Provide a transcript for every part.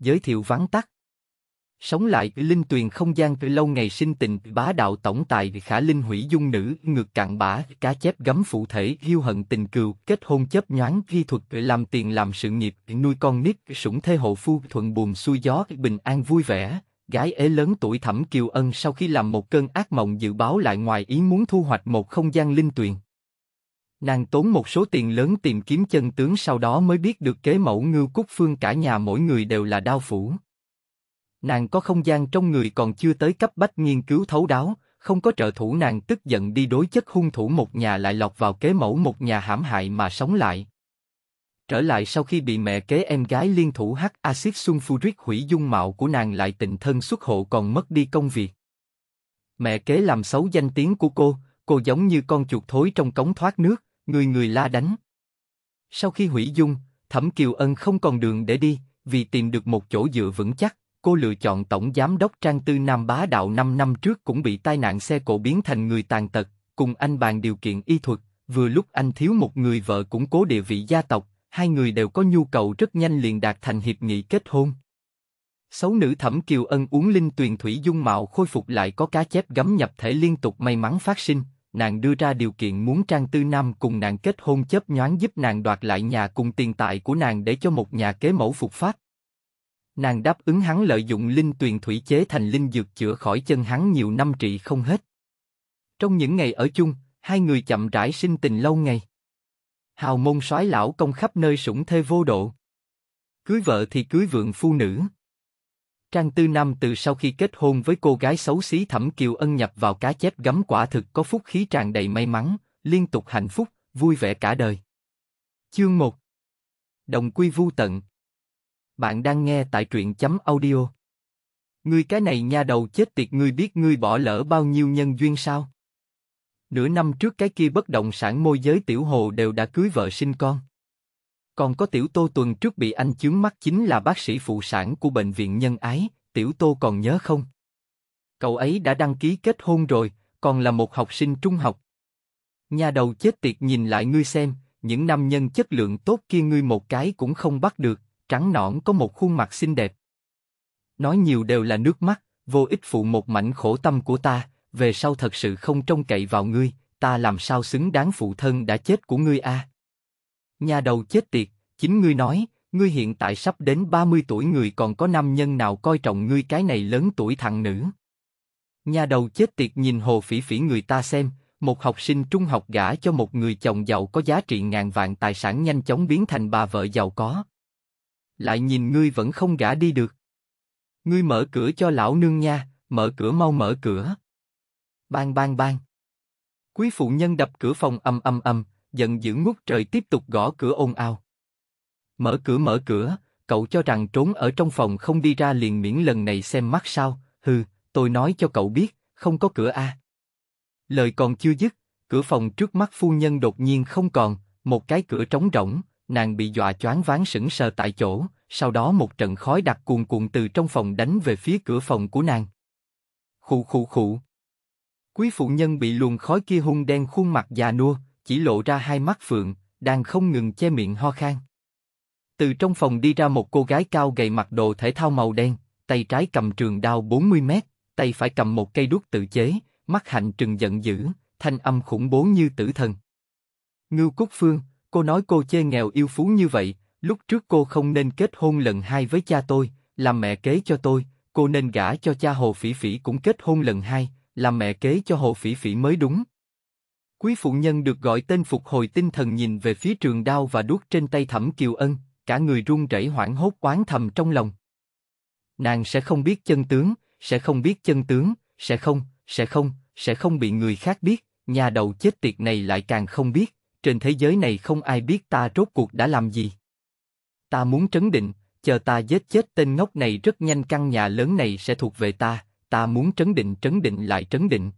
giới thiệu vắn tắt. Sống lại linh tuyền không gian lâu ngày sinh tình bá đạo tổng tài khả linh hủy dung nữ ngược cạn bã cá chép gấm phụ thể hiu hận tình cừu kết hôn chấp nhoáng ghi thuật làm tiền làm sự nghiệp nuôi con nít sủng thê hộ phu thuận buồm xuôi gió bình an vui vẻ gái ế lớn tuổi thẩm kiều ân sau khi làm một cơn ác mộng dự báo lại ngoài ý muốn thu hoạch một không gian linh tuyền Nàng tốn một số tiền lớn tìm kiếm chân tướng sau đó mới biết được kế mẫu ngưu cúc phương cả nhà mỗi người đều là đao phủ. Nàng có không gian trong người còn chưa tới cấp bách nghiên cứu thấu đáo, không có trợ thủ nàng tức giận đi đối chất hung thủ một nhà lại lọt vào kế mẫu một nhà hãm hại mà sống lại. Trở lại sau khi bị mẹ kế em gái liên thủ hắc axit sulfuric hủy dung mạo của nàng lại tịnh thân xuất hộ còn mất đi công việc. Mẹ kế làm xấu danh tiếng của cô, cô giống như con chuột thối trong cống thoát nước, người người la đánh. Sau khi hủy dung, Thẩm Kiều Ân không còn đường để đi, vì tìm được một chỗ dựa vững chắc, cô lựa chọn tổng giám đốc Trang Tư Nam Bá Đạo 5 năm trước cũng bị tai nạn xe cổ biến thành người tàn tật, cùng anh bàn điều kiện y thuật, vừa lúc anh thiếu một người vợ củng cố địa vị gia tộc, hai người đều có nhu cầu rất nhanh liền đạt thành hiệp nghị kết hôn. Sáu nữ Thẩm Kiều Ân uống linh tuyền thủy dung mạo khôi phục lại có cá chép gấm nhập thể liên tục may mắn phát sinh, nàng đưa ra điều kiện muốn Trang Tư Nam cùng nàng kết hôn chớp nhoáng giúp nàng đoạt lại nhà cùng tiền tài của nàng để cho một nhà kế mẫu phục phát. Nàng đáp ứng hắn lợi dụng linh tuyền thủy chế thành linh dược chữa khỏi chân hắn nhiều năm trị không hết. Trong những ngày ở chung, hai người chậm rãi sinh tình lâu ngày. Hào môn soái lão công khắp nơi sủng thê vô độ. Cưới vợ thì cưới vượng phu nữ. Trang Tư Nam từ sau khi kết hôn với cô gái xấu xí Thẩm Kiều Ân nhập vào cá chép gấm quả thực có phúc khí tràn đầy may mắn, liên tục hạnh phúc, vui vẻ cả đời. Chương 1 Đồng quy vu tận Bạn đang nghe tại truyện chấm audio. Ngươi cái này nha đầu chết tiệt ngươi biết ngươi bỏ lỡ bao nhiêu nhân duyên sao? Nửa năm trước cái kia bất động sản môi giới tiểu hồ đều đã cưới vợ sinh con. Còn có tiểu tô tuần trước bị anh chướng mắt chính là bác sĩ phụ sản của bệnh viện nhân ái, tiểu tô còn nhớ không? Cậu ấy đã đăng ký kết hôn rồi, còn là một học sinh trung học. Nhà đầu chết tiệt nhìn lại ngươi xem, những nam nhân chất lượng tốt kia ngươi một cái cũng không bắt được, trắng nõn có một khuôn mặt xinh đẹp. Nói nhiều đều là nước mắt, vô ích phụ một mảnh khổ tâm của ta, về sau thật sự không trông cậy vào ngươi, ta làm sao xứng đáng phụ thân đã chết của ngươi a? À? Nhà đầu chết tiệt, chính ngươi nói, ngươi hiện tại sắp đến 30 tuổi người còn có nam nhân nào coi trọng ngươi cái này lớn tuổi thằng nữ. Nhà đầu chết tiệt nhìn hồ phỉ phỉ người ta xem, một học sinh trung học gả cho một người chồng giàu có giá trị ngàn vạn tài sản nhanh chóng biến thành bà vợ giàu có. Lại nhìn ngươi vẫn không gả đi được. Ngươi mở cửa cho lão nương nha, mở cửa mau mở cửa. Bang bang bang. Quý phụ nhân đập cửa phòng âm âm âm, giận dữ ngút trời tiếp tục gõ cửa ồn ào. Mở cửa mở cửa, cậu cho rằng trốn ở trong phòng không đi ra liền miễn lần này xem mắt sao, hừ, tôi nói cho cậu biết, không có cửa a. Lời còn chưa dứt, cửa phòng trước mắt phu nhân đột nhiên không còn, một cái cửa trống rỗng, nàng bị dọa choáng váng sững sờ tại chỗ, sau đó một trận khói đặc cuồn cuộn từ trong phòng đánh về phía cửa phòng của nàng. Khụ khụ khụ. Quý phụ nhân bị luồng khói kia hung đen khuôn mặt già nua, chỉ lộ ra hai mắt phượng, đang không ngừng che miệng ho khan. Từ trong phòng đi ra một cô gái cao gầy mặc đồ thể thao màu đen, tay trái cầm trường đao 40 mét, tay phải cầm một cây đuốc tự chế, mắt hạnh trừng giận dữ, thanh âm khủng bố như tử thần. Ngưu Cúc Phương, cô nói cô chê nghèo yêu phú như vậy, lúc trước cô không nên kết hôn lần hai với cha tôi, làm mẹ kế cho tôi, cô nên gả cho cha Hồ Phỉ Phỉ cũng kết hôn lần hai, làm mẹ kế cho Hồ Phỉ Phỉ mới đúng. Quý phụ nhân được gọi tên phục hồi tinh thần nhìn về phía trường đao và đuốc trên tay Thẩm Kiều Ân, cả người run rẩy hoảng hốt oán thầm trong lòng. Nàng sẽ không biết chân tướng, sẽ không biết chân tướng, sẽ không, sẽ không, sẽ không bị người khác biết, nhà đầu chết tiệt này lại càng không biết, trên thế giới này không ai biết ta rốt cuộc đã làm gì. Ta muốn trấn định, chờ ta giết chết tên ngốc này rất nhanh căn nhà lớn này sẽ thuộc về ta, ta muốn trấn định trấn định lại trấn định,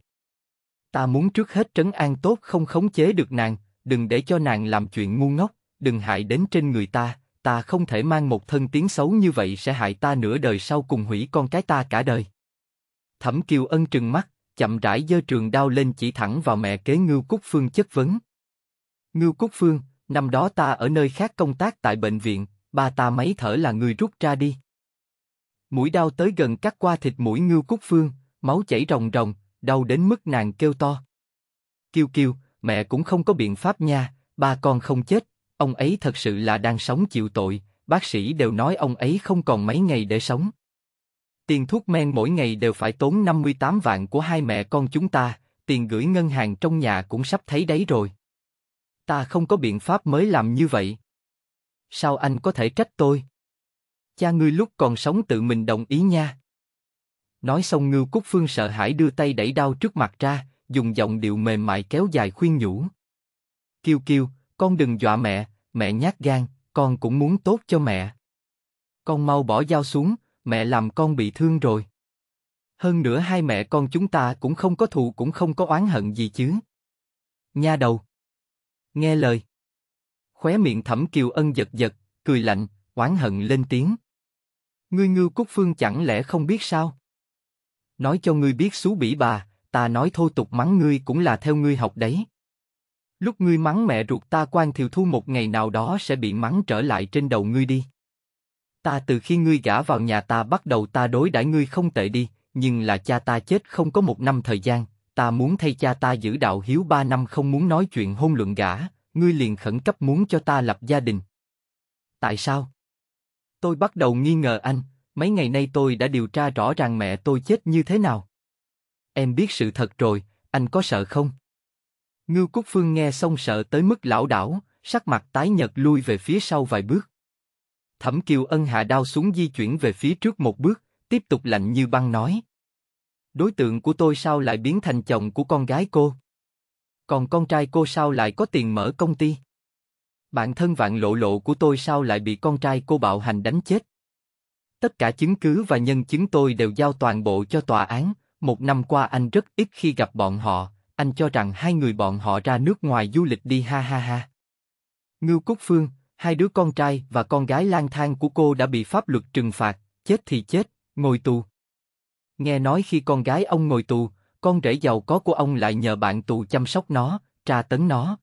Ta muốn trước hết trấn an tốt không khống chế được nàng, đừng để cho nàng làm chuyện ngu ngốc, đừng hại đến trên người ta, ta không thể mang một thân tiếng xấu như vậy sẽ hại ta nửa đời sau cùng hủy con cái ta cả đời. Thẩm Kiều Ân trừng mắt, chậm rãi giơ trường đao lên chỉ thẳng vào mẹ kế Ngưu Cúc Phương chất vấn. Ngưu Cúc Phương, năm đó ta ở nơi khác công tác tại bệnh viện, ba ta máy thở là người rút ra đi. Mũi đao tới gần cắt qua thịt mũi Ngưu Cúc Phương, máu chảy ròng ròng, đau đến mức nàng kêu to. Kiêu kiêu, mẹ cũng không có biện pháp nha, ba con không chết, ông ấy thật sự là đang sống chịu tội, bác sĩ đều nói ông ấy không còn mấy ngày để sống. Tiền thuốc men mỗi ngày đều phải tốn 58 vạn của hai mẹ con chúng ta, tiền gửi ngân hàng trong nhà cũng sắp thấy đấy rồi. Ta không có biện pháp mới làm như vậy. Sao anh có thể trách tôi? Cha ngươi lúc còn sống tự mình đồng ý nha. Nói xong Ngưu Cúc Phương sợ hãi đưa tay đẩy đau trước mặt ra, dùng giọng điệu mềm mại kéo dài khuyên nhủ. Kiều Kiều, con đừng dọa mẹ, mẹ nhát gan, con cũng muốn tốt cho mẹ. Con mau bỏ dao xuống, mẹ làm con bị thương rồi. Hơn nữa hai mẹ con chúng ta cũng không có thù cũng không có oán hận gì chứ. Nha đầu. Nghe lời. Khóe miệng thẩm Kiều Ân giật giật, cười lạnh, oán hận lên tiếng. Ngươi ngưu cúc phương chẳng lẽ không biết sao? Nói cho ngươi biết xú bỉ bà, ta nói thô tục mắng ngươi cũng là theo ngươi học đấy. Lúc ngươi mắng mẹ ruột ta quan thiều thu một ngày nào đó sẽ bị mắng trở lại trên đầu ngươi đi. Ta từ khi ngươi gả vào nhà ta bắt đầu ta đối đãi ngươi không tệ đi, nhưng là cha ta chết không có một năm thời gian, ta muốn thay cha ta giữ đạo hiếu ba năm không muốn nói chuyện hôn luận gả, ngươi liền khẩn cấp muốn cho ta lập gia đình. Tại sao? Tôi bắt đầu nghi ngờ anh, mấy ngày nay tôi đã điều tra rõ ràng mẹ tôi chết như thế nào. Em biết sự thật rồi, anh có sợ không? Ngưu Cúc Phương nghe xong sợ tới mức lão đảo, sắc mặt tái nhợt lui về phía sau vài bước. Thẩm Kiều Ân hạ đao xuống di chuyển về phía trước một bước, tiếp tục lạnh như băng nói. Đối tượng của tôi sao lại biến thành chồng của con gái cô? Còn con trai cô sao lại có tiền mở công ty? Bạn thân vạn lộ lộ của tôi sao lại bị con trai cô bạo hành đánh chết? Tất cả chứng cứ và nhân chứng tôi đều giao toàn bộ cho tòa án, một năm qua anh rất ít khi gặp bọn họ, anh cho rằng hai người bọn họ ra nước ngoài du lịch đi ha ha ha. Ngưu Cúc Phương, hai đứa con trai và con gái lang thang của cô đã bị pháp luật trừng phạt, chết thì chết, ngồi tù. Nghe nói khi con gái ông ngồi tù, con rể giàu có của ông lại nhờ bạn tù chăm sóc nó, tra tấn nó.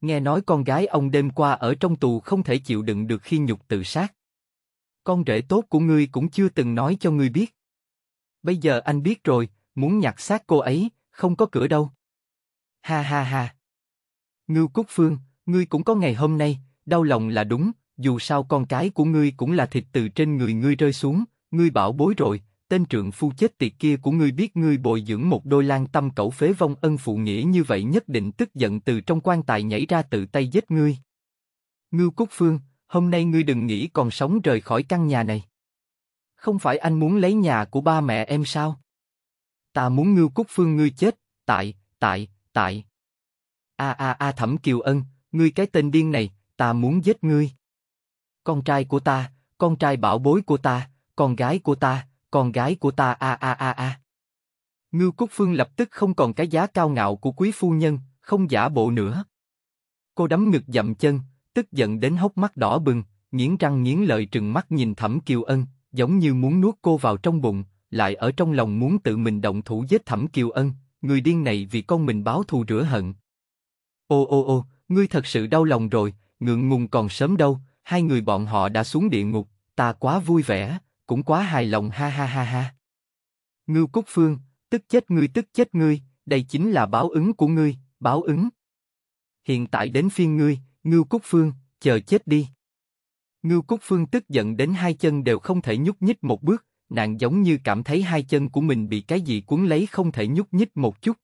Nghe nói con gái ông đêm qua ở trong tù không thể chịu đựng được khi nhục tự sát con rể tốt của ngươi cũng chưa từng nói cho ngươi biết. Bây giờ anh biết rồi, muốn nhặt xác cô ấy, không có cửa đâu. Ha ha ha. Ngưu Cúc Phương, ngươi cũng có ngày hôm nay, đau lòng là đúng, dù sao con cái của ngươi cũng là thịt từ trên người ngươi rơi xuống, ngươi bảo bối rồi, tên trượng phu chết tiệt kia của ngươi biết ngươi bồi dưỡng một đôi lan tâm cẩu phế vong ân phụ nghĩa như vậy nhất định tức giận từ trong quan tài nhảy ra tự tay giết ngươi. Ngưu Cúc Phương, hôm nay ngươi đừng nghĩ còn sống rời khỏi căn nhà này. Không phải anh muốn lấy nhà của ba mẹ em sao? Ta muốn ngưu cúc phương ngươi chết, tại, tại, tại. A a a thẩm kiều ân, ngươi cái tên điên này, ta muốn giết ngươi. Con trai của ta, con trai bảo bối của ta, con gái của ta, con gái của ta a a a a. Ngưu Cúc Phương lập tức không còn cái giá cao ngạo của quý phu nhân, không giả bộ nữa. Cô đấm ngực dậm chân, tức giận đến hốc mắt đỏ bừng, nghiến răng nghiến lợi trừng mắt nhìn Thẩm Kiều Ân, giống như muốn nuốt cô vào trong bụng, lại ở trong lòng muốn tự mình động thủ giết Thẩm Kiều Ân, người điên này vì con mình báo thù rửa hận. Ô ô ô, ngươi thật sự đau lòng rồi, ngượng ngùng còn sớm đâu, hai người bọn họ đã xuống địa ngục, ta quá vui vẻ, cũng quá hài lòng ha ha ha ha. Ngưu Cúc Phương, tức chết ngươi tức chết ngươi, đây chính là báo ứng của ngươi, báo ứng. Hiện tại đến phiên ngươi, Ngưu Cúc Phương, chờ chết đi. Ngưu Cúc Phương tức giận đến hai chân đều không thể nhúc nhích một bước, nàng giống như cảm thấy hai chân của mình bị cái gì cuốn lấy không thể nhúc nhích một chút.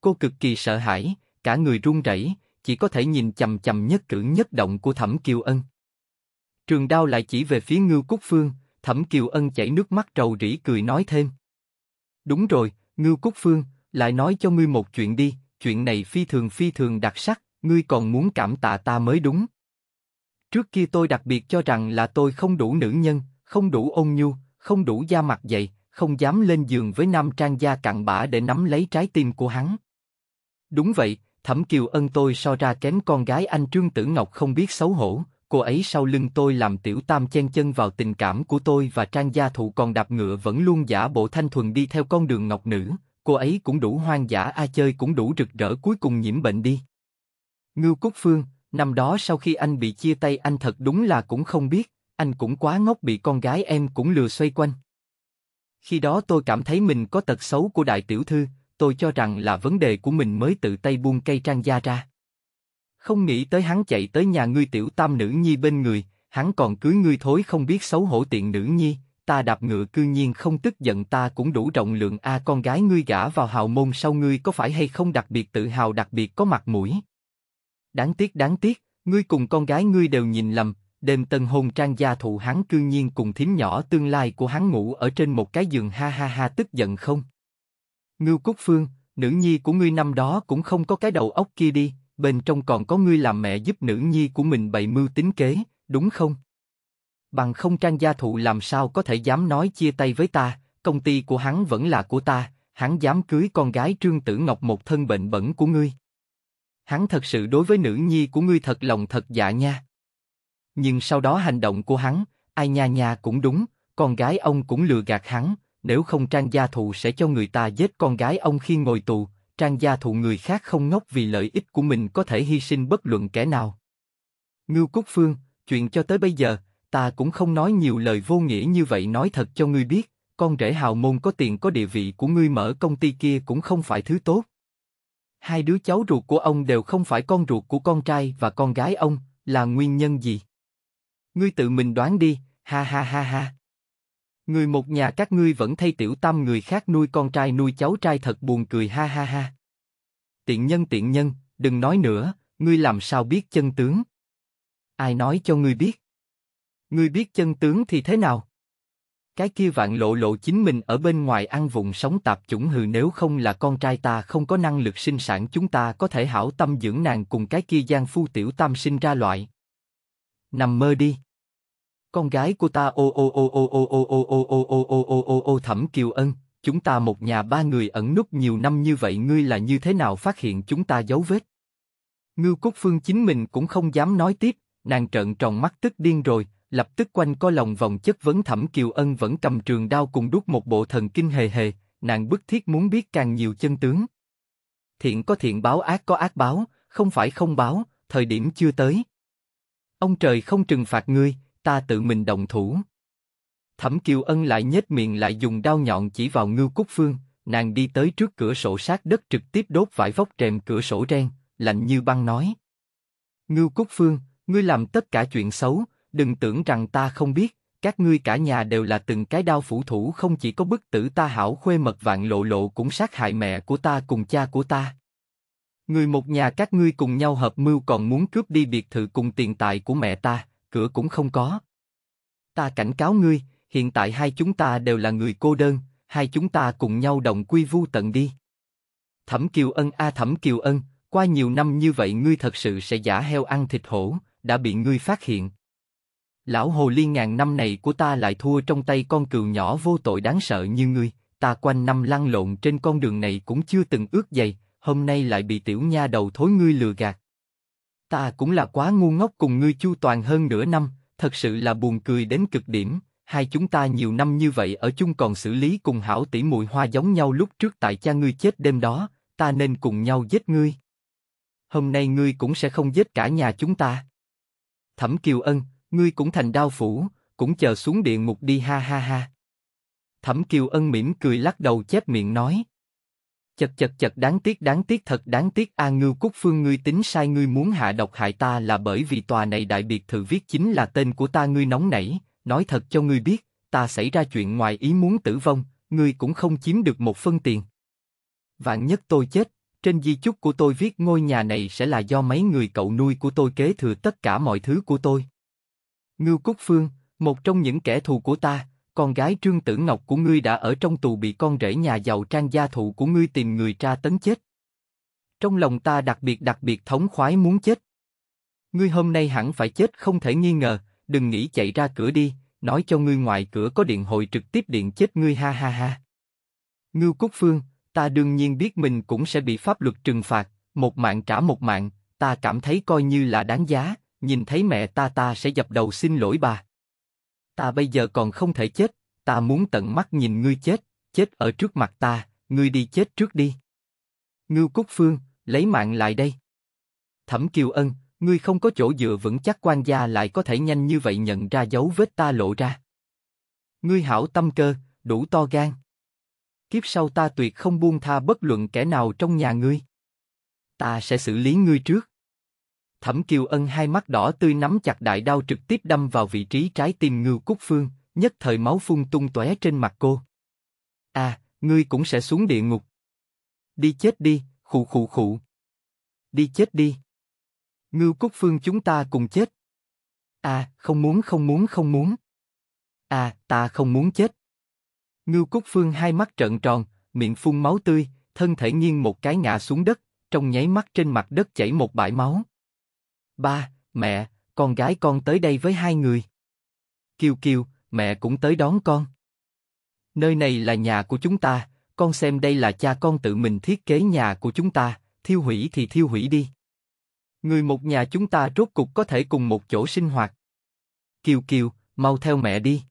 Cô cực kỳ sợ hãi, cả người run rẩy, chỉ có thể nhìn chầm chầm nhất cử nhất động của Thẩm Kiều Ân. Trường đao lại chỉ về phía Ngưu Cúc Phương, Thẩm Kiều Ân chảy nước mắt trầu rỉ cười nói thêm. Đúng rồi, Ngưu Cúc Phương, lại nói cho ngươi một chuyện đi, chuyện này phi thường phi thường đặc sắc, ngươi còn muốn cảm tạ ta mới đúng. Trước kia tôi đặc biệt cho rằng là tôi không đủ nữ nhân, không đủ ôn nhu, không đủ da mặt dày, không dám lên giường với nam trang da cặn bã để nắm lấy trái tim của hắn. Đúng vậy, Thẩm Kiều Ân tôi so ra kém con gái anh Trương Tử Ngọc không biết xấu hổ, cô ấy sau lưng tôi làm tiểu tam chen chân vào tình cảm của tôi và trang gia thụ còn đạp ngựa vẫn luôn giả bộ thanh thuần đi theo con đường ngọc nữ, cô ấy cũng đủ hoang dã a chơi cũng đủ rực rỡ cuối cùng nhiễm bệnh đi. Ngưu Cúc Phương, năm đó sau khi anh bị chia tay anh thật đúng là cũng không biết, anh cũng quá ngốc bị con gái em cũng lừa xoay quanh. Khi đó tôi cảm thấy mình có tật xấu của đại tiểu thư, tôi cho rằng là vấn đề của mình mới tự tay buông cây trang gia ra. Không nghĩ tới hắn chạy tới nhà ngươi tiểu tam nữ nhi bên người, hắn còn cưới ngươi thối không biết xấu hổ tiện nữ nhi, ta đạp ngựa cư nhiên không tức giận ta cũng đủ rộng lượng a con gái ngươi gả vào hào môn sau ngươi có phải hay không đặc biệt tự hào đặc biệt có mặt mũi. Đáng tiếc đáng tiếc, ngươi cùng con gái ngươi đều nhìn lầm, đêm tân hôn trang gia thụ hắn cư nhiên cùng thím nhỏ tương lai của hắn ngủ ở trên một cái giường ha ha ha tức giận không. Ngưu Cúc Phương, nữ nhi của ngươi năm đó cũng không có cái đầu óc kia đi, bên trong còn có ngươi làm mẹ giúp nữ nhi của mình bày mưu tính kế, đúng không? Bằng không trang gia thụ làm sao có thể dám nói chia tay với ta, công ty của hắn vẫn là của ta, hắn dám cưới con gái Trương Tử Ngọc một thân bệnh bẩn của ngươi hắn thật sự đối với nữ nhi của ngươi thật lòng thật dạ nha. Nhưng sau đó hành động của hắn, ai nha nha cũng đúng, con gái ông cũng lừa gạt hắn, nếu không trang gia thụ sẽ cho người ta giết con gái ông khi ngồi tù, trang gia thụ người khác không ngốc vì lợi ích của mình có thể hy sinh bất luận kẻ nào. Ngưu Cúc Phương, chuyện cho tới bây giờ, ta cũng không nói nhiều lời vô nghĩa như vậy nói thật cho ngươi biết, con rể hào môn có tiền có địa vị của ngươi mở công ty kia cũng không phải thứ tốt hai đứa cháu ruột của ông đều không phải con ruột của con trai và con gái ông, là nguyên nhân gì? Ngươi tự mình đoán đi, ha ha ha ha. Người một nhà các ngươi vẫn thay tiểu tam người khác nuôi con trai nuôi cháu trai thật buồn cười ha ha ha. Tiện nhân tiện nhân, đừng nói nữa, ngươi làm sao biết chân tướng? Ai nói cho ngươi biết? Ngươi biết chân tướng thì thế nào? Cái kia vạn lộ lộ chính mình ở bên ngoài ăn vùng sống tạp chủng hừ nếu không là con trai ta không có năng lực sinh sản chúng ta có thể hảo tâm dưỡng nàng cùng cái kia gian phu tiểu tam sinh ra loại. Nằm mơ đi con gái của ta ô ô ô ô ô ô ô ô ô ô ô ô ô ô thẩm kiều ân chúng ta một nhà ba người ẩn núp nhiều năm như vậy ngươi là như thế nào phát hiện chúng ta giấu vết ngư cúc phương chính mình cũng không dám nói tiếp nàng trợn tròn mắt tức điên rồi lập tức quanh co lòng vòng chất vấn Thẩm Kiều Ân vẫn cầm trường đao cùng đút một bộ thần kinh hề hề, nàng bức thiết muốn biết càng nhiều chân tướng. Thiện có thiện báo ác có ác báo, không phải không báo, thời điểm chưa tới. Ông trời không trừng phạt ngươi, ta tự mình động thủ. Thẩm Kiều Ân lại nhếch miệng lại dùng đao nhọn chỉ vào Ngưu Cúc Phương, nàng đi tới trước cửa sổ sát đất trực tiếp đốt vải vóc rèm cửa sổ ren, lạnh như băng nói. Ngưu Cúc Phương, ngươi làm tất cả chuyện xấu, đừng tưởng rằng ta không biết, các ngươi cả nhà đều là từng cái đao phủ thủ không chỉ có bức tử ta hảo khuê mật vạn lộ lộ cũng sát hại mẹ của ta cùng cha của ta. Người một nhà các ngươi cùng nhau hợp mưu còn muốn cướp đi biệt thự cùng tiền tài của mẹ ta, cửa cũng không có. Ta cảnh cáo ngươi, hiện tại hai chúng ta đều là người cô đơn, hai chúng ta cùng nhau đồng quy vu tận đi. Thẩm Kiều Ân a à Thẩm Kiều Ân, qua nhiều năm như vậy ngươi thật sự sẽ giả heo ăn thịt hổ, đã bị ngươi phát hiện, Lão hồ ly ngàn năm này của ta lại thua trong tay con cừu nhỏ vô tội đáng sợ như ngươi, ta quanh năm lăn lộn trên con đường này cũng chưa từng ướt dày, hôm nay lại bị tiểu nha đầu thối ngươi lừa gạt. Ta cũng là quá ngu ngốc cùng ngươi chu toàn hơn nửa năm, thật sự là buồn cười đến cực điểm, hai chúng ta nhiều năm như vậy ở chung còn xử lý cùng hảo tỷ muội hoa giống nhau lúc trước tại cha ngươi chết đêm đó, ta nên cùng nhau giết ngươi. Hôm nay ngươi cũng sẽ không giết cả nhà chúng ta. Thẩm Kiều Ân, ngươi cũng thành đao phủ, cũng chờ xuống địa ngục đi ha ha ha. Thẩm Kiều Ân mỉm cười lắc đầu chép miệng nói. Chật chật chật đáng tiếc đáng tiếc thật đáng tiếc A à, Ngưu Cúc Phương ngươi tính sai ngươi muốn hạ độc hại ta là bởi vì tòa này đại biệt thự viết chính là tên của ta ngươi nóng nảy, nói thật cho ngươi biết, ta xảy ra chuyện ngoài ý muốn tử vong, ngươi cũng không chiếm được một phân tiền. Vạn nhất tôi chết, trên di chúc của tôi viết ngôi nhà này sẽ là do mấy người cậu nuôi của tôi kế thừa tất cả mọi thứ của tôi. Ngưu Cúc Phương, một trong những kẻ thù của ta, con gái Trương Tử Ngọc của ngươi đã ở trong tù bị con rể nhà giàu trang gia thụ của ngươi tìm người tra tấn chết. Trong lòng ta đặc biệt đặc biệt thống khoái muốn chết. Ngươi hôm nay hẳn phải chết không thể nghi ngờ, đừng nghĩ chạy ra cửa đi, nói cho ngươi ngoài cửa có điện hội trực tiếp điện chết ngươi ha ha ha. Ngưu Cúc Phương, ta đương nhiên biết mình cũng sẽ bị pháp luật trừng phạt, một mạng trả một mạng, ta cảm thấy coi như là đáng giá, nhìn thấy mẹ ta ta sẽ dập đầu xin lỗi bà. Ta bây giờ còn không thể chết, ta muốn tận mắt nhìn ngươi chết, chết ở trước mặt ta, ngươi đi chết trước đi. Ngưu Cúc Phương, lấy mạng lại đây. Thẩm Kiều Ân, ngươi không có chỗ dựa vững chắc quan gia lại có thể nhanh như vậy nhận ra dấu vết ta lộ ra. Ngươi hảo tâm cơ, đủ to gan. Kiếp sau ta tuyệt không buông tha bất luận kẻ nào trong nhà ngươi. Ta sẽ xử lý ngươi trước. Thẩm Kiều Ân hai mắt đỏ tươi nắm chặt đại đao trực tiếp đâm vào vị trí trái tim Ngưu Cúc Phương, nhất thời máu phun tung tóe trên mặt cô. A, à, ngươi cũng sẽ xuống địa ngục. Đi chết đi, khụ khụ khụ. Đi chết đi. Ngưu Cúc Phương chúng ta cùng chết. A, à, không muốn không muốn không muốn. A, à, ta không muốn chết. Ngưu Cúc Phương hai mắt trợn tròn, miệng phun máu tươi, thân thể nghiêng một cái ngã xuống đất, trong nháy mắt trên mặt đất chảy một bãi máu. Ba, mẹ, con gái con tới đây với hai người. Kiều Kiều, mẹ cũng tới đón con. Nơi này là nhà của chúng ta, con xem đây là cha con tự mình thiết kế nhà của chúng ta, thiêu hủy thì thiêu hủy đi. Người một nhà chúng ta rốt cục có thể cùng một chỗ sinh hoạt. Kiều Kiều, mau theo mẹ đi.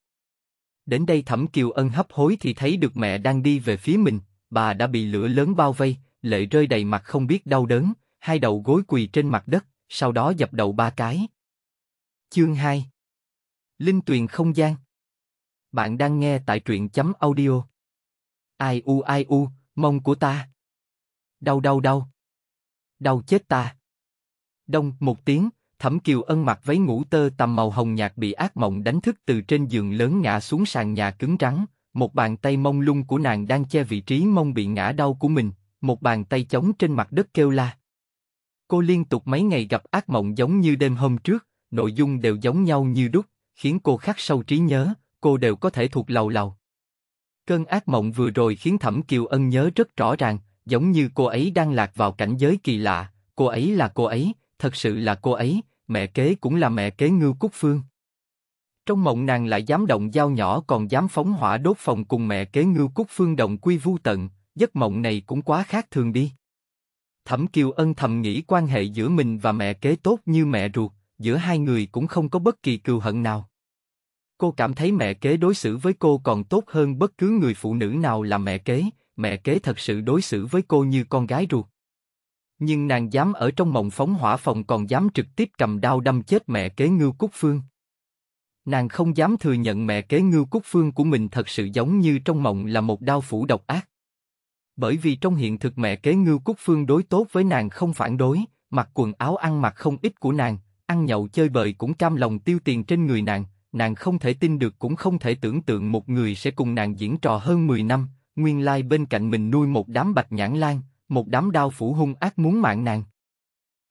Đến đây Thẩm Kiều Ân hấp hối thì thấy được mẹ đang đi về phía mình, bà đã bị lửa lớn bao vây, lệ rơi đầy mặt không biết đau đớn, hai đầu gối quỳ trên mặt đất sau đó dập đầu ba cái. Chương 2 Linh tuyền không gian Bạn đang nghe tại truyện chấm audio. Ai u ai u, mông của ta. Đau đau đau. Đau chết ta. Đông, một tiếng, Thẩm Kiều Ân mặc váy ngủ tơ tầm màu hồng nhạt bị ác mộng đánh thức từ trên giường lớn ngã xuống sàn nhà cứng rắn. Một bàn tay mông lung của nàng đang che vị trí mông bị ngã đau của mình, một bàn tay chống trên mặt đất kêu la. Cô liên tục mấy ngày gặp ác mộng giống như đêm hôm trước, nội dung đều giống nhau như đúc, khiến cô khắc sâu trí nhớ, cô đều có thể thuộc lầu lầu. Cơn ác mộng vừa rồi khiến Thẩm Kiều Ân nhớ rất rõ ràng, giống như cô ấy đang lạc vào cảnh giới kỳ lạ, cô ấy là cô ấy, thật sự là cô ấy, mẹ kế cũng là mẹ kế Ngưu Cúc Phương. Trong mộng nàng lại dám động dao nhỏ còn dám phóng hỏa đốt phòng cùng mẹ kế Ngưu Cúc Phương động quy vu tận, giấc mộng này cũng quá khác thường đi. Thẩm Kiều Ân thầm nghĩ quan hệ giữa mình và mẹ kế tốt như mẹ ruột, giữa hai người cũng không có bất kỳ cừu hận nào. Cô cảm thấy mẹ kế đối xử với cô còn tốt hơn bất cứ người phụ nữ nào là mẹ kế, mẹ kế thật sự đối xử với cô như con gái ruột. Nhưng nàng dám ở trong mộng phóng hỏa phòng còn dám trực tiếp cầm đao đâm chết mẹ kế Ngưu Cúc Phương. Nàng không dám thừa nhận mẹ kế Ngưu Cúc Phương của mình thật sự giống như trong mộng là một đao phủ độc ác. Bởi vì trong hiện thực mẹ kế Ngưu Cúc Phương đối tốt với nàng không phản đối, mặc quần áo ăn mặc không ít của nàng, ăn nhậu chơi bời cũng cam lòng tiêu tiền trên người nàng, nàng không thể tin được cũng không thể tưởng tượng một người sẽ cùng nàng diễn trò hơn 10 năm, nguyên lai bên cạnh mình nuôi một đám bạch nhãn lan, một đám đao phủ hung ác muốn mạng nàng.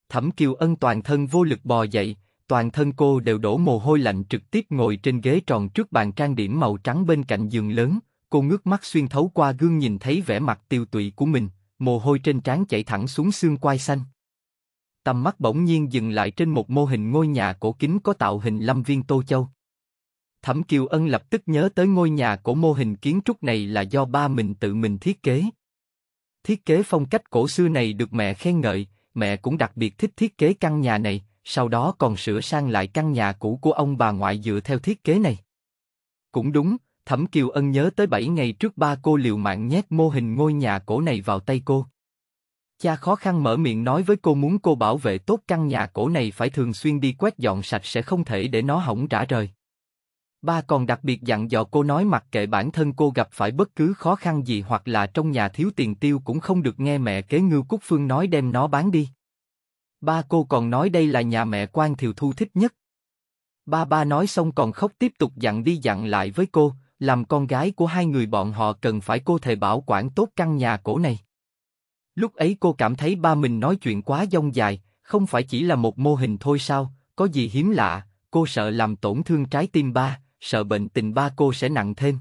Thẩm Kiều Ân toàn thân vô lực bò dậy, toàn thân cô đều đổ mồ hôi lạnh trực tiếp ngồi trên ghế tròn trước bàn trang điểm màu trắng bên cạnh giường lớn, cô ngước mắt xuyên thấu qua gương nhìn thấy vẻ mặt tiêu tụy của mình, mồ hôi trên trán chảy thẳng xuống xương quai xanh. Tầm mắt bỗng nhiên dừng lại trên một mô hình ngôi nhà cổ kính có tạo hình lâm viên Tô Châu. Thẩm Kiều Ân lập tức nhớ tới ngôi nhà cổ mô hình kiến trúc này là do ba mình tự mình thiết kế. Thiết kế phong cách cổ xưa này được mẹ khen ngợi, mẹ cũng đặc biệt thích thiết kế căn nhà này, sau đó còn sửa sang lại căn nhà cũ của ông bà ngoại dựa theo thiết kế này. Cũng đúng, Thẩm Kiều Ân nhớ tới 7 ngày trước ba cô liều mạng nhét mô hình ngôi nhà cổ này vào tay cô. Cha khó khăn mở miệng nói với cô muốn cô bảo vệ tốt căn nhà cổ này phải thường xuyên đi quét dọn sạch sẽ không thể để nó hỏng rã rời. Ba còn đặc biệt dặn dò cô nói mặc kệ bản thân cô gặp phải bất cứ khó khăn gì hoặc là trong nhà thiếu tiền tiêu cũng không được nghe mẹ kế ngưu cúc phương nói đem nó bán đi. Ba cô còn nói đây là nhà mẹ quan thiều thu thích nhất. Ba ba nói xong còn khóc tiếp tục dặn đi dặn lại với cô, làm con gái của hai người bọn họ cần phải cô thề bảo quản tốt căn nhà cổ này. Lúc ấy cô cảm thấy ba mình nói chuyện quá dông dài, không phải chỉ là một mô hình thôi sao, có gì hiếm lạ, cô sợ làm tổn thương trái tim ba, sợ bệnh tình ba cô sẽ nặng thêm.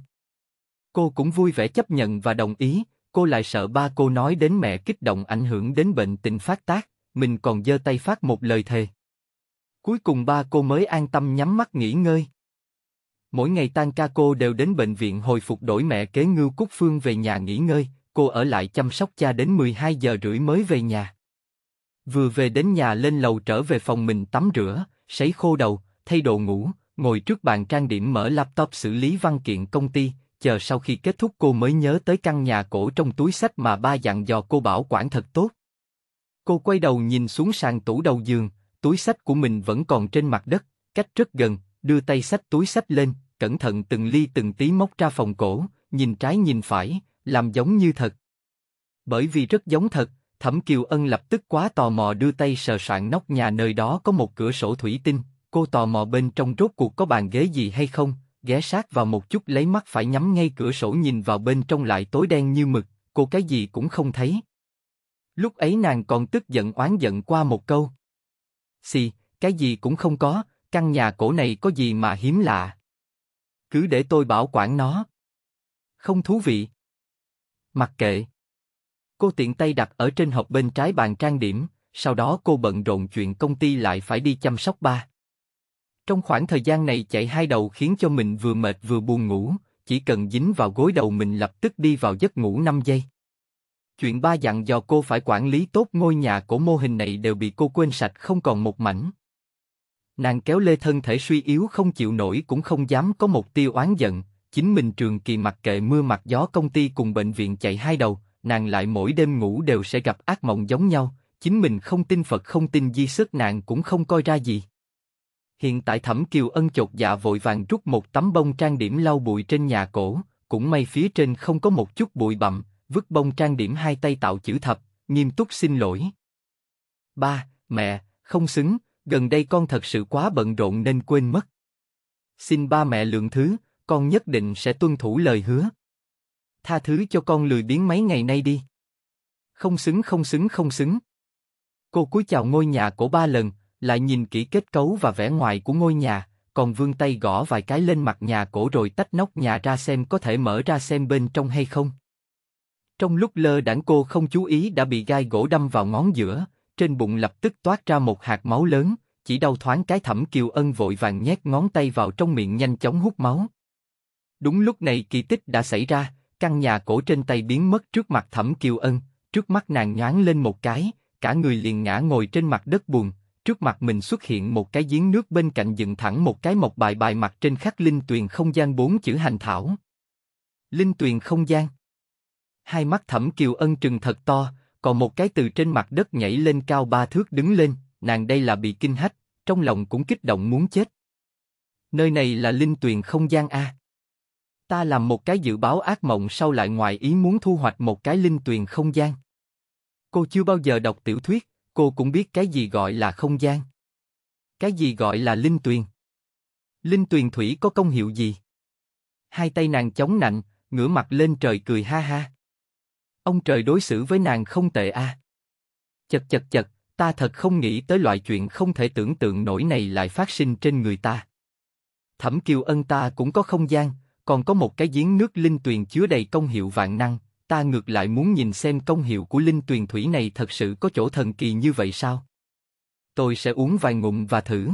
Cô cũng vui vẻ chấp nhận và đồng ý, cô lại sợ ba cô nói đến mẹ kích động ảnh hưởng đến bệnh tình phát tác, mình còn giơ tay phát một lời thề. Cuối cùng ba cô mới an tâm nhắm mắt nghỉ ngơi. Mỗi ngày tan ca cô đều đến bệnh viện hồi phục đổi mẹ kế Ngưu Cúc Phương về nhà nghỉ ngơi, cô ở lại chăm sóc cha đến 12 giờ rưỡi mới về nhà. Vừa về đến nhà lên lầu trở về phòng mình tắm rửa, sấy khô đầu, thay đồ ngủ, ngồi trước bàn trang điểm mở laptop xử lý văn kiện công ty, chờ sau khi kết thúc cô mới nhớ tới căn nhà cổ trong túi sách mà ba dặn dò cô bảo quản thật tốt. Cô quay đầu nhìn xuống sàn tủ đầu giường, túi sách của mình vẫn còn trên mặt đất, cách rất gần, đưa tay sách túi sách lên, cẩn thận từng ly từng tí móc ra phòng cổ, nhìn trái nhìn phải, làm giống như thật. Bởi vì rất giống thật, Thẩm Kiều Ân lập tức quá tò mò đưa tay sờ soạn nóc nhà nơi đó có một cửa sổ thủy tinh, cô tò mò bên trong rốt cuộc có bàn ghế gì hay không, ghé sát vào một chút lấy mắt phải nhắm ngay cửa sổ nhìn vào bên trong lại tối đen như mực, cô cái gì cũng không thấy. Lúc ấy nàng còn tức giận oán giận qua một câu. Xì, cái gì cũng không có, căn nhà cổ này có gì mà hiếm lạ cứ để tôi bảo quản nó. Không thú vị. Mặc kệ. Cô tiện tay đặt ở trên hộp bên trái bàn trang điểm, sau đó cô bận rộn chuyện công ty lại phải đi chăm sóc ba. Trong khoảng thời gian này chạy hai đầu khiến cho mình vừa mệt vừa buồn ngủ, chỉ cần dính vào gối đầu mình lập tức đi vào giấc ngủ 5 giây. Chuyện ba dặn dò cô phải quản lý tốt ngôi nhà của mô hình này đều bị cô quên sạch không còn một mảnh. Nàng kéo lê thân thể suy yếu không chịu nổi cũng không dám có một tiêu oán giận, chính mình trường kỳ mặc kệ mưa mặc gió công ty cùng bệnh viện chạy hai đầu, nàng lại mỗi đêm ngủ đều sẽ gặp ác mộng giống nhau, chính mình không tin Phật không tin di sức nàng cũng không coi ra gì. Hiện tại Thẩm Kiều Ân chột dạ vội vàng rút một tấm bông trang điểm lau bụi trên nhà cổ, cũng may phía trên không có một chút bụi bặm, vứt bông trang điểm hai tay tạo chữ thập, nghiêm túc xin lỗi. Ba, mẹ, không xứng, gần đây con thật sự quá bận rộn nên quên mất. Xin ba mẹ lượng thứ, con nhất định sẽ tuân thủ lời hứa. Tha thứ cho con lười biếng mấy ngày nay đi. Không xứng không xứng không xứng. Cô cúi chào ngôi nhà cổ ba lần, lại nhìn kỹ kết cấu và vẻ ngoài của ngôi nhà, còn vươn tay gõ vài cái lên mặt nhà cổ rồi tách nóc nhà ra xem có thể mở ra xem bên trong hay không. Trong lúc lơ đãng cô không chú ý đã bị gai gỗ đâm vào ngón giữa, trên bụng lập tức toát ra một hạt máu lớn, chỉ đau thoáng cái Thẩm Kiều Ân vội vàng nhét ngón tay vào trong miệng nhanh chóng hút máu. Đúng lúc này kỳ tích đã xảy ra, căn nhà cổ trên tay biến mất trước mặt Thẩm Kiều Ân, trước mắt nàng nhoáng lên một cái, cả người liền ngã ngồi trên mặt đất buồn, trước mặt mình xuất hiện một cái giếng nước bên cạnh dựng thẳng một cái một bài bài mặt trên khắc linh tuyền không gian bốn chữ hành thảo. Linh tuyền không gian. Hai mắt Thẩm Kiều Ân trừng thật to, còn một cái từ trên mặt đất nhảy lên cao ba thước đứng lên, nàng đây là bị kinh hách, trong lòng cũng kích động muốn chết. Nơi này là linh tuyền không gian a. Ta làm một cái dự báo ác mộng sau lại ngoài ý muốn thu hoạch một cái linh tuyền không gian. Cô chưa bao giờ đọc tiểu thuyết, cô cũng biết cái gì gọi là không gian. Cái gì gọi là linh tuyền? Linh tuyền thủy có công hiệu gì? Hai tay nàng chống nạnh, ngửa mặt lên trời cười ha ha. Ông trời đối xử với nàng không tệ a. Chật chật chật, ta thật không nghĩ tới loại chuyện không thể tưởng tượng nổi này lại phát sinh trên người ta. Thẩm Kiều Ân ta cũng có không gian, còn có một cái giếng nước linh tuyền chứa đầy công hiệu vạn năng, ta ngược lại muốn nhìn xem công hiệu của linh tuyền thủy này thật sự có chỗ thần kỳ như vậy sao. Tôi sẽ uống vài ngụm và thử.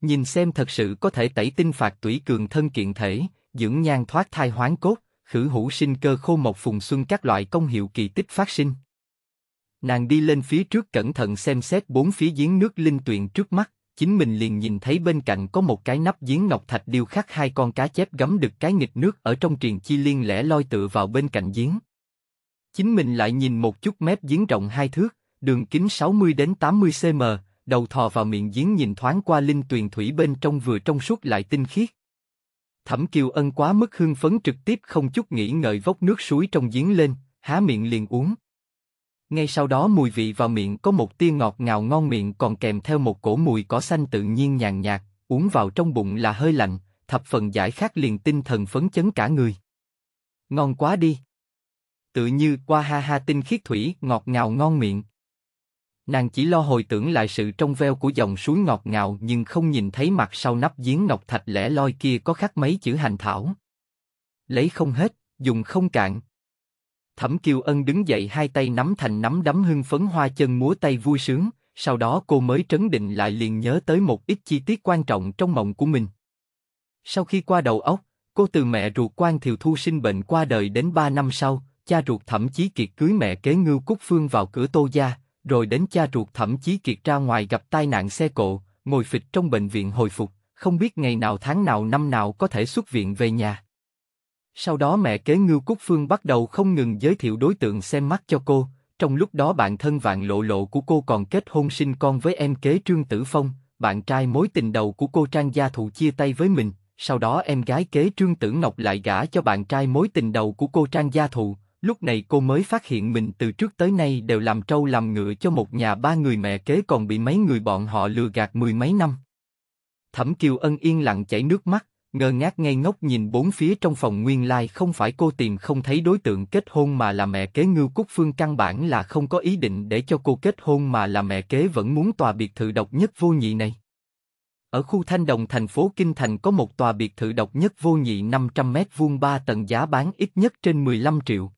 Nhìn xem thật sự có thể tẩy tinh phạt tủy cường thân kiện thể, dưỡng nhan thoát thai hoán cốt, khử hữu sinh cơ khô mộc phùng xuân các loại công hiệu kỳ tích phát sinh. Nàng đi lên phía trước cẩn thận xem xét bốn phía giếng nước linh tuyền trước mắt, chính mình liền nhìn thấy bên cạnh có một cái nắp giếng ngọc thạch điêu khắc hai con cá chép gắm được cái nghịch nước ở trong triền chi liên lẻ loi tựa vào bên cạnh giếng. Chính mình lại nhìn một chút mép giếng rộng hai thước, đường kính 60 đến 80 cm, đầu thò vào miệng giếng nhìn thoáng qua linh tuyền thủy bên trong vừa trong suốt lại tinh khiết. Thẩm Kiều Ân quá mức hưng phấn trực tiếp không chút nghĩ ngợi vốc nước suối trong giếng lên, há miệng liền uống. Ngay sau đó mùi vị vào miệng có một tia ngọt ngào ngon miệng còn kèm theo một cổ mùi cỏ xanh tự nhiên nhàn nhạt, uống vào trong bụng là hơi lạnh, thập phần giải khát liền tinh thần phấn chấn cả người. Ngon quá đi! Tự như qua ha ha tinh khiết thủy, ngọt ngào ngon miệng. Nàng chỉ lo hồi tưởng lại sự trong veo của dòng suối ngọt ngào nhưng không nhìn thấy mặt sau nắp giếng ngọc thạch lẻ loi kia có khắc mấy chữ hành thảo. Lấy không hết, dùng không cạn. Thẩm Kiều Ân đứng dậy hai tay nắm thành nắm đấm hưng phấn hoa chân múa tay vui sướng, sau đó cô mới trấn định lại liền nhớ tới một ít chi tiết quan trọng trong mộng của mình. Sau khi qua đầu óc, cô từ mẹ ruột quan Thiều Thu sinh bệnh qua đời đến ba năm sau, cha ruột thậm chí kiệt cưới mẹ kế Ngưu Cúc Phương vào cửa Tô Gia, rồi đến cha ruột thậm chí kiệt ra ngoài gặp tai nạn xe cộ, ngồi phịch trong bệnh viện hồi phục, không biết ngày nào tháng nào năm nào có thể xuất viện về nhà. Sau đó mẹ kế Ngưu Cúc Phương bắt đầu không ngừng giới thiệu đối tượng xem mắt cho cô, trong lúc đó bạn thân vạn lộ lộ của cô còn kết hôn sinh con với em kế Trương Tử Phong, bạn trai mối tình đầu của cô Trang Gia Thụ chia tay với mình, sau đó em gái kế Trương Tử Ngọc lại gả cho bạn trai mối tình đầu của cô Trang Gia Thụ, Lúc này cô mới phát hiện mình từ trước tới nay đều làm trâu làm ngựa cho một nhà ba người mẹ kế còn bị mấy người bọn họ lừa gạt mười mấy năm. Thẩm Kiều Ân yên lặng chảy nước mắt, ngơ ngác ngây ngốc nhìn bốn phía trong phòng nguyên lai like không phải cô tìm không thấy đối tượng kết hôn mà là mẹ kế Ngưu Cúc Phương căn bản là không có ý định để cho cô kết hôn mà là mẹ kế vẫn muốn tòa biệt thự độc nhất vô nhị này. Ở khu Thanh Đồng thành phố Kinh Thành có một tòa biệt thự độc nhất vô nhị 500 mét vuông 3 tầng giá bán ít nhất trên 15 triệu.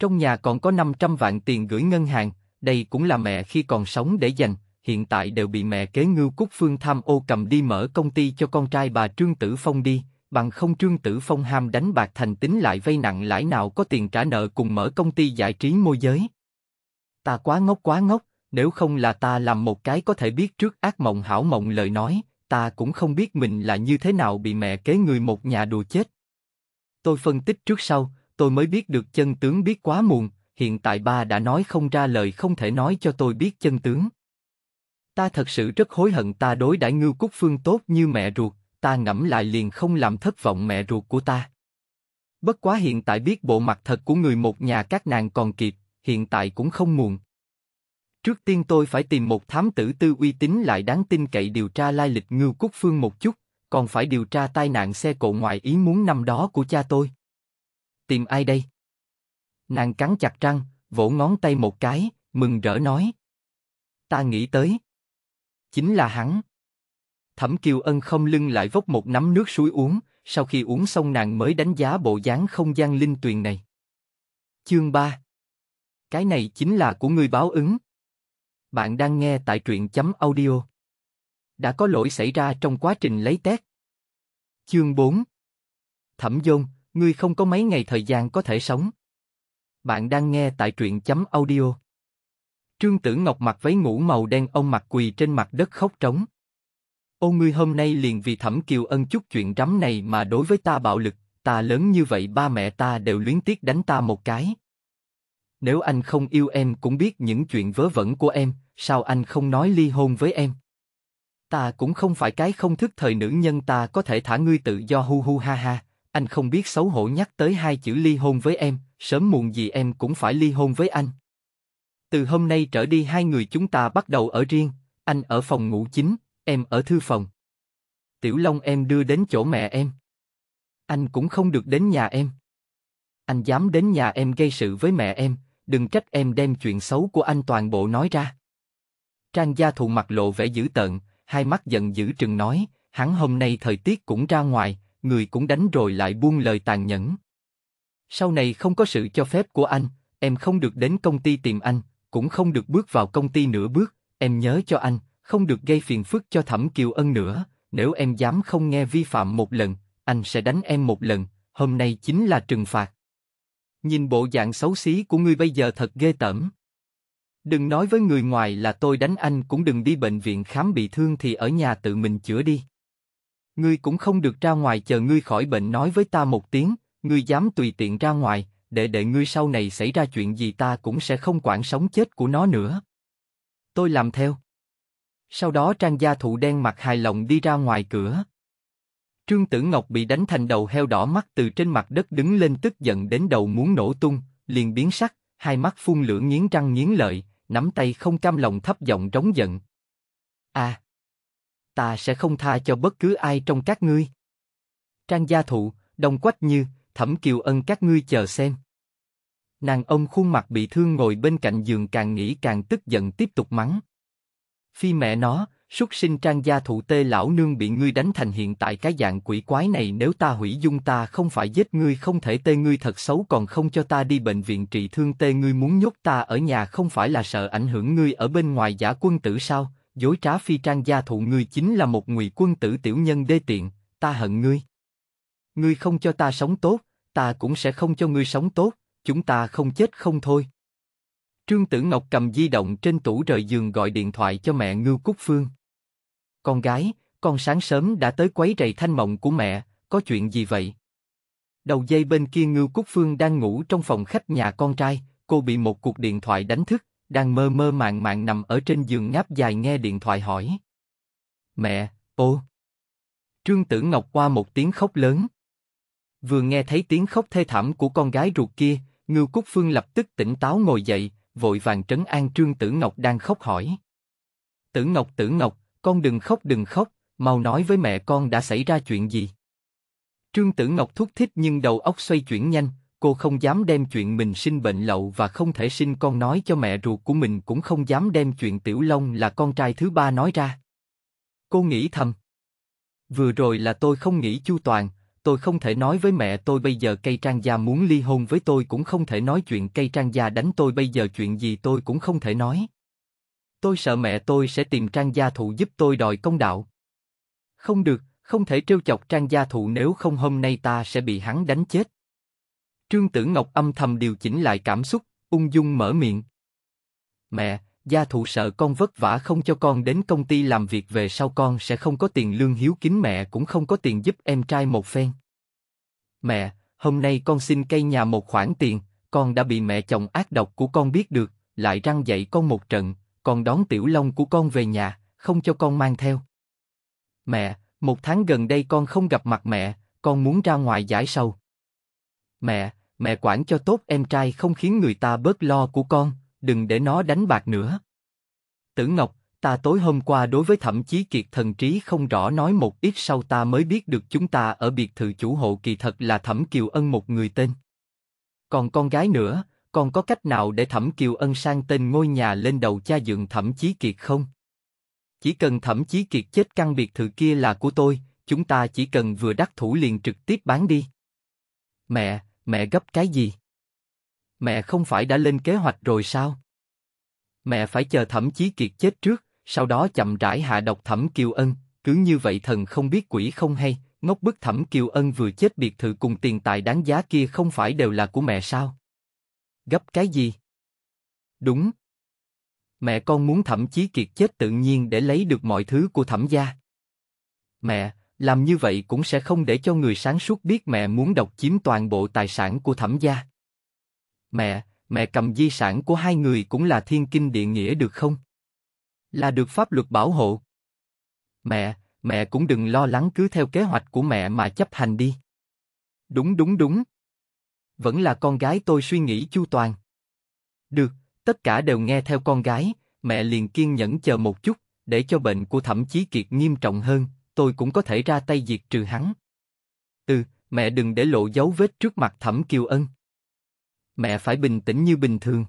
Trong nhà còn có 500 vạn tiền gửi ngân hàng, đây cũng là mẹ khi còn sống để dành, hiện tại đều bị mẹ kế ngưu Cúc Phương tham ô cầm đi mở công ty cho con trai bà Trương Tử Phong đi, bằng không Trương Tử Phong ham đánh bạc thành tính lại vay nặng lãi nào có tiền trả nợ cùng mở công ty giải trí môi giới. Ta quá ngốc quá ngốc, nếu không là ta làm một cái có thể biết trước ác mộng hảo mộng lời nói, ta cũng không biết mình là như thế nào bị mẹ kế người một nhà đùa chết. Tôi phân tích trước sau, tôi mới biết được chân tướng biết quá muộn, hiện tại ba đã nói không ra lời không thể nói cho tôi biết chân tướng. Ta thật sự rất hối hận ta đối đãi ngư Cúc Phương tốt như mẹ ruột, ta ngẫm lại liền không làm thất vọng mẹ ruột của ta. Bất quá hiện tại biết bộ mặt thật của người một nhà các nàng còn kịp, hiện tại cũng không muộn. Trước tiên tôi phải tìm một thám tử tư uy tín lại đáng tin cậy điều tra lai lịch ngư Cúc Phương một chút, còn phải điều tra tai nạn xe cộ ngoại ý muốn năm đó của cha tôi tìm ai đây? Nàng cắn chặt răng, vỗ ngón tay một cái, mừng rỡ nói. Ta nghĩ tới. Chính là hắn. Thẩm Kiều Ân không lưng lại vốc một nắm nước suối uống, sau khi uống xong nàng mới đánh giá bộ dáng không gian linh tuyền này. Chương 3 Cái này chính là của người báo ứng. Bạn đang nghe tại truyện chấm audio. Đã có lỗi xảy ra trong quá trình lấy test. Chương 4 Thẩm Dông, ngươi không có mấy ngày thời gian có thể sống. Bạn đang nghe tại truyện chấm audio. Trương Tử Ngọc mặc váy ngủ màu đen ông mặc quỳ trên mặt đất khóc trống. Ô ngươi hôm nay liền vì Thẩm Kiều Ân chút chuyện rắm này mà đối với ta bạo lực, ta lớn như vậy ba mẹ ta đều luyến tiếc đánh ta một cái. Nếu anh không yêu em cũng biết những chuyện vớ vẩn của em, sao anh không nói ly hôn với em? Ta cũng không phải cái không thức thời nữ nhân ta có thể thả ngươi tự do hu hu ha ha, anh không biết xấu hổ nhắc tới hai chữ ly hôn với em, sớm muộn gì em cũng phải ly hôn với anh. Từ hôm nay trở đi hai người chúng ta bắt đầu ở riêng, anh ở phòng ngủ chính, em ở thư phòng. Tiểu Long em đưa đến chỗ mẹ em. Anh cũng không được đến nhà em. Anh dám đến nhà em gây sự với mẹ em, đừng trách em đem chuyện xấu của anh toàn bộ nói ra. Trang gia thụ mặt lộ vẻ dữ tợn, hai mắt giận dữ trừng nói, hắn hôm nay thời tiết cũng ra ngoài, người cũng đánh rồi lại buông lời tàn nhẫn. Sau này không có sự cho phép của anh, em không được đến công ty tìm anh, cũng không được bước vào công ty nửa bước, em nhớ cho anh, không được gây phiền phức cho Thẩm Kiều Ân nữa, nếu em dám không nghe vi phạm một lần, anh sẽ đánh em một lần, hôm nay chính là trừng phạt. Nhìn bộ dạng xấu xí của ngươi bây giờ thật ghê tởm. Đừng nói với người ngoài là tôi đánh anh cũng đừng đi bệnh viện khám bị thương thì ở nhà tự mình chữa đi ngươi cũng không được ra ngoài chờ ngươi khỏi bệnh nói với ta một tiếng, ngươi dám tùy tiện ra ngoài, để để ngươi sau này xảy ra chuyện gì ta cũng sẽ không quản sống chết của nó nữa. Tôi làm theo. Sau đó trang gia thụ đen mặt hài lòng đi ra ngoài cửa. Trương Tử Ngọc bị đánh thành đầu heo đỏ mắt từ trên mặt đất đứng lên tức giận đến đầu muốn nổ tung, liền biến sắc, hai mắt phun lửa nghiến răng nghiến lợi, nắm tay không cam lòng thấp giọng trống giận. À! ta sẽ không tha cho bất cứ ai trong các ngươi. Trang gia thụ, đồng quách như, thẩm kiều ân các ngươi chờ xem. Nàng ông khuôn mặt bị thương ngồi bên cạnh giường càng nghĩ càng tức giận tiếp tục mắng. Phi mẹ nó, xuất sinh trang gia thụ tê lão nương bị ngươi đánh thành hiện tại cái dạng quỷ quái này nếu ta hủy dung ta không phải giết ngươi không thể tê ngươi thật xấu còn không cho ta đi bệnh viện trị thương tê ngươi muốn nhốt ta ở nhà không phải là sợ ảnh hưởng ngươi ở bên ngoài giả quân tử sao dối trá phi trang gia thụ ngươi chính là một ngụy quân tử tiểu nhân đê tiện, ta hận ngươi. Ngươi không cho ta sống tốt, ta cũng sẽ không cho ngươi sống tốt, chúng ta không chết không thôi. Trương Tử Ngọc cầm di động trên tủ rời giường gọi điện thoại cho mẹ Ngưu Cúc Phương. Con gái, con sáng sớm đã tới quấy rầy thanh mộng của mẹ, có chuyện gì vậy? Đầu dây bên kia Ngưu Cúc Phương đang ngủ trong phòng khách nhà con trai, cô bị một cuộc điện thoại đánh thức, đang mơ mơ màng màng nằm ở trên giường ngáp dài nghe điện thoại hỏi. Mẹ, ô. Trương Tử Ngọc qua một tiếng khóc lớn. Vừa nghe thấy tiếng khóc thê thảm của con gái ruột kia, Ngưu Cúc Phương lập tức tỉnh táo ngồi dậy, vội vàng trấn an Trương Tử Ngọc đang khóc hỏi. Tử Ngọc, Tử Ngọc, con đừng khóc đừng khóc, mau nói với mẹ con đã xảy ra chuyện gì. Trương Tử Ngọc thúc thích nhưng đầu óc xoay chuyển nhanh, cô không dám đem chuyện mình sinh bệnh lậu và không thể sinh con nói cho mẹ ruột của mình cũng không dám đem chuyện Tiểu Long là con trai thứ ba nói ra. Cô nghĩ thầm. Vừa rồi là tôi không nghĩ chu toàn, tôi không thể nói với mẹ tôi bây giờ cây trang gia muốn ly hôn với tôi cũng không thể nói chuyện cây trang gia đánh tôi bây giờ chuyện gì tôi cũng không thể nói. Tôi sợ mẹ tôi sẽ tìm trang gia thụ giúp tôi đòi công đạo. Không được, không thể trêu chọc trang gia thụ nếu không hôm nay ta sẽ bị hắn đánh chết. Trương Tử Ngọc âm thầm điều chỉnh lại cảm xúc, ung dung mở miệng. Mẹ, gia thụ sợ con vất vả không cho con đến công ty làm việc về sau con sẽ không có tiền lương hiếu kính mẹ cũng không có tiền giúp em trai một phen. Mẹ, hôm nay con xin cây nhà một khoản tiền, con đã bị mẹ chồng ác độc của con biết được, lại răng dạy con một trận, còn đón tiểu long của con về nhà, không cho con mang theo. Mẹ, một tháng gần đây con không gặp mặt mẹ, con muốn ra ngoài giải sầu. Mẹ, mẹ quản cho tốt em trai không khiến người ta bớt lo của con, đừng để nó đánh bạc nữa. Tử Ngọc, ta tối hôm qua đối với thẩm chí kiệt thần trí không rõ nói một ít sau ta mới biết được chúng ta ở biệt thự chủ hộ kỳ thật là thẩm kiều ân một người tên. Còn con gái nữa, còn có cách nào để thẩm kiều ân sang tên ngôi nhà lên đầu cha dượng thẩm chí kiệt không? Chỉ cần thẩm chí kiệt chết căn biệt thự kia là của tôi, chúng ta chỉ cần vừa đắc thủ liền trực tiếp bán đi. Mẹ, Mẹ gấp cái gì? Mẹ không phải đã lên kế hoạch rồi sao? Mẹ phải chờ thẩm chí kiệt chết trước, sau đó chậm rãi hạ độc thẩm kiều ân, cứ như vậy thần không biết quỷ không hay, ngốc bức thẩm kiều ân vừa chết biệt thự cùng tiền tài đáng giá kia không phải đều là của mẹ sao? Gấp cái gì? Đúng. Mẹ con muốn thẩm chí kiệt chết tự nhiên để lấy được mọi thứ của thẩm gia. Mẹ, làm như vậy cũng sẽ không để cho người sáng suốt biết mẹ muốn độc chiếm toàn bộ tài sản của thẩm gia. Mẹ, mẹ cầm di sản của hai người cũng là thiên kinh địa nghĩa được không? Là được pháp luật bảo hộ. Mẹ, mẹ cũng đừng lo lắng cứ theo kế hoạch của mẹ mà chấp hành đi. Đúng đúng đúng. Vẫn là con gái tôi suy nghĩ chu toàn. Được, tất cả đều nghe theo con gái, mẹ liền kiên nhẫn chờ một chút, để cho bệnh của thẩm chí kiệt nghiêm trọng hơn, tôi cũng có thể ra tay diệt trừ hắn. Ừ, mẹ đừng để lộ dấu vết trước mặt Thẩm Kiều Ân. Mẹ phải bình tĩnh như bình thường.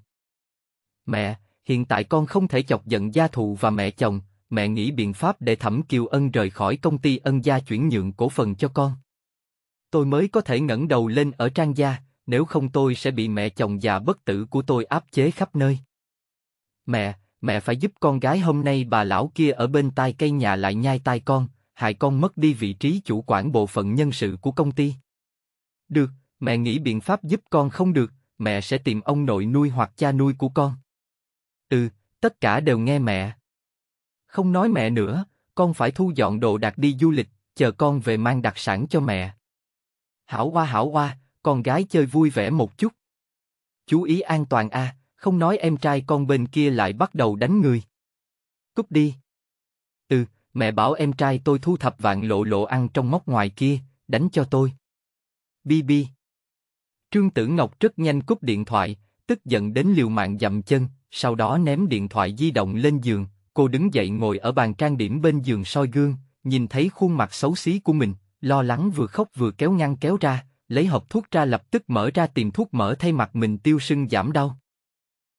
Mẹ, hiện tại con không thể chọc giận gia thụ và mẹ chồng, mẹ nghĩ biện pháp để Thẩm Kiều Ân rời khỏi công ty Ân gia chuyển nhượng cổ phần cho con. Tôi mới có thể ngẩng đầu lên ở trang gia, nếu không tôi sẽ bị mẹ chồng già bất tử của tôi áp chế khắp nơi. Mẹ, mẹ phải giúp con gái hôm nay bà lão kia ở bên tai cây nhà lại nhai tai con, hại con mất đi vị trí chủ quản bộ phận nhân sự của công ty. Được, mẹ nghĩ biện pháp giúp con không được, mẹ sẽ tìm ông nội nuôi hoặc cha nuôi của con. Ừ, tất cả đều nghe mẹ. Không nói mẹ nữa, con phải thu dọn đồ đạc đi du lịch, chờ con về mang đặc sản cho mẹ. Hảo hoa hảo hoa, con gái chơi vui vẻ một chút. Chú ý an toàn a, à, không nói em trai con bên kia lại bắt đầu đánh người. Cúp đi mẹ bảo em trai tôi thu thập vạn lộ lộ ăn trong móc ngoài kia, đánh cho tôi. BB Trương Tử Ngọc rất nhanh cúp điện thoại, tức giận đến liều mạng dậm chân, sau đó ném điện thoại di động lên giường, cô đứng dậy ngồi ở bàn trang điểm bên giường soi gương, nhìn thấy khuôn mặt xấu xí của mình, lo lắng vừa khóc vừa kéo ngăn kéo ra, lấy hộp thuốc ra lập tức mở ra tìm thuốc mỡ thay mặt mình tiêu sưng giảm đau.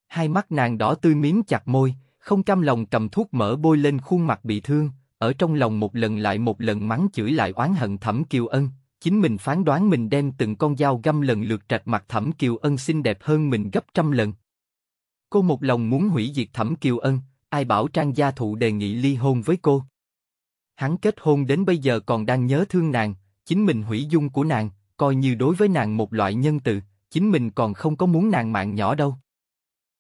Hai mắt nàng đỏ tươi miếm chặt môi, không cam lòng cầm thuốc mỡ bôi lên khuôn mặt bị thương, ở trong lòng một lần lại một lần mắng chửi lại oán hận Thẩm Kiều Ân, chính mình phán đoán mình đem từng con dao găm lần lượt trạch mặt Thẩm Kiều Ân xinh đẹp hơn mình gấp trăm lần. Cô một lòng muốn hủy diệt Thẩm Kiều Ân, ai bảo Trang gia thụ đề nghị ly hôn với cô. Hắn kết hôn đến bây giờ còn đang nhớ thương nàng, chính mình hủy dung của nàng, coi như đối với nàng một loại nhân từ, chính mình còn không có muốn nàng mạng nhỏ đâu.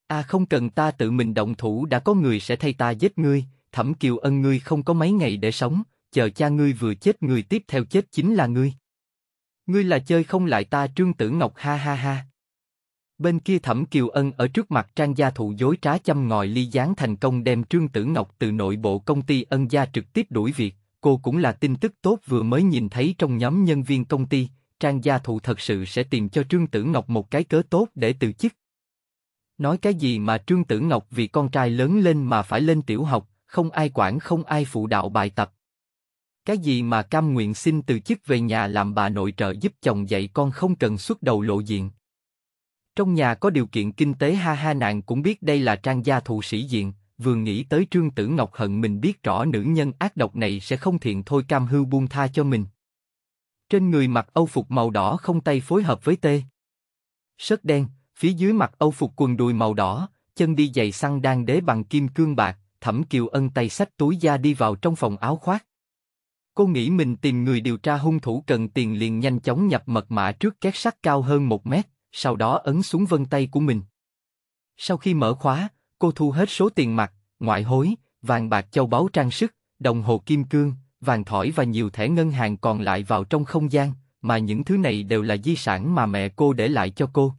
A à không cần ta tự mình động thủ đã có người sẽ thay ta giết ngươi, Thẩm Kiều Ân ngươi không có mấy ngày để sống, chờ cha ngươi vừa chết người tiếp theo chết chính là ngươi. Ngươi là chơi không lại ta Trương Tử Ngọc ha ha ha. Bên kia Thẩm Kiều Ân ở trước mặt Trang gia thụ dối trá chăm ngòi ly gián thành công đem Trương Tử Ngọc từ nội bộ công ty Ân gia trực tiếp đuổi việc, cô cũng là tin tức tốt vừa mới nhìn thấy trong nhóm nhân viên công ty, Trang gia thụ thật sự sẽ tìm cho Trương Tử Ngọc một cái cớ tốt để từ chức. Nói cái gì mà Trương Tử Ngọc vì con trai lớn lên mà phải lên tiểu học, không ai quản không ai phụ đạo bài tập. Cái gì mà cam nguyện xin từ chức về nhà làm bà nội trợ giúp chồng dạy con không cần xuất đầu lộ diện. Trong nhà có điều kiện kinh tế ha ha nàng cũng biết đây là trang gia thụ sĩ diện, vừa nghĩ tới Trương Tử Ngọc hận mình biết rõ nữ nhân ác độc này sẽ không thiện thôi cam hư buông tha cho mình. Trên người mặc âu phục màu đỏ không tay phối hợp với tê. Sớt đen, phía dưới mặc âu phục quần đùi màu đỏ, chân đi giày xăng đan đế bằng kim cương bạc, Thẩm Kiều Ân tay sách túi da đi vào trong phòng áo khoác. Cô nghĩ mình tìm người điều tra hung thủ cần tiền liền nhanh chóng nhập mật mã trước két sắt cao hơn một mét, sau đó ấn xuống vân tay của mình. Sau khi mở khóa, cô thu hết số tiền mặt, ngoại hối, vàng bạc châu báu trang sức, đồng hồ kim cương, vàng thỏi và nhiều thẻ ngân hàng còn lại vào trong không gian, mà những thứ này đều là di sản mà mẹ cô để lại cho cô.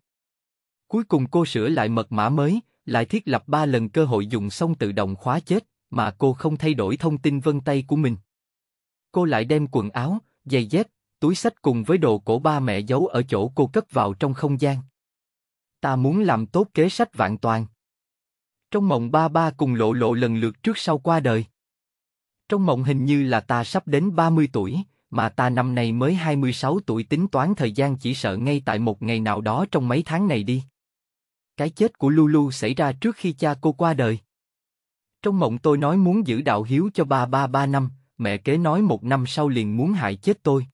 Cuối cùng cô sửa lại mật mã mới, lại thiết lập ba lần cơ hội dùng xong tự động khóa chết, mà cô không thay đổi thông tin vân tay của mình. Cô lại đem quần áo, giày dép, túi sách cùng với đồ cổ ba mẹ giấu ở chỗ cô cất vào trong không gian. Ta muốn làm tốt kế sách vạn toàn. Trong mộng ba ba cùng lộ lộ lần lượt trước sau qua đời. Trong mộng hình như là ta sắp đến 30 tuổi, mà ta năm nay mới 26 tuổi tính toán thời gian chỉ sợ ngay tại một ngày nào đó trong mấy tháng này đi. Cái chết của Lulu xảy ra trước khi cha cô qua đời. Trong mộng tôi nói muốn giữ đạo hiếu cho ba ba ba năm, mẹ kế nói một năm sau liền muốn hại chết tôi.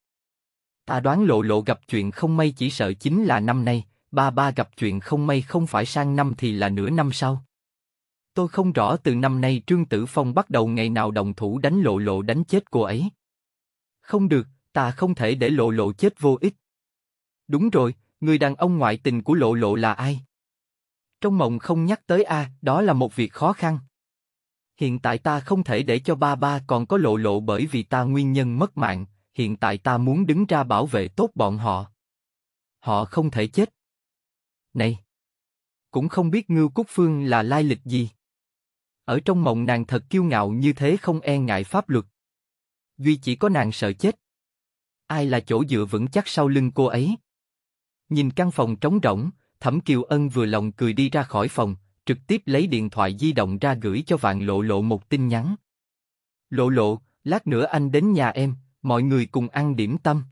Ta đoán lộ lộ gặp chuyện không may chỉ sợ chính là năm nay, ba ba gặp chuyện không may không phải sang năm thì là nửa năm sau. Tôi không rõ từ năm nay Trương Tử Phong bắt đầu ngày nào đồng thủ đánh lộ lộ đánh chết cô ấy. Không được, ta không thể để lộ lộ chết vô ích. Đúng rồi, người đàn ông ngoại tình của lộ lộ là ai? trong mộng không nhắc tới a, đó là một việc khó khăn. Hiện tại ta không thể để cho ba ba còn có lộ lộ bởi vì ta nguyên nhân mất mạng, hiện tại ta muốn đứng ra bảo vệ tốt bọn họ. Họ không thể chết. Này! Cũng không biết Ngưu Cúc Phương là lai lịch gì. Ở trong mộng nàng thật kiêu ngạo như thế không e ngại pháp luật. Duy chỉ có nàng sợ chết. Ai là chỗ dựa vững chắc sau lưng cô ấy? Nhìn căn phòng trống rỗng, Thẩm Kiều Ân vừa lòng cười đi ra khỏi phòng, trực tiếp lấy điện thoại di động ra gửi cho Vạn Lộ Lộ một tin nhắn. Lộ Lộ, lát nữa anh đến nhà em, mọi người cùng ăn điểm tâm.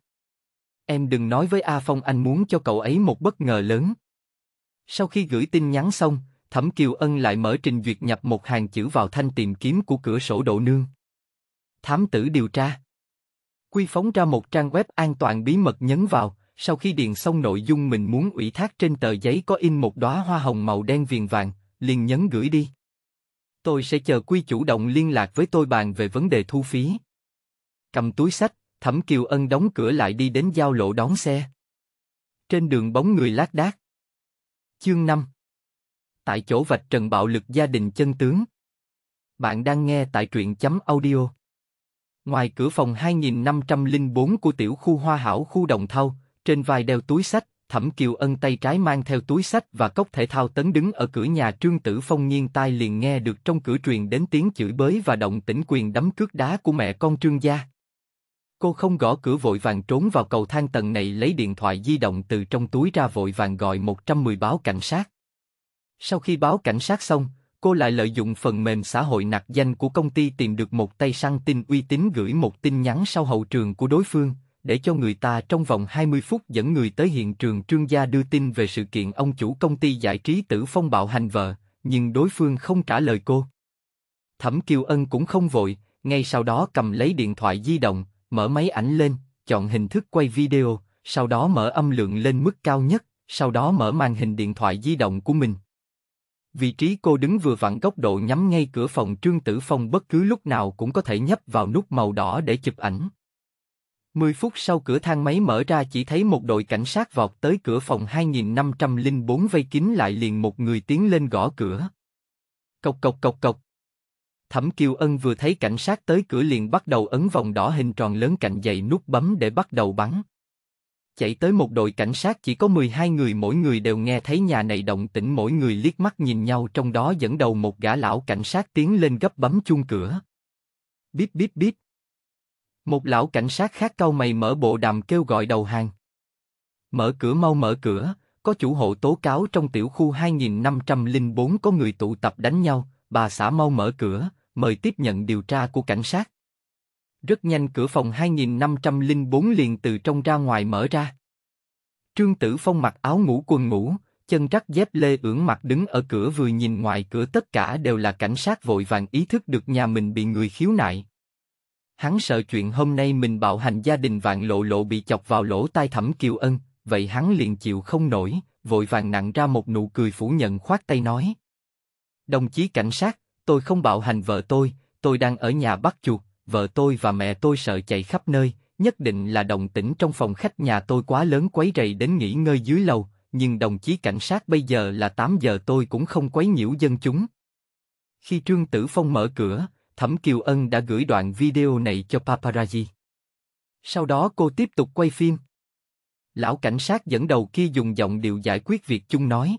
Em đừng nói với A Phong anh muốn cho cậu ấy một bất ngờ lớn. Sau khi gửi tin nhắn xong, Thẩm Kiều Ân lại mở trình duyệt nhập một hàng chữ vào thanh tìm kiếm của cửa sổ độ nương. Thám tử điều tra. Quy phóng ra một trang web an toàn bí mật nhấn vào, sau khi điền xong nội dung mình muốn ủy thác trên tờ giấy có in một đóa hoa hồng màu đen viền vàng, liền nhấn gửi đi. Tôi sẽ chờ quy chủ động liên lạc với tôi bàn về vấn đề thu phí. Cầm túi sách, Thẩm Kiều Ân đóng cửa lại đi đến giao lộ đón xe. Trên đường bóng người lác đác. Chương 5 Tại chỗ vạch trần bạo lực gia đình chân tướng. Bạn đang nghe tại truyện chấm audio. Ngoài cửa phòng 2504 của tiểu khu Hoa Hảo khu Đồng Thau, trên vai đeo túi sách, Thẩm Kiều Ân tay trái mang theo túi sách và cốc thể thao tấn đứng ở cửa nhà Trương Tử Phong nhiên tai liền nghe được trong cửa truyền đến tiếng chửi bới và động tĩnh quyền đấm cước đá của mẹ con Trương gia. Cô không gõ cửa vội vàng trốn vào cầu thang tầng này lấy điện thoại di động từ trong túi ra vội vàng gọi 110 báo cảnh sát. Sau khi báo cảnh sát xong, cô lại lợi dụng phần mềm xã hội nặc danh của công ty tìm được một tay săn tin uy tín gửi một tin nhắn sau hậu trường của đối phương, để cho người ta trong vòng 20 phút dẫn người tới hiện trường trương gia đưa tin về sự kiện ông chủ công ty giải trí tử phong bạo hành vợ, nhưng đối phương không trả lời cô. Thẩm Kiều Ân cũng không vội, ngay sau đó cầm lấy điện thoại di động, mở máy ảnh lên, chọn hình thức quay video, sau đó mở âm lượng lên mức cao nhất, sau đó mở màn hình điện thoại di động của mình. Vị trí cô đứng vừa vặn góc độ nhắm ngay cửa phòng Trương Tử Phong bất cứ lúc nào cũng có thể nhấp vào nút màu đỏ để chụp ảnh. 10 phút sau cửa thang máy mở ra chỉ thấy một đội cảnh sát vọt tới cửa phòng 2504 vây kín lại liền một người tiến lên gõ cửa. Cộc cộc cộc cộc. Thẩm Kiều Ân vừa thấy cảnh sát tới cửa liền bắt đầu ấn vòng đỏ hình tròn lớn cạnh dậy nút bấm để bắt đầu bắn. Chạy tới một đội cảnh sát chỉ có 12 người mỗi người đều nghe thấy nhà này động tĩnh mỗi người liếc mắt nhìn nhau trong đó dẫn đầu một gã lão cảnh sát tiến lên gấp bấm chuông cửa. Bíp bíp bíp một lão cảnh sát khác cau mày mở bộ đàm kêu gọi đầu hàng. Mở cửa mau mở cửa, có chủ hộ tố cáo trong tiểu khu 2504 có người tụ tập đánh nhau, bà xã mau mở cửa, mời tiếp nhận điều tra của cảnh sát. Rất nhanh cửa phòng 2504 liền từ trong ra ngoài mở ra. Trương Tử Phong mặc áo ngủ quần ngủ, chân rắc dép lê ưỡn mặt đứng ở cửa vừa nhìn ngoài cửa tất cả đều là cảnh sát vội vàng ý thức được nhà mình bị người khiếu nại. Hắn sợ chuyện hôm nay mình bạo hành gia đình vạn lộ lộ bị chọc vào lỗ tai thẩm kiều ân, vậy hắn liền chịu không nổi, vội vàng nặng ra một nụ cười phủ nhận khoát tay nói. Đồng chí cảnh sát, tôi không bạo hành vợ tôi, tôi đang ở nhà bắt chuột, vợ tôi và mẹ tôi sợ chạy khắp nơi, nhất định là đồng tĩnh trong phòng khách nhà tôi quá lớn quấy rầy đến nghỉ ngơi dưới lầu, nhưng đồng chí cảnh sát bây giờ là 8 giờ tôi cũng không quấy nhiễu dân chúng. Khi Trương Tử Phong mở cửa, Thẩm Kiều Ân đã gửi đoạn video này cho paparazzi. Sau đó cô tiếp tục quay phim. Lão cảnh sát dẫn đầu kia dùng giọng điệu giải quyết việc chung nói.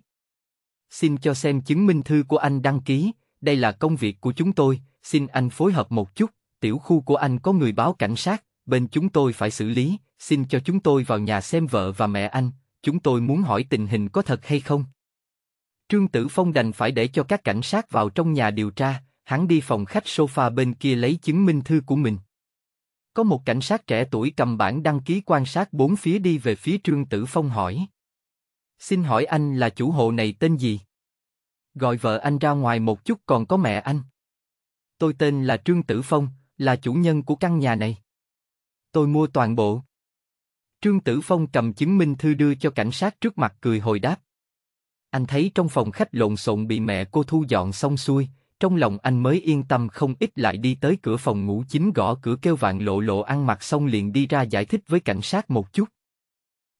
Xin cho xem chứng minh thư của anh đăng ký, đây là công việc của chúng tôi, xin anh phối hợp một chút, tiểu khu của anh có người báo cảnh sát, bên chúng tôi phải xử lý, xin cho chúng tôi vào nhà xem vợ và mẹ anh, chúng tôi muốn hỏi tình hình có thật hay không. Trương Tử Phong đành phải để cho các cảnh sát vào trong nhà điều tra, hắn đi phòng khách sofa bên kia lấy chứng minh thư của mình. Có một cảnh sát trẻ tuổi cầm bản đăng ký quan sát bốn phía đi về phía Trương Tử Phong hỏi. Xin hỏi anh là chủ hộ này tên gì? Gọi vợ anh ra ngoài một chút còn có mẹ anh. Tôi tên là Trương Tử Phong, là chủ nhân của căn nhà này. Tôi mua toàn bộ. Trương Tử Phong cầm chứng minh thư đưa cho cảnh sát trước mặt cười hồi đáp. Anh thấy trong phòng khách lộn xộn bị mẹ cô thu dọn xong xuôi, trong lòng anh mới yên tâm không ít lại đi tới cửa phòng ngủ chính gõ cửa kêu vạn lộ lộ ăn mặc xong liền đi ra giải thích với cảnh sát một chút.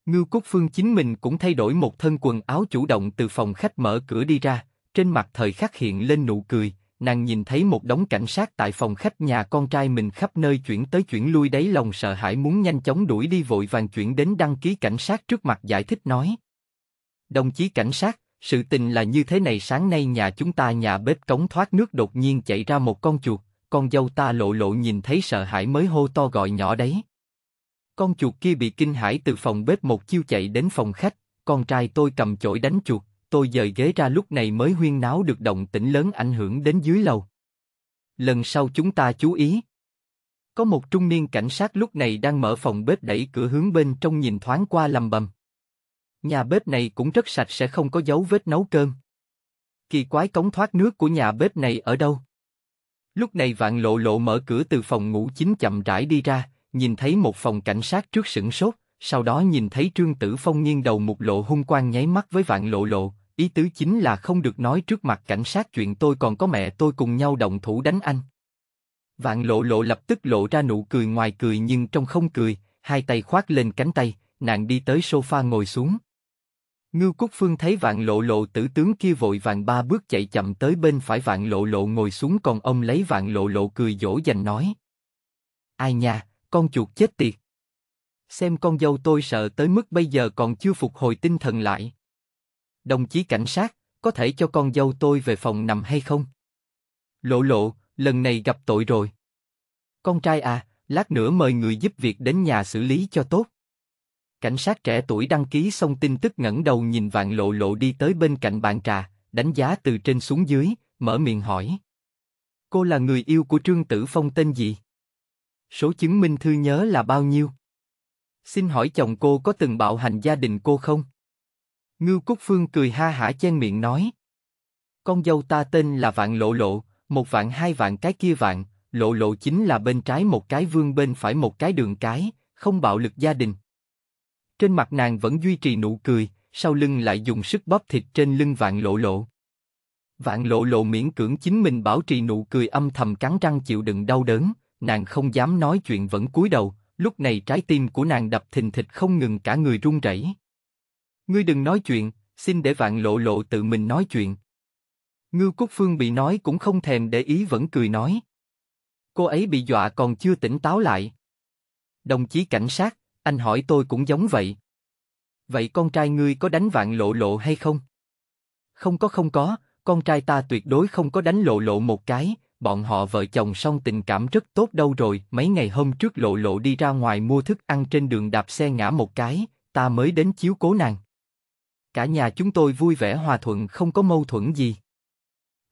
Ngưu Cúc Phương chính mình cũng thay đổi một thân quần áo chủ động từ phòng khách mở cửa đi ra, trên mặt thời khắc hiện lên nụ cười, nàng nhìn thấy một đống cảnh sát tại phòng khách nhà con trai mình khắp nơi chuyển tới chuyển lui đấy lòng sợ hãi muốn nhanh chóng đuổi đi vội vàng chuyển đến đăng ký cảnh sát trước mặt giải thích nói. Đồng chí cảnh sát, sự tình là như thế này sáng nay nhà chúng ta nhà bếp cống thoát nước đột nhiên chạy ra một con chuột, con dâu ta lộ lộ nhìn thấy sợ hãi mới hô to gọi nhỏ đấy. Con chuột kia bị kinh hãi từ phòng bếp một chiêu chạy đến phòng khách, con trai tôi cầm chổi đánh chuột, tôi dời ghế ra lúc này mới huyên náo được động tĩnh lớn ảnh hưởng đến dưới lầu. Lần sau chúng ta chú ý. Có một trung niên cảnh sát lúc này đang mở phòng bếp đẩy cửa hướng bên trong nhìn thoáng qua lầm bầm. Nhà bếp này cũng rất sạch sẽ không có dấu vết nấu cơm. Kỳ quái cống thoát nước của nhà bếp này ở đâu? Lúc này vạn lộ lộ mở cửa từ phòng ngủ chính chậm rãi đi ra, nhìn thấy một phòng cảnh sát trước sửng sốt, sau đó nhìn thấy trương tử phong nghiêng đầu một lộ hung quang nháy mắt với vạn lộ lộ, ý tứ chính là không được nói trước mặt cảnh sát chuyện tôi còn có mẹ tôi cùng nhau động thủ đánh anh. Vạn lộ lộ lập tức lộ ra nụ cười ngoài cười nhưng trong không cười, hai tay khoác lên cánh tay, nàng đi tới sofa ngồi xuống. Ngưu Cúc Phương thấy vạn lộ lộ tử tướng kia vội vàng ba bước chạy chậm tới bên phải vạn lộ lộ ngồi xuống còn ông lấy vạn lộ lộ cười dỗ dành nói. Ai nha, con chuột chết tiệt. Xem con dâu tôi sợ tới mức bây giờ còn chưa phục hồi tinh thần lại. Đồng chí cảnh sát, có thể cho con dâu tôi về phòng nằm hay không? Lộ lộ, lần này gặp tội rồi. Con trai à, lát nữa mời người giúp việc đến nhà xử lý cho tốt. Cảnh sát trẻ tuổi đăng ký xong tin tức ngẩng đầu nhìn vạn lộ lộ đi tới bên cạnh bàn trà, đánh giá từ trên xuống dưới, mở miệng hỏi. Cô là người yêu của Trương Tử Phong tên gì? Số chứng minh thư nhớ là bao nhiêu? Xin hỏi chồng cô có từng bạo hành gia đình cô không? Ngưu Cúc Phương cười ha hả chen miệng nói. Con dâu ta tên là Vạn Lộ Lộ, một vạn hai vạn cái kia vạn, Lộ Lộ chính là bên trái một cái vương bên phải một cái đường cái, không bạo lực gia đình. Trên mặt nàng vẫn duy trì nụ cười, sau lưng lại dùng sức bóp thịt trên lưng vạn lộ lộ. Vạn lộ lộ miễn cưỡng chính mình bảo trì nụ cười âm thầm cắn răng chịu đựng đau đớn, nàng không dám nói chuyện vẫn cúi đầu, lúc này trái tim của nàng đập thình thịch không ngừng cả người run rẩy. Ngươi đừng nói chuyện, xin để vạn lộ lộ tự mình nói chuyện. ngư Cúc Phương bị nói cũng không thèm để ý vẫn cười nói. Cô ấy bị dọa còn chưa tỉnh táo lại. Đồng chí cảnh sát, anh hỏi tôi cũng giống vậy. Vậy con trai ngươi có đánh vạn lộ lộ hay không? Không có không có, con trai ta tuyệt đối không có đánh lộ lộ một cái, bọn họ vợ chồng song tình cảm rất tốt đâu rồi. Mấy ngày hôm trước lộ lộ đi ra ngoài mua thức ăn trên đường đạp xe ngã một cái, ta mới đến chiếu cố nàng. Cả nhà chúng tôi vui vẻ hòa thuận không có mâu thuẫn gì.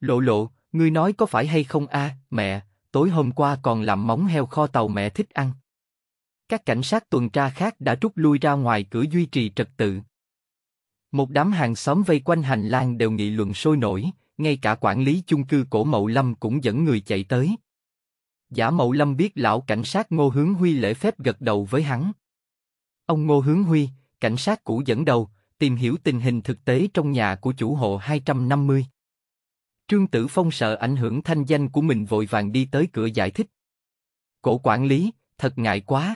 Lộ lộ, ngươi nói có phải hay không a à, mẹ, tối hôm qua còn làm móng heo kho tàu mẹ thích ăn. Các cảnh sát tuần tra khác đã rút lui ra ngoài cửa duy trì trật tự. Một đám hàng xóm vây quanh hành lang đều nghị luận sôi nổi, ngay cả quản lý chung cư cổ Mậu Lâm cũng dẫn người chạy tới. Giả Mậu Lâm biết lão cảnh sát Ngô Hướng Huy lễ phép gật đầu với hắn. Ông Ngô Hướng Huy, cảnh sát cũ dẫn đầu, tìm hiểu tình hình thực tế trong nhà của chủ hộ 250. Trương Tử Phong sợ ảnh hưởng thanh danh của mình vội vàng đi tới cửa giải thích. Cổ quản lý, thật ngại quá,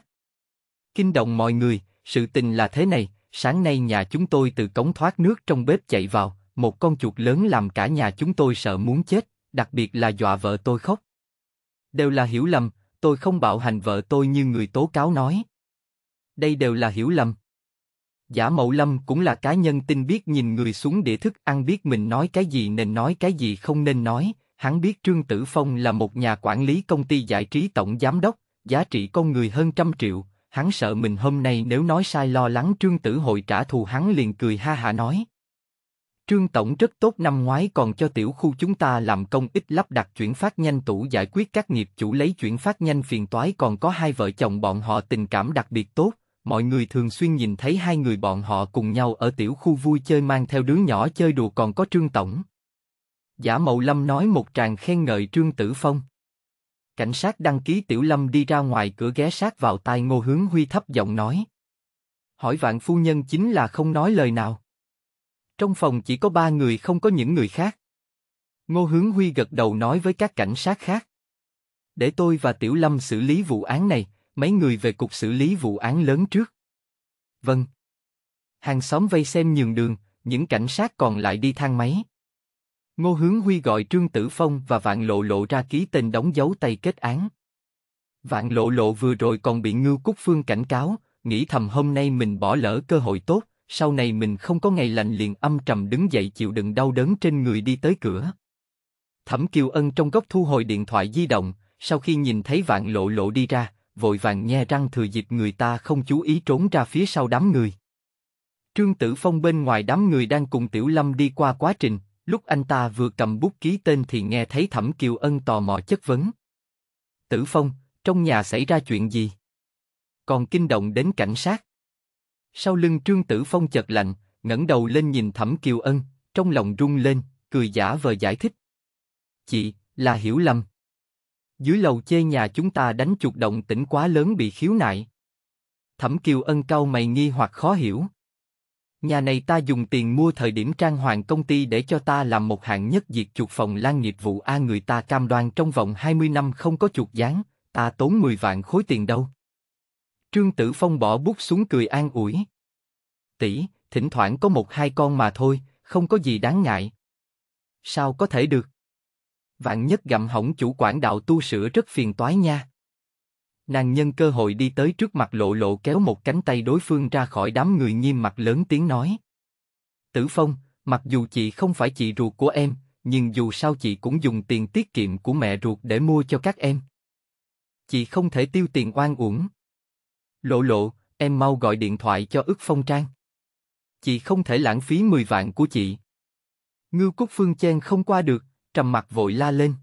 kinh động mọi người, sự tình là thế này, sáng nay nhà chúng tôi từ cống thoát nước trong bếp chạy vào, một con chuột lớn làm cả nhà chúng tôi sợ muốn chết, đặc biệt là dọa vợ tôi khóc. Đều là hiểu lầm, tôi không bạo hành vợ tôi như người tố cáo nói. Đây đều là hiểu lầm. Giả Mậu Lâm cũng là cá nhân tin biết nhìn người xuống để thức ăn biết mình nói cái gì nên nói cái gì không nên nói, hắn biết Trương Tử Phong là một nhà quản lý công ty giải trí tổng giám đốc, giá trị con người hơn trăm triệu, hắn sợ mình hôm nay nếu nói sai lo lắng Trương Tử Hội trả thù hắn liền cười ha hà nói. Trương Tổng rất tốt năm ngoái còn cho tiểu khu chúng ta làm công ích lắp đặt chuyển phát nhanh tủ giải quyết các nghiệp chủ lấy chuyển phát nhanh phiền toái còn có hai vợ chồng bọn họ tình cảm đặc biệt tốt, mọi người thường xuyên nhìn thấy hai người bọn họ cùng nhau ở tiểu khu vui chơi mang theo đứa nhỏ chơi đùa còn có Trương Tổng. Giả Mậu Lâm nói một tràng khen ngợi Trương Tử Phong cảnh sát đăng ký Tiểu Lâm đi ra ngoài cửa ghé sát vào tai Ngô Hướng Huy thấp giọng nói. Hỏi vạn phu nhân chính là không nói lời nào. Trong phòng chỉ có ba người không có những người khác. Ngô Hướng Huy gật đầu nói với các cảnh sát khác. Để tôi và Tiểu Lâm xử lý vụ án này, mấy người về cục xử lý vụ án lớn trước. Vâng. Hàng xóm vây xem nhường đường, những cảnh sát còn lại đi thang máy. Ngô Hướng Huy gọi Trương Tử Phong và Vạn Lộ Lộ ra ký tên đóng dấu tay kết án. Vạn Lộ Lộ vừa rồi còn bị Ngưu Cúc Phương cảnh cáo, nghĩ thầm hôm nay mình bỏ lỡ cơ hội tốt, sau này mình không có ngày lành liền âm trầm đứng dậy chịu đựng đau đớn trên người đi tới cửa. Thẩm Kiều Ân trong góc thu hồi điện thoại di động, sau khi nhìn thấy Vạn Lộ Lộ đi ra, vội vàng nhe răng thừa dịp người ta không chú ý trốn ra phía sau đám người. Trương Tử Phong bên ngoài đám người đang cùng Tiểu Lâm đi qua quá trình, Lúc anh ta vừa cầm bút ký tên thì nghe thấy Thẩm Kiều Ân tò mò chất vấn. Tử Phong, trong nhà xảy ra chuyện gì? Còn kinh động đến cảnh sát. Sau lưng Trương Tử Phong chợt lạnh, ngẩng đầu lên nhìn Thẩm Kiều Ân, trong lòng rung lên, cười giả vờ giải thích. Chị, là hiểu lầm. Dưới lầu chê nhà chúng ta đánh chuột động tĩnh quá lớn bị khiếu nại. Thẩm Kiều Ân cau mày nghi hoặc khó hiểu. Nhà này ta dùng tiền mua thời điểm trang hoàng công ty để cho ta làm một hạng nhất diệt chuột phòng lan nghiệp vụ A người ta cam đoan trong vòng 20 năm không có chuột dán, ta tốn 10 vạn khối tiền đâu. Trương Tử Phong bỏ bút xuống cười an ủi. Tỷ, thỉnh thoảng có một hai con mà thôi, không có gì đáng ngại. Sao có thể được? Vạn nhất gặm hỏng chủ quản đạo tu sửa rất phiền toái nha. Nàng nhân cơ hội đi tới trước mặt lộ lộ kéo một cánh tay đối phương ra khỏi đám người nghiêm mặt lớn tiếng nói. Tử Phong, mặc dù chị không phải chị ruột của em, nhưng dù sao chị cũng dùng tiền tiết kiệm của mẹ ruột để mua cho các em. Chị không thể tiêu tiền oan uổng. Lộ lộ, em mau gọi điện thoại cho ức phong trang. Chị không thể lãng phí 10 vạn của chị. Ngưu Cúc Phương Chen không qua được, trầm mặt vội la lên.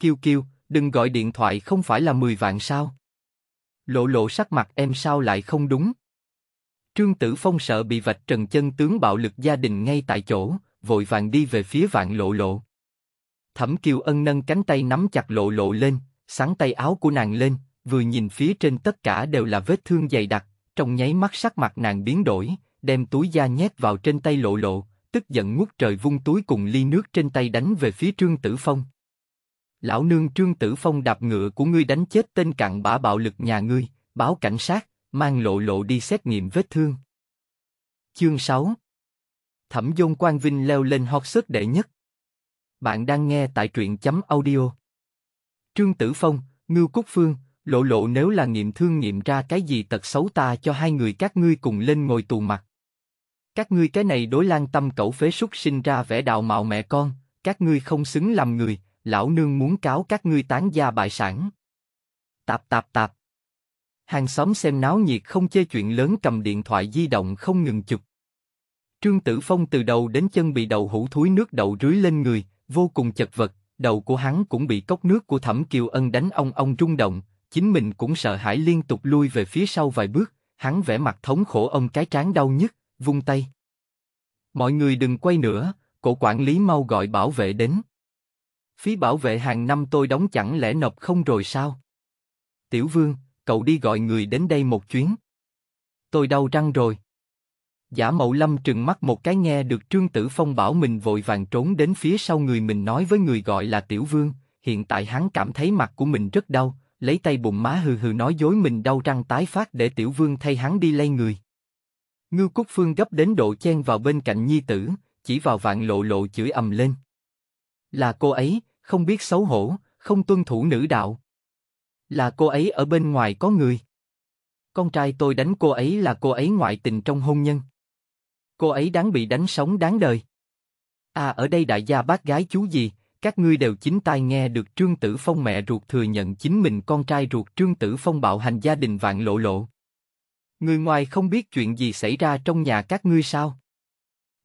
Kiều Kiều, đừng gọi điện thoại không phải là 10 vạn sao? Lộ lộ sắc mặt em sao lại không đúng? Trương Tử Phong sợ bị vạch trần chân tướng bạo lực gia đình ngay tại chỗ, vội vàng đi về phía vạn lộ lộ. Thẩm Kiều Ân nâng cánh tay nắm chặt lộ lộ lên, sáng tay áo của nàng lên, vừa nhìn phía trên tất cả đều là vết thương dày đặc, trong nháy mắt sắc mặt nàng biến đổi, đem túi da nhét vào trên tay lộ lộ, tức giận ngút trời vung túi cùng ly nước trên tay đánh về phía Trương Tử Phong lão nương trương tử phong đạp ngựa của ngươi đánh chết tên cặn bã bạo lực nhà ngươi, báo cảnh sát, mang lộ lộ đi xét nghiệm vết thương. Chương 6 Thẩm Dôn Quang Vinh leo lên hot sức đệ nhất. Bạn đang nghe tại truyện chấm audio. Trương Tử Phong, Ngưu Cúc Phương, lộ lộ nếu là nghiệm thương nghiệm ra cái gì tật xấu ta cho hai người các ngươi cùng lên ngồi tù mặt. Các ngươi cái này đối lan tâm cẩu phế súc sinh ra vẻ đạo mạo mẹ con, các ngươi không xứng làm người, lão nương muốn cáo các ngươi tán gia bại sản. Tạp tạp tạp. Hàng xóm xem náo nhiệt không chê chuyện lớn cầm điện thoại di động không ngừng chụp. Trương Tử Phong từ đầu đến chân bị đầu hũ thúi nước đậu rưới lên người, vô cùng chật vật, đầu của hắn cũng bị cốc nước của Thẩm Kiều Ân đánh ong ong rung động, chính mình cũng sợ hãi liên tục lui về phía sau vài bước, hắn vẻ mặt thống khổ ông cái trán đau nhức, vung tay. Mọi người đừng quay nữa, cổ quản lý mau gọi bảo vệ đến. Phí bảo vệ hàng năm tôi đóng chẳng lẽ nộp không rồi sao? Tiểu vương, cậu đi gọi người đến đây một chuyến. Tôi đau răng rồi. Giả Mậu Lâm trừng mắt một cái nghe được Trương Tử Phong bảo mình vội vàng trốn đến phía sau người mình nói với người gọi là Tiểu Vương, hiện tại hắn cảm thấy mặt của mình rất đau, lấy tay bụng má hừ hừ nói dối mình đau răng tái phát để Tiểu Vương thay hắn đi lay người. ngư Cúc Phương gấp đến độ chen vào bên cạnh nhi tử, chỉ vào vạn lộ lộ chửi ầm lên. Là cô ấy, không biết xấu hổ, không tuân thủ nữ đạo. Là cô ấy ở bên ngoài có người. Con trai tôi đánh cô ấy là cô ấy ngoại tình trong hôn nhân. Cô ấy đáng bị đánh sống đáng đời. À ở đây đại gia bác gái chú gì, các ngươi đều chính tai nghe được Trương Tử Phong mẹ ruột thừa nhận chính mình con trai ruột Trương Tử Phong bạo hành gia đình vạn lộ lộ. Người ngoài không biết chuyện gì xảy ra trong nhà các ngươi sao?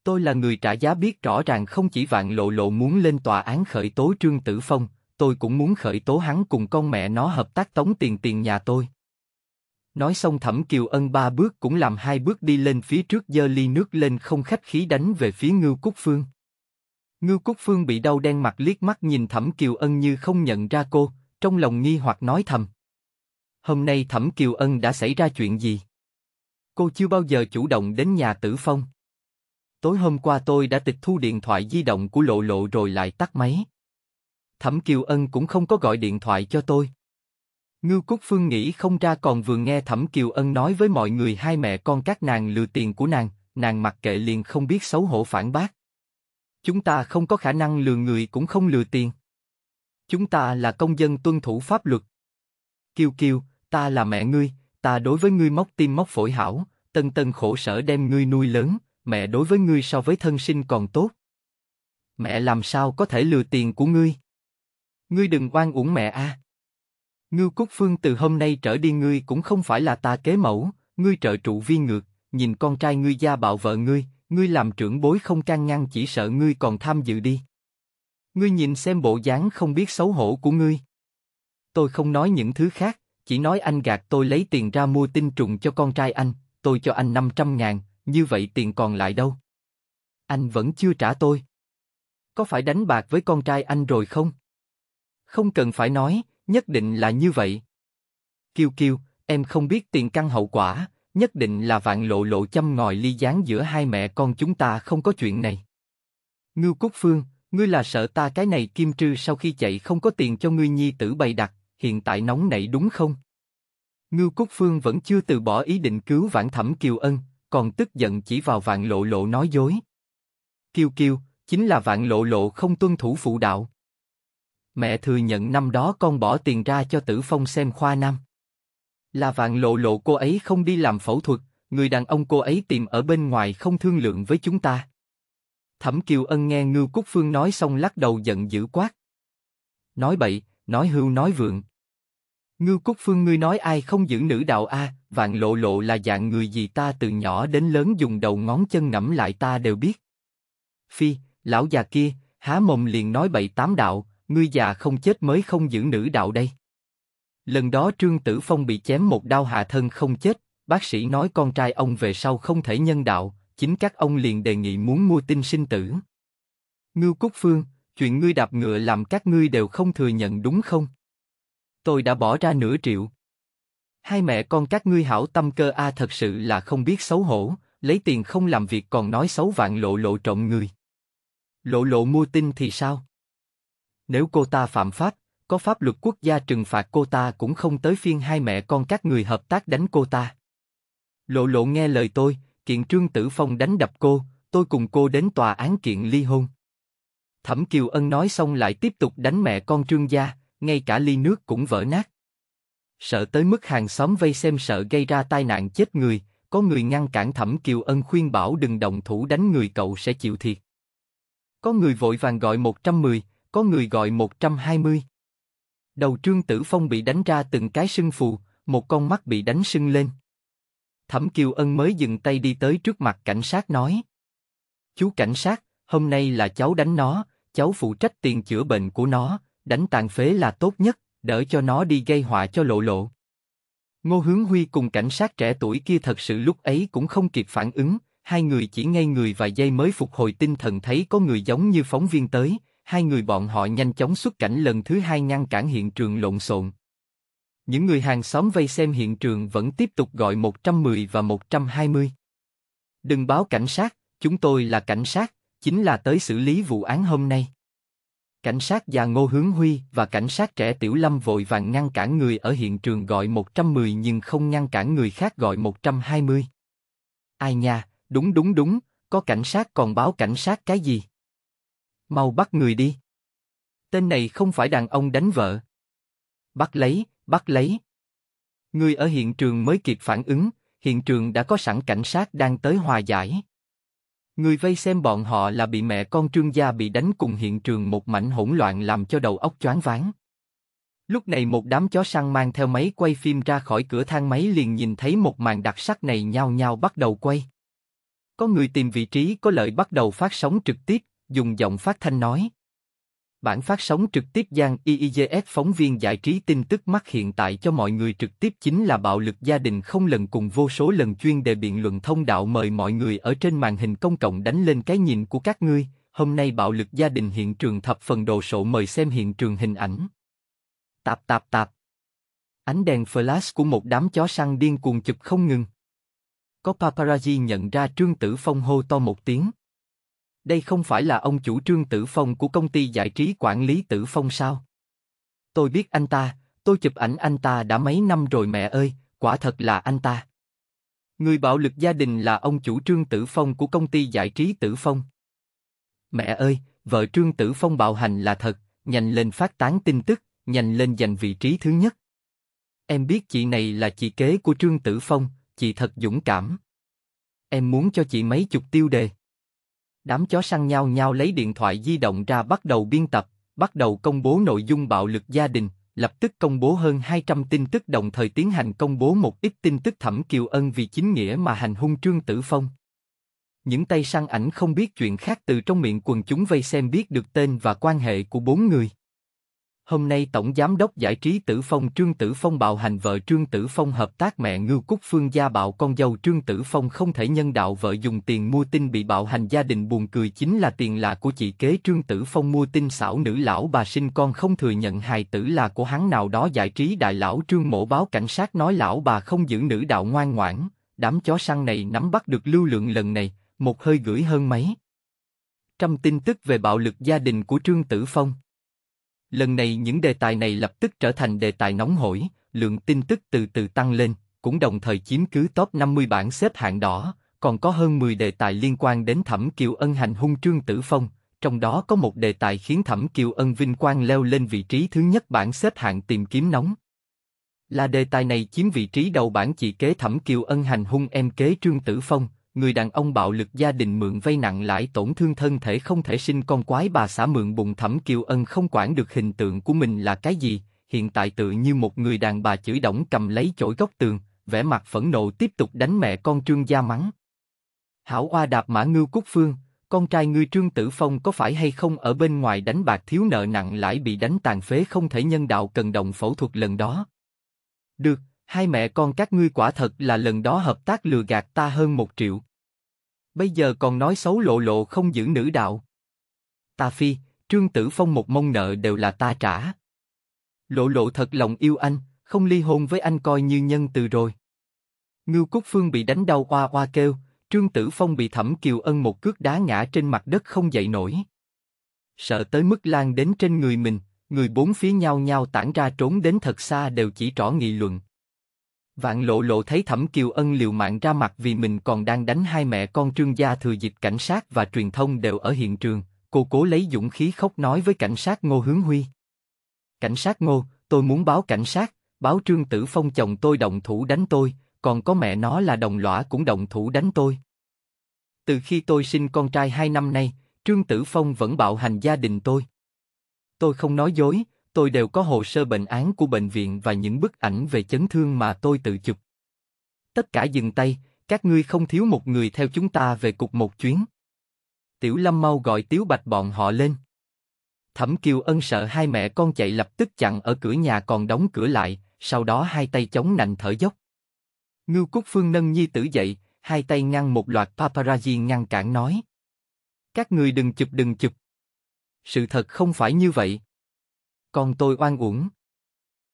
Tôi là người trả giá biết rõ ràng không chỉ vạn lộ lộ muốn lên tòa án khởi tố Trương Tử Phong, tôi cũng muốn khởi tố hắn cùng con mẹ nó hợp tác tống tiền tiền nhà tôi. Nói xong Thẩm Kiều Ân ba bước cũng làm hai bước đi lên phía trước dơ ly nước lên không khách khí đánh về phía Ngưu Cúc Phương. Ngưu Cúc Phương bị đau đen mặt liếc mắt nhìn Thẩm Kiều Ân như không nhận ra cô, trong lòng nghi hoặc nói thầm. Hôm nay Thẩm Kiều Ân đã xảy ra chuyện gì? Cô chưa bao giờ chủ động đến nhà Tử Phong. Tối hôm qua tôi đã tịch thu điện thoại di động của Lộ Lộ rồi lại tắt máy. Thẩm Kiều Ân cũng không có gọi điện thoại cho tôi. Ngưu Cúc Phương nghĩ không ra còn vừa nghe Thẩm Kiều Ân nói với mọi người hai mẹ con các nàng lừa tiền của nàng, nàng mặc kệ liền không biết xấu hổ phản bác. Chúng ta không có khả năng lừa người cũng không lừa tiền. Chúng ta là công dân tuân thủ pháp luật. Kiều Kiều, ta là mẹ ngươi, ta đối với ngươi móc tim móc phổi hảo, tân tân khổ sở đem ngươi nuôi lớn, mẹ đối với ngươi so với thân sinh còn tốt. Mẹ làm sao có thể lừa tiền của ngươi? Ngươi đừng oan uổng mẹ a. À. Ngưu Cúc Phương từ hôm nay trở đi ngươi cũng không phải là ta kế mẫu, ngươi trợ trụ vi ngược, nhìn con trai ngươi gia bạo vợ ngươi, ngươi làm trưởng bối không can ngăn chỉ sợ ngươi còn tham dự đi. Ngươi nhìn xem bộ dáng không biết xấu hổ của ngươi. Tôi không nói những thứ khác, chỉ nói anh gạt tôi lấy tiền ra mua tinh trùng cho con trai anh, tôi cho anh 500 ngàn, như vậy tiền còn lại đâu? Anh vẫn chưa trả tôi. Có phải đánh bạc với con trai anh rồi không? Không cần phải nói, nhất định là như vậy. Kiều Kiều, em không biết tiền căn hậu quả, nhất định là vạn lộ lộ châm ngòi ly gián giữa hai mẹ con chúng ta không có chuyện này. Ngưu Cúc Phương, ngươi là sợ ta cái này kim trư sau khi chạy không có tiền cho ngươi nhi tử bày đặt, hiện tại nóng nảy đúng không? Ngưu Cúc Phương vẫn chưa từ bỏ ý định cứu vãn thẩm Kiều Ân, còn tức giận chỉ vào vạn lộ lộ nói dối. Kiêu kiêu, chính là vạn lộ lộ không tuân thủ phụ đạo. Mẹ thừa nhận năm đó con bỏ tiền ra cho tử phong xem khoa nam. Là vạn lộ lộ cô ấy không đi làm phẫu thuật, người đàn ông cô ấy tìm ở bên ngoài không thương lượng với chúng ta. Thẩm Kiều Ân nghe Ngư Cúc Phương nói xong lắc đầu giận dữ quát. Nói bậy, nói hưu nói vượng. Ngưu Cúc Phương ngươi nói ai không giữ nữ đạo a, vạn lộ lộ là dạng người gì ta từ nhỏ đến lớn dùng đầu ngón chân ngẫm lại ta đều biết. Phi, lão già kia, há mồm liền nói bậy tám đạo, ngươi già không chết mới không giữ nữ đạo đây. Lần đó Trương Tử Phong bị chém một đao hạ thân không chết, bác sĩ nói con trai ông về sau không thể nhân đạo, chính các ông liền đề nghị muốn mua tinh sinh tử. Ngưu Cúc Phương, chuyện ngươi đạp ngựa làm các ngươi đều không thừa nhận đúng không? tôi đã bỏ ra nửa triệu. Hai mẹ con các ngươi hảo tâm cơ a thật sự là không biết xấu hổ, lấy tiền không làm việc còn nói xấu vạn lộ lộ trộm người. Lộ lộ mua tin thì sao? Nếu cô ta phạm pháp, có pháp luật quốc gia trừng phạt cô ta cũng không tới phiên hai mẹ con các người hợp tác đánh cô ta. Lộ lộ nghe lời tôi, kiện Trương Tử Phong đánh đập cô, tôi cùng cô đến tòa án kiện ly hôn. Thẩm Kiều Ân nói xong lại tiếp tục đánh mẹ con Trương gia, ngay cả ly nước cũng vỡ nát. Sợ tới mức hàng xóm vây xem sợ gây ra tai nạn chết người, có người ngăn cản Thẩm Kiều Ân khuyên bảo đừng động thủ đánh người cậu sẽ chịu thiệt. Có người vội vàng gọi 110, có người gọi 120. Đầu Trương Tử Phong bị đánh ra từng cái sưng phù, một con mắt bị đánh sưng lên. Thẩm Kiều Ân mới dừng tay đi tới trước mặt cảnh sát nói. Chú cảnh sát, hôm nay là cháu đánh nó, cháu phụ trách tiền chữa bệnh của nó, đánh tàn phế là tốt nhất, đỡ cho nó đi gây họa cho lộ lộ. Ngô Hướng Huy cùng cảnh sát trẻ tuổi kia thật sự lúc ấy cũng không kịp phản ứng, hai người chỉ ngay người vài giây mới phục hồi tinh thần thấy có người giống như phóng viên tới, hai người bọn họ nhanh chóng xuất cảnh lần thứ hai ngăn cản hiện trường lộn xộn. Những người hàng xóm vây xem hiện trường vẫn tiếp tục gọi 110 và 120. Đừng báo cảnh sát, chúng tôi là cảnh sát, chính là tới xử lý vụ án hôm nay. Cảnh sát già Ngô Hướng Huy và cảnh sát trẻ Tiểu Lâm vội vàng ngăn cản người ở hiện trường gọi 110 nhưng không ngăn cản người khác gọi 120. Ai nha, đúng đúng đúng, có cảnh sát còn báo cảnh sát cái gì? Mau bắt người đi. Tên này không phải đàn ông đánh vợ. Bắt lấy, bắt lấy. Người ở hiện trường mới kịp phản ứng, hiện trường đã có sẵn cảnh sát đang tới hòa giải. Người vây xem bọn họ là bị mẹ con trương gia bị đánh cùng hiện trường một mảnh hỗn loạn làm cho đầu óc choáng váng. Lúc này một đám chó săn mang theo máy quay phim ra khỏi cửa thang máy liền nhìn thấy một màn đặc sắc này nhao nhao bắt đầu quay. Có người tìm vị trí có lợi bắt đầu phát sóng trực tiếp, dùng giọng phát thanh nói. Bản phát sóng trực tiếp Giang IIZF phóng viên giải trí tin tức mắc hiện tại cho mọi người trực tiếp chính là bạo lực gia đình không lần cùng vô số lần chuyên đề biện luận thông đạo mời mọi người ở trên màn hình công cộng đánh lên cái nhìn của các ngươi. Hôm nay bạo lực gia đình hiện trường thập phần đồ sộ mời xem hiện trường hình ảnh. Tạp tạp tạp. Ánh đèn flash của một đám chó săn điên cuồng chụp không ngừng. Có paparazzi nhận ra Trương Tử Phong hô to một tiếng đây không phải là ông chủ Trương Tử Phong của công ty giải trí quản lý Tử Phong sao? Tôi biết anh ta, tôi chụp ảnh anh ta đã mấy năm rồi mẹ ơi, quả thật là anh ta. Người bạo lực gia đình là ông chủ Trương Tử Phong của công ty giải trí Tử Phong. Mẹ ơi, vợ Trương Tử Phong bạo hành là thật, nhanh lên phát tán tin tức, nhanh lên giành vị trí thứ nhất. Em biết chị này là chị kế của Trương Tử Phong, chị thật dũng cảm. Em muốn cho chị mấy chục tiêu đề. Đám chó săn nhau nhau lấy điện thoại di động ra bắt đầu biên tập, bắt đầu công bố nội dung bạo lực gia đình, lập tức công bố hơn 200 tin tức đồng thời tiến hành công bố một ít tin tức thẩm kiều ân vì chính nghĩa mà hành hung Trương Tử Phong. Những tay săn ảnh không biết chuyện khác từ trong miệng quần chúng vây xem biết được tên và quan hệ của bốn người. Hôm nay Tổng Giám đốc Giải trí Tử Phong Trương Tử Phong bạo hành vợ Trương Tử Phong hợp tác mẹ Ngưu Cúc Phương gia bạo con dâu Trương Tử Phong không thể nhân đạo vợ dùng tiền mua tin bị bạo hành gia đình buồn cười chính là tiền là của chị kế Trương Tử Phong mua tin xảo nữ lão bà sinh con không thừa nhận hài tử là của hắn nào đó giải trí đại lão Trương mổ báo cảnh sát nói lão bà không giữ nữ đạo ngoan ngoãn, đám chó săn này nắm bắt được lưu lượng lần này, một hơi gửi hơn mấy. Trăm tin tức về bạo lực gia đình của Trương Tử Phong Lần này những đề tài này lập tức trở thành đề tài nóng hổi, lượng tin tức từ từ tăng lên, cũng đồng thời chiếm cứ top 50 bảng xếp hạng đỏ, còn có hơn 10 đề tài liên quan đến Thẩm Kiều Ân hành hung Trương Tử Phong, trong đó có một đề tài khiến Thẩm Kiều Ân vinh quang leo lên vị trí thứ nhất bảng xếp hạng tìm kiếm nóng. Là đề tài này chiếm vị trí đầu bảng chỉ kế Thẩm Kiều Ân hành hung em kế Trương Tử Phong, người đàn ông bạo lực gia đình mượn vay nặng lãi tổn thương thân thể không thể sinh con quái bà xã mượn bùng thẩm kiều ân không quản được hình tượng của mình là cái gì, hiện tại tự như một người đàn bà chửi đổng cầm lấy chổi góc tường, vẻ mặt phẫn nộ tiếp tục đánh mẹ con trương gia mắng. Hảo oa đạp mã ngưu cúc phương, con trai ngươi trương tử phong có phải hay không ở bên ngoài đánh bạc thiếu nợ nặng lãi bị đánh tàn phế không thể nhân đạo cần động phẫu thuật lần đó. Được, hai mẹ con các ngươi quả thật là lần đó hợp tác lừa gạt ta hơn một triệu. Bây giờ còn nói xấu lộ lộ không giữ nữ đạo. Ta phi, Trương Tử Phong một mông nợ đều là ta trả. Lộ lộ thật lòng yêu anh, không ly hôn với anh coi như nhân từ rồi. Ngưu Cúc Phương bị đánh đau hoa hoa kêu, Trương Tử Phong bị Thẩm Kiều Ân một cước đá ngã trên mặt đất không dậy nổi. Sợ tới mức lan đến trên người mình, người bốn phía nhau nhau tản ra trốn đến thật xa đều chỉ trỏ nghị luận. Vạn lộ lộ thấy Thẩm Kiều Ân liều mạng ra mặt vì mình còn đang đánh hai mẹ con trương gia thừa dịp cảnh sát và truyền thông đều ở hiện trường, cô cố lấy dũng khí khóc nói với cảnh sát Ngô Hướng Huy. Cảnh sát Ngô, tôi muốn báo cảnh sát, báo trương tử phong chồng tôi động thủ đánh tôi, còn có mẹ nó là đồng lõa cũng động thủ đánh tôi. Từ khi tôi sinh con trai hai năm nay, Trương Tử Phong vẫn bạo hành gia đình tôi. Tôi không nói dối, tôi đều có hồ sơ bệnh án của bệnh viện và những bức ảnh về chấn thương mà tôi tự chụp. Tất cả dừng tay, các ngươi không thiếu một người theo chúng ta về cục một chuyến. Tiểu Lâm mau gọi Tiếu Bạch bọn họ lên. Thẩm Kiều Ân sợ hai mẹ con chạy lập tức chặn ở cửa nhà còn đóng cửa lại, sau đó hai tay chống nạnh thở dốc. Ngưu Cúc Phương nâng nhi tử dậy, hai tay ngăn một loạt paparazzi ngăn cản nói. Các người đừng chụp đừng chụp. Sự thật không phải như vậy con tôi oan uổng.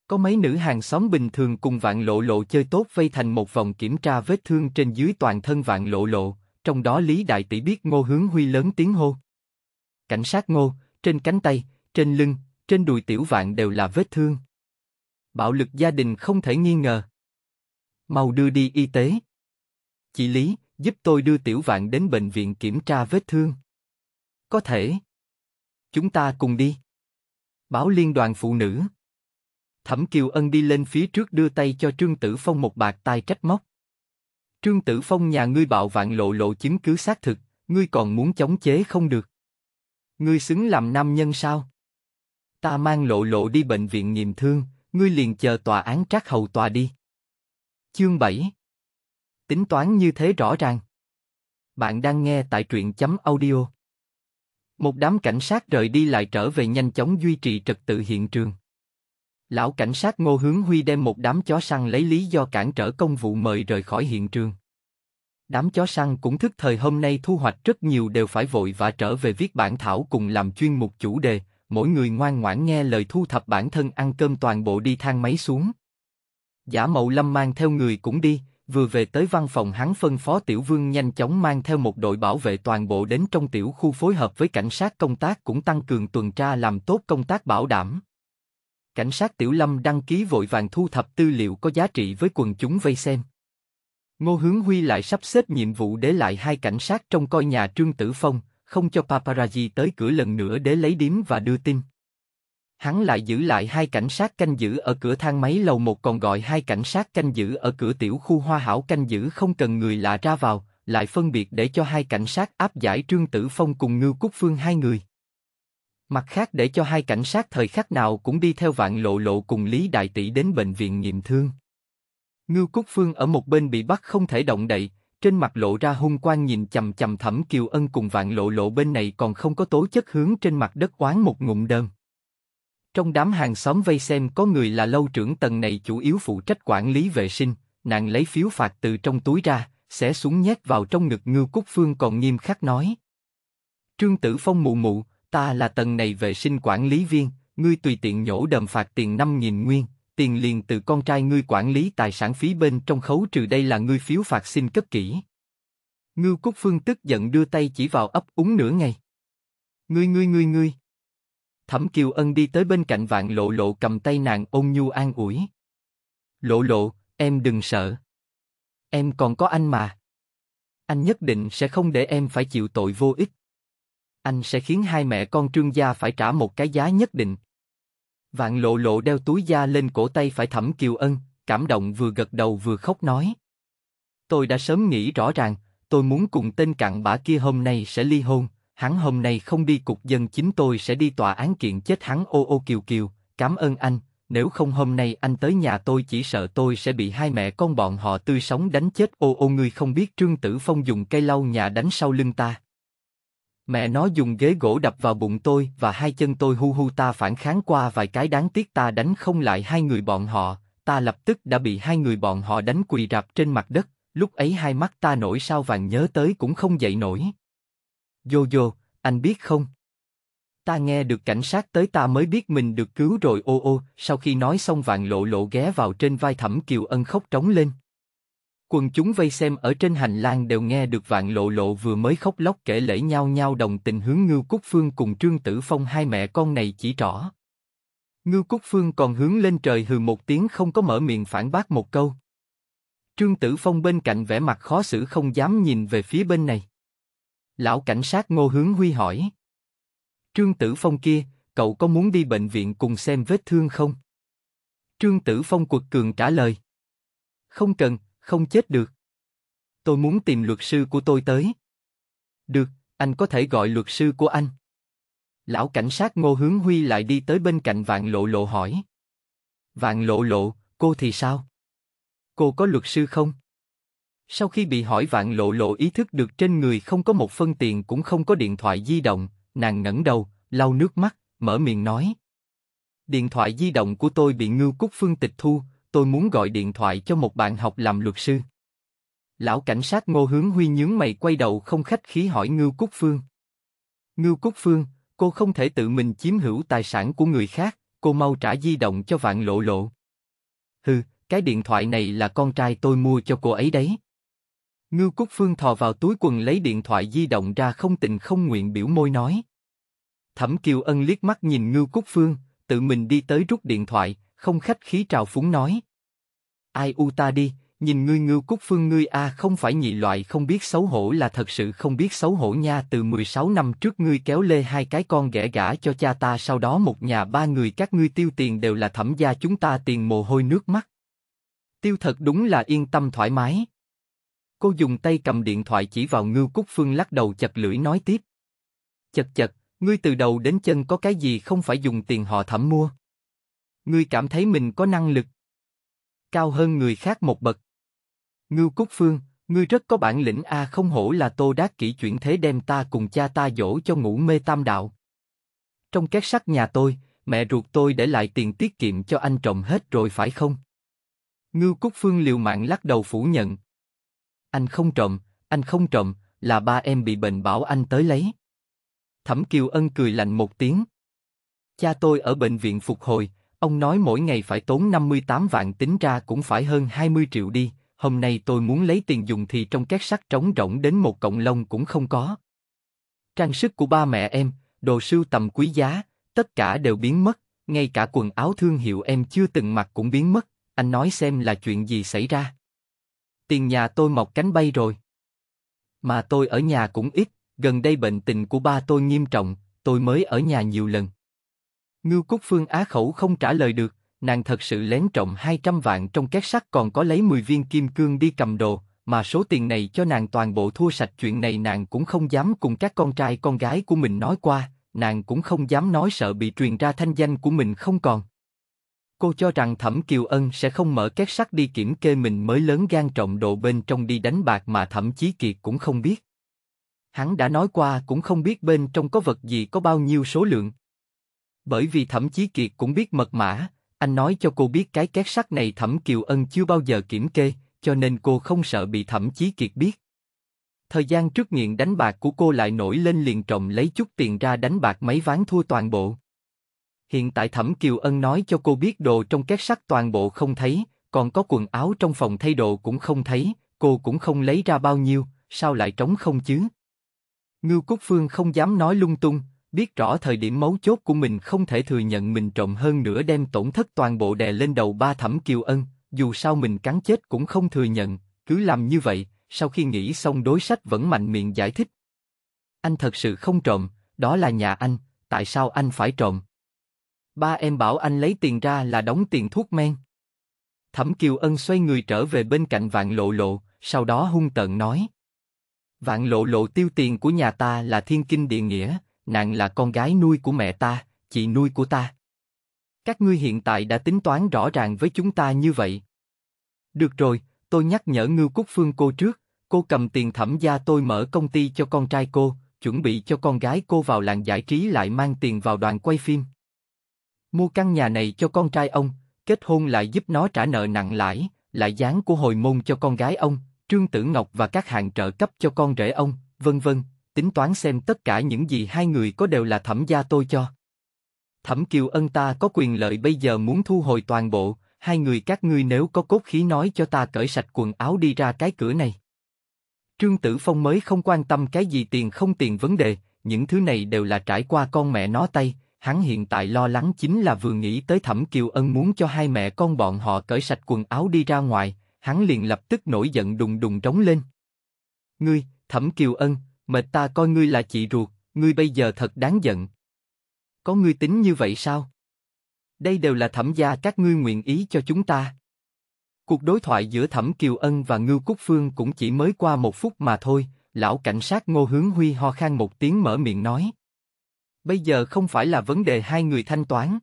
Có mấy nữ hàng xóm bình thường cùng vạn lộ lộ chơi tốt vây thành một vòng kiểm tra vết thương trên dưới toàn thân vạn lộ lộ, trong đó Lý Đại Tỷ biết ngô hướng huy lớn tiếng hô. Cảnh sát ngô, trên cánh tay, trên lưng, trên đùi tiểu vạn đều là vết thương. Bạo lực gia đình không thể nghi ngờ. Mau đưa đi y tế. Chị Lý, giúp tôi đưa tiểu vạn đến bệnh viện kiểm tra vết thương. Có thể. Chúng ta cùng đi. Báo Liên đoàn Phụ Nữ. Thẩm Kiều Ân đi lên phía trước đưa tay cho Trương Tử Phong một bạc tai trách móc. Trương Tử Phong nhà ngươi bạo vạn lộ lộ chứng cứ xác thực, ngươi còn muốn chống chế không được. Ngươi xứng làm nam nhân sao? Ta mang lộ lộ đi bệnh viện nghiệm thương, ngươi liền chờ tòa án trác hầu tòa đi. Chương 7 Tính toán như thế rõ ràng. Bạn đang nghe tại truyện chấm audio một đám cảnh sát rời đi lại trở về nhanh chóng duy trì trật tự hiện trường. Lão cảnh sát Ngô Hướng Huy đem một đám chó săn lấy lý do cản trở công vụ mời rời khỏi hiện trường. Đám chó săn cũng thức thời hôm nay thu hoạch rất nhiều đều phải vội và trở về viết bản thảo cùng làm chuyên mục chủ đề, mỗi người ngoan ngoãn nghe lời thu thập bản thân ăn cơm toàn bộ đi thang máy xuống. Giả Mậu Lâm mang theo người cũng đi, Vừa về tới văn phòng hắn phân phó Tiểu Vương nhanh chóng mang theo một đội bảo vệ toàn bộ đến trong tiểu khu phối hợp với cảnh sát công tác cũng tăng cường tuần tra làm tốt công tác bảo đảm. Cảnh sát Tiểu Lâm đăng ký vội vàng thu thập tư liệu có giá trị với quần chúng vây xem. Ngô Hướng Huy lại sắp xếp nhiệm vụ để lại hai cảnh sát trong coi nhà Trương Tử Phong, không cho paparazzi tới cửa lần nữa để lấy điếm và đưa tin hắn lại giữ lại hai cảnh sát canh giữ ở cửa thang máy lầu một còn gọi hai cảnh sát canh giữ ở cửa tiểu khu hoa hảo canh giữ không cần người lạ ra vào, lại phân biệt để cho hai cảnh sát áp giải Trương Tử Phong cùng ngư Cúc Phương hai người. Mặt khác để cho hai cảnh sát thời khắc nào cũng đi theo vạn lộ lộ cùng Lý Đại Tỷ đến bệnh viện nghiệm thương. ngư Cúc Phương ở một bên bị bắt không thể động đậy, trên mặt lộ ra hung quang nhìn chầm chầm thẩm Kiều Ân cùng vạn lộ lộ bên này còn không có tố chất hướng trên mặt đất quán một ngụm đơm. Trong đám hàng xóm vây xem có người là lâu trưởng tầng này chủ yếu phụ trách quản lý vệ sinh, nàng lấy phiếu phạt từ trong túi ra, sẽ xuống nhét vào trong ngực Ngưu Cúc Phương còn nghiêm khắc nói. Trương Tử Phong mụ mụ, ta là tầng này vệ sinh quản lý viên, ngươi tùy tiện nhổ đầm phạt tiền 5.000 nguyên, tiền liền từ con trai ngươi quản lý tài sản phí bên trong khấu trừ đây là ngươi phiếu phạt xin cất kỹ. Ngưu Cúc Phương tức giận đưa tay chỉ vào ấp úng nửa ngày. Ngươi ngươi ngươi ngươi. Thẩm Kiều Ân đi tới bên cạnh Vạn Lộ Lộ cầm tay nàng ôn nhu an ủi. Lộ Lộ, em đừng sợ. Em còn có anh mà. Anh nhất định sẽ không để em phải chịu tội vô ích. Anh sẽ khiến hai mẹ con trương gia phải trả một cái giá nhất định. Vạn lộ lộ đeo túi da lên cổ tay phải thẩm kiều ân, cảm động vừa gật đầu vừa khóc nói. Tôi đã sớm nghĩ rõ ràng, tôi muốn cùng tên cặn bã kia hôm nay sẽ ly hôn, hắn hôm nay không đi cục dân chính tôi sẽ đi tòa án kiện chết hắn ô ô kiều kiều, cảm ơn anh, nếu không hôm nay anh tới nhà tôi chỉ sợ tôi sẽ bị hai mẹ con bọn họ tươi sống đánh chết ô ô ngươi không biết Trương Tử Phong dùng cây lau nhà đánh sau lưng ta. Mẹ nó dùng ghế gỗ đập vào bụng tôi và hai chân tôi hu hu ta phản kháng qua vài cái đáng tiếc ta đánh không lại hai người bọn họ, ta lập tức đã bị hai người bọn họ đánh quỳ rạp trên mặt đất, lúc ấy hai mắt ta nổi sao vàng nhớ tới cũng không dậy nổi. Jojo, anh biết không? Ta nghe được cảnh sát tới ta mới biết mình được cứu rồi ô ô, sau khi nói xong vạn lộ lộ ghé vào trên vai thẩm kiều ân khóc trống lên. Quần chúng vây xem ở trên hành lang đều nghe được vạn lộ lộ vừa mới khóc lóc kể lễ nhau nhau đồng tình hướng Ngưu Cúc Phương cùng Trương Tử Phong hai mẹ con này chỉ trỏ. Ngưu Cúc Phương còn hướng lên trời hừ một tiếng không có mở miệng phản bác một câu. Trương Tử Phong bên cạnh vẻ mặt khó xử không dám nhìn về phía bên này. Lão cảnh sát Ngô Hướng Huy hỏi. Trương Tử Phong kia, cậu có muốn đi bệnh viện cùng xem vết thương không? Trương Tử Phong quật cường trả lời. Không cần, không chết được. Tôi muốn tìm luật sư của tôi tới. Được, anh có thể gọi luật sư của anh. Lão cảnh sát Ngô Hướng Huy lại đi tới bên cạnh Vạn Lộ Lộ hỏi. Vạn Lộ Lộ, cô thì sao? Cô có luật sư không? Sau khi bị hỏi vạn lộ lộ ý thức được trên người không có một phân tiền cũng không có điện thoại di động, nàng ngẩng đầu, lau nước mắt, mở miệng nói. Điện thoại di động của tôi bị ngưu cúc phương tịch thu, tôi muốn gọi điện thoại cho một bạn học làm luật sư. Lão cảnh sát ngô hướng huy nhướng mày quay đầu không khách khí hỏi ngưu cúc phương. Ngưu cúc phương, cô không thể tự mình chiếm hữu tài sản của người khác, cô mau trả di động cho vạn lộ lộ. Hừ, cái điện thoại này là con trai tôi mua cho cô ấy đấy. Ngưu Cúc Phương thò vào túi quần lấy điện thoại di động ra không tình không nguyện biểu môi nói. Thẩm Kiều Ân liếc mắt nhìn Ngưu Cúc Phương, tự mình đi tới rút điện thoại, không khách khí trào phúng nói. Ai u ta đi, nhìn ngươi Ngưu Cúc Phương ngươi a không phải nhị loại không biết xấu hổ là thật sự không biết xấu hổ nha từ 16 năm trước ngươi kéo lê hai cái con ghẻ gã cho cha ta sau đó một nhà ba người các ngươi tiêu tiền đều là thẩm gia chúng ta tiền mồ hôi nước mắt. Tiêu thật đúng là yên tâm thoải mái. Cô dùng tay cầm điện thoại chỉ vào Ngưu Cúc Phương lắc đầu chật lưỡi nói tiếp. Chật chật, ngươi từ đầu đến chân có cái gì không phải dùng tiền họ thẩm mua. Ngươi cảm thấy mình có năng lực. Cao hơn người khác một bậc. Ngưu Cúc Phương, ngươi rất có bản lĩnh a à không hổ là tô đát kỹ chuyển thế đem ta cùng cha ta dỗ cho ngủ mê tam đạo. Trong két sắt nhà tôi, mẹ ruột tôi để lại tiền tiết kiệm cho anh trộm hết rồi phải không? Ngưu Cúc Phương liều mạng lắc đầu phủ nhận. Anh không trộm, anh không trộm, là ba em bị bệnh bảo anh tới lấy. Thẩm Kiều Ân cười lạnh một tiếng. Cha tôi ở bệnh viện phục hồi, ông nói mỗi ngày phải tốn 58 vạn tính ra cũng phải hơn 20 triệu đi, hôm nay tôi muốn lấy tiền dùng thì trong két sắt trống rỗng đến một cộng lông cũng không có. Trang sức của ba mẹ em, đồ sưu tầm quý giá, tất cả đều biến mất, ngay cả quần áo thương hiệu em chưa từng mặc cũng biến mất, anh nói xem là chuyện gì xảy ra tiền nhà tôi mọc cánh bay rồi. Mà tôi ở nhà cũng ít, gần đây bệnh tình của ba tôi nghiêm trọng, tôi mới ở nhà nhiều lần. Ngưu Cúc Phương á khẩu không trả lời được, nàng thật sự lén trộm 200 vạn trong két sắt còn có lấy 10 viên kim cương đi cầm đồ, mà số tiền này cho nàng toàn bộ thua sạch chuyện này nàng cũng không dám cùng các con trai con gái của mình nói qua, nàng cũng không dám nói sợ bị truyền ra thanh danh của mình không còn. Cô cho rằng Thẩm Kiều Ân sẽ không mở két sắt đi kiểm kê mình mới lớn gan trọng đồ bên trong đi đánh bạc mà thậm Chí Kiệt cũng không biết. Hắn đã nói qua cũng không biết bên trong có vật gì có bao nhiêu số lượng. Bởi vì thậm Chí Kiệt cũng biết mật mã, anh nói cho cô biết cái két sắt này Thẩm Kiều Ân chưa bao giờ kiểm kê, cho nên cô không sợ bị Thẩm Chí Kiệt biết. Thời gian trước nghiện đánh bạc của cô lại nổi lên liền trọng lấy chút tiền ra đánh bạc mấy ván thua toàn bộ hiện tại Thẩm Kiều Ân nói cho cô biết đồ trong két sắt toàn bộ không thấy, còn có quần áo trong phòng thay đồ cũng không thấy, cô cũng không lấy ra bao nhiêu, sao lại trống không chứ? Ngưu Cúc Phương không dám nói lung tung, biết rõ thời điểm mấu chốt của mình không thể thừa nhận mình trộm hơn nữa đem tổn thất toàn bộ đè lên đầu ba Thẩm Kiều Ân, dù sao mình cắn chết cũng không thừa nhận, cứ làm như vậy, sau khi nghĩ xong đối sách vẫn mạnh miệng giải thích. Anh thật sự không trộm, đó là nhà anh, tại sao anh phải trộm? Ba em bảo anh lấy tiền ra là đóng tiền thuốc men. Thẩm Kiều Ân xoay người trở về bên cạnh Vạn Lộ Lộ, sau đó hung tợn nói. Vạn Lộ Lộ tiêu tiền của nhà ta là thiên kinh địa nghĩa, nàng là con gái nuôi của mẹ ta, chị nuôi của ta. Các ngươi hiện tại đã tính toán rõ ràng với chúng ta như vậy. Được rồi, tôi nhắc nhở Ngưu Cúc Phương cô trước, cô cầm tiền thẩm gia tôi mở công ty cho con trai cô, chuẩn bị cho con gái cô vào làng giải trí lại mang tiền vào đoàn quay phim. Mua căn nhà này cho con trai ông, kết hôn lại giúp nó trả nợ nặng lãi, lại gián của hồi môn cho con gái ông, Trương Tử Ngọc và các hàng trợ cấp cho con rể ông, vân vân, tính toán xem tất cả những gì hai người có đều là thẩm gia tôi cho. Thẩm Kiều Ân ta có quyền lợi bây giờ muốn thu hồi toàn bộ, hai người các ngươi nếu có cốt khí nói cho ta cởi sạch quần áo đi ra cái cửa này. Trương Tử Phong mới không quan tâm cái gì tiền không tiền vấn đề, những thứ này đều là trải qua con mẹ nó tay, hắn hiện tại lo lắng chính là vừa nghĩ tới Thẩm Kiều Ân muốn cho hai mẹ con bọn họ cởi sạch quần áo đi ra ngoài, hắn liền lập tức nổi giận đùng đùng trống lên. Ngươi, Thẩm Kiều Ân, mệt ta coi ngươi là chị ruột, ngươi bây giờ thật đáng giận. Có ngươi tính như vậy sao? Đây đều là thẩm gia các ngươi nguyện ý cho chúng ta. Cuộc đối thoại giữa Thẩm Kiều Ân và Ngưu Cúc Phương cũng chỉ mới qua một phút mà thôi, lão cảnh sát Ngô Hướng Huy ho khan một tiếng mở miệng nói. Bây giờ không phải là vấn đề hai người thanh toán.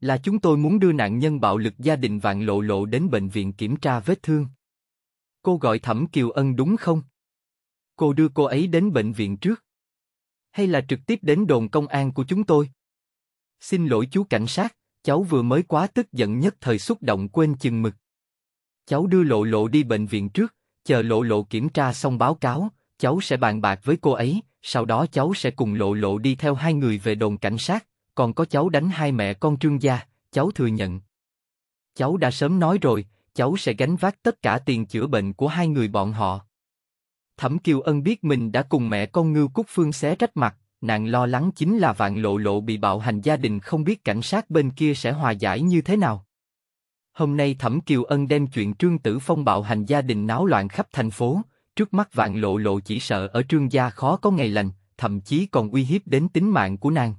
Là chúng tôi muốn đưa nạn nhân bạo lực gia đình vạn lộ lộ đến bệnh viện kiểm tra vết thương. Cô gọi Thẩm Kiều Ân đúng không? Cô đưa cô ấy đến bệnh viện trước. Hay là trực tiếp đến đồn công an của chúng tôi? Xin lỗi chú cảnh sát, cháu vừa mới quá tức giận nhất thời xúc động quên chừng mực. Cháu đưa lộ lộ đi bệnh viện trước, chờ lộ lộ kiểm tra xong báo cáo, cháu sẽ bàn bạc với cô ấy, sau đó cháu sẽ cùng lộ lộ đi theo hai người về đồn cảnh sát, còn có cháu đánh hai mẹ con trương gia, cháu thừa nhận. Cháu đã sớm nói rồi, cháu sẽ gánh vác tất cả tiền chữa bệnh của hai người bọn họ. Thẩm Kiều Ân biết mình đã cùng mẹ con Ngưu Cúc Phương xé rách mặt, nàng lo lắng chính là vạn lộ lộ bị bạo hành gia đình không biết cảnh sát bên kia sẽ hòa giải như thế nào. Hôm nay Thẩm Kiều Ân đem chuyện Trương Tử Phong bạo hành gia đình náo loạn khắp thành phố, trước mắt vạn lộ lộ chỉ sợ ở trương gia khó có ngày lành, thậm chí còn uy hiếp đến tính mạng của nàng.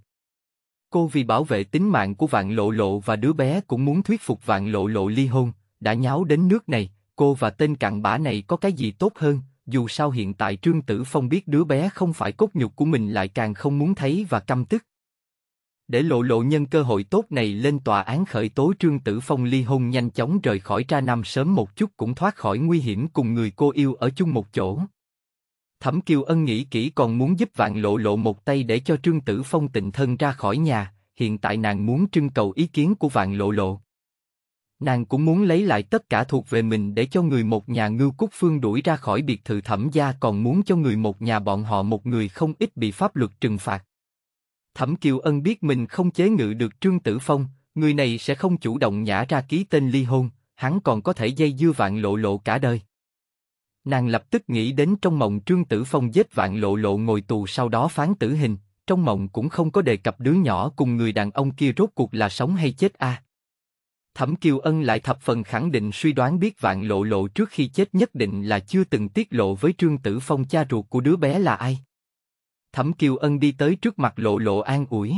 Cô vì bảo vệ tính mạng của vạn lộ lộ và đứa bé cũng muốn thuyết phục vạn lộ lộ ly hôn, đã nháo đến nước này, cô và tên cặn bã này có cái gì tốt hơn, dù sao hiện tại Trương Tử Phong biết đứa bé không phải cốt nhục của mình lại càng không muốn thấy và căm tức để lộ lộ nhân cơ hội tốt này lên tòa án khởi tố Trương Tử Phong ly hôn nhanh chóng rời khỏi Tra Nam sớm một chút cũng thoát khỏi nguy hiểm cùng người cô yêu ở chung một chỗ. Thẩm Kiều Ân nghĩ kỹ còn muốn giúp vạn lộ lộ một tay để cho Trương Tử Phong tịnh thân ra khỏi nhà, hiện tại nàng muốn trưng cầu ý kiến của vạn lộ lộ. Nàng cũng muốn lấy lại tất cả thuộc về mình để cho người một nhà ngưu cúc phương đuổi ra khỏi biệt thự thẩm gia còn muốn cho người một nhà bọn họ một người không ít bị pháp luật trừng phạt. Thẩm Kiều Ân biết mình không chế ngự được Trương Tử Phong, người này sẽ không chủ động nhả ra ký tên ly hôn, hắn còn có thể dây dưa vạn lộ lộ cả đời. Nàng lập tức nghĩ đến trong mộng Trương Tử Phong giết vạn lộ lộ ngồi tù sau đó phán tử hình, trong mộng cũng không có đề cập đứa nhỏ cùng người đàn ông kia rốt cuộc là sống hay chết a. À. Thẩm Kiều Ân lại thập phần khẳng định suy đoán biết vạn lộ lộ trước khi chết nhất định là chưa từng tiết lộ với Trương Tử Phong cha ruột của đứa bé là ai. Thẩm Kiều Ân đi tới trước mặt Lộ Lộ an ủi.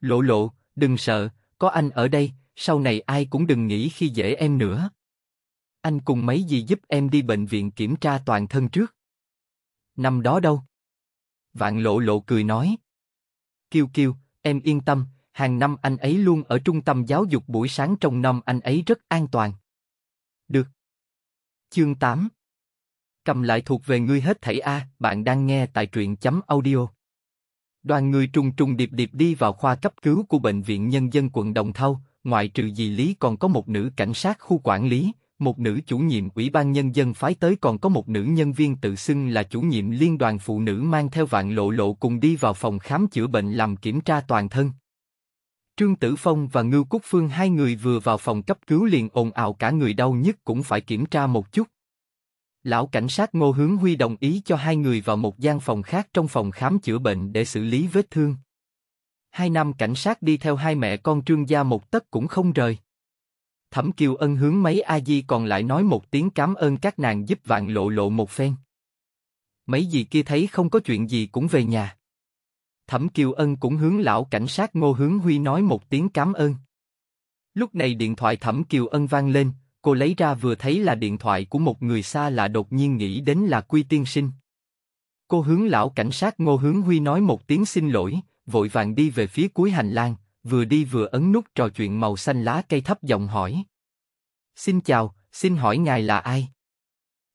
Lộ Lộ, đừng sợ, có anh ở đây, sau này ai cũng đừng nghĩ khi dễ em nữa. Anh cùng mấy gì giúp em đi bệnh viện kiểm tra toàn thân trước. Năm đó đâu? Vạn Lộ Lộ cười nói. Kiều Kiều, em yên tâm, hàng năm anh ấy luôn ở trung tâm giáo dục buổi sáng trong năm anh ấy rất an toàn. Được. Chương 8 Cầm lại thuộc về ngươi hết thảy A, bạn đang nghe tại truyện chấm audio. Đoàn người trùng trùng điệp điệp đi vào khoa cấp cứu của Bệnh viện Nhân dân quận Đồng Thâu, ngoại trừ dì Lý còn có một nữ cảnh sát khu quản lý, một nữ chủ nhiệm ủy ban nhân dân phái tới còn có một nữ nhân viên tự xưng là chủ nhiệm liên đoàn phụ nữ mang theo vạn lộ lộ cùng đi vào phòng khám chữa bệnh làm kiểm tra toàn thân. Trương Tử Phong và Ngưu Cúc Phương hai người vừa vào phòng cấp cứu liền ồn ào cả người đau nhức cũng phải kiểm tra một chút. Lão cảnh sát Ngô Hướng Huy đồng ý cho hai người vào một gian phòng khác trong phòng khám chữa bệnh để xử lý vết thương. Hai năm cảnh sát đi theo hai mẹ con trương gia một tấc cũng không rời. Thẩm Kiều Ân hướng mấy A-di còn lại nói một tiếng cảm ơn các nàng giúp vạn lộ lộ một phen. Mấy gì kia thấy không có chuyện gì cũng về nhà. Thẩm Kiều Ân cũng hướng lão cảnh sát Ngô Hướng Huy nói một tiếng cảm ơn. Lúc này điện thoại Thẩm Kiều Ân vang lên, cô lấy ra vừa thấy là điện thoại của một người xa lạ đột nhiên nghĩ đến là Quy Tiên Sinh. Cô hướng lão cảnh sát Ngô Hướng Huy nói một tiếng xin lỗi, vội vàng đi về phía cuối hành lang, vừa đi vừa ấn nút trò chuyện màu xanh lá cây thấp giọng hỏi. Xin chào, xin hỏi ngài là ai?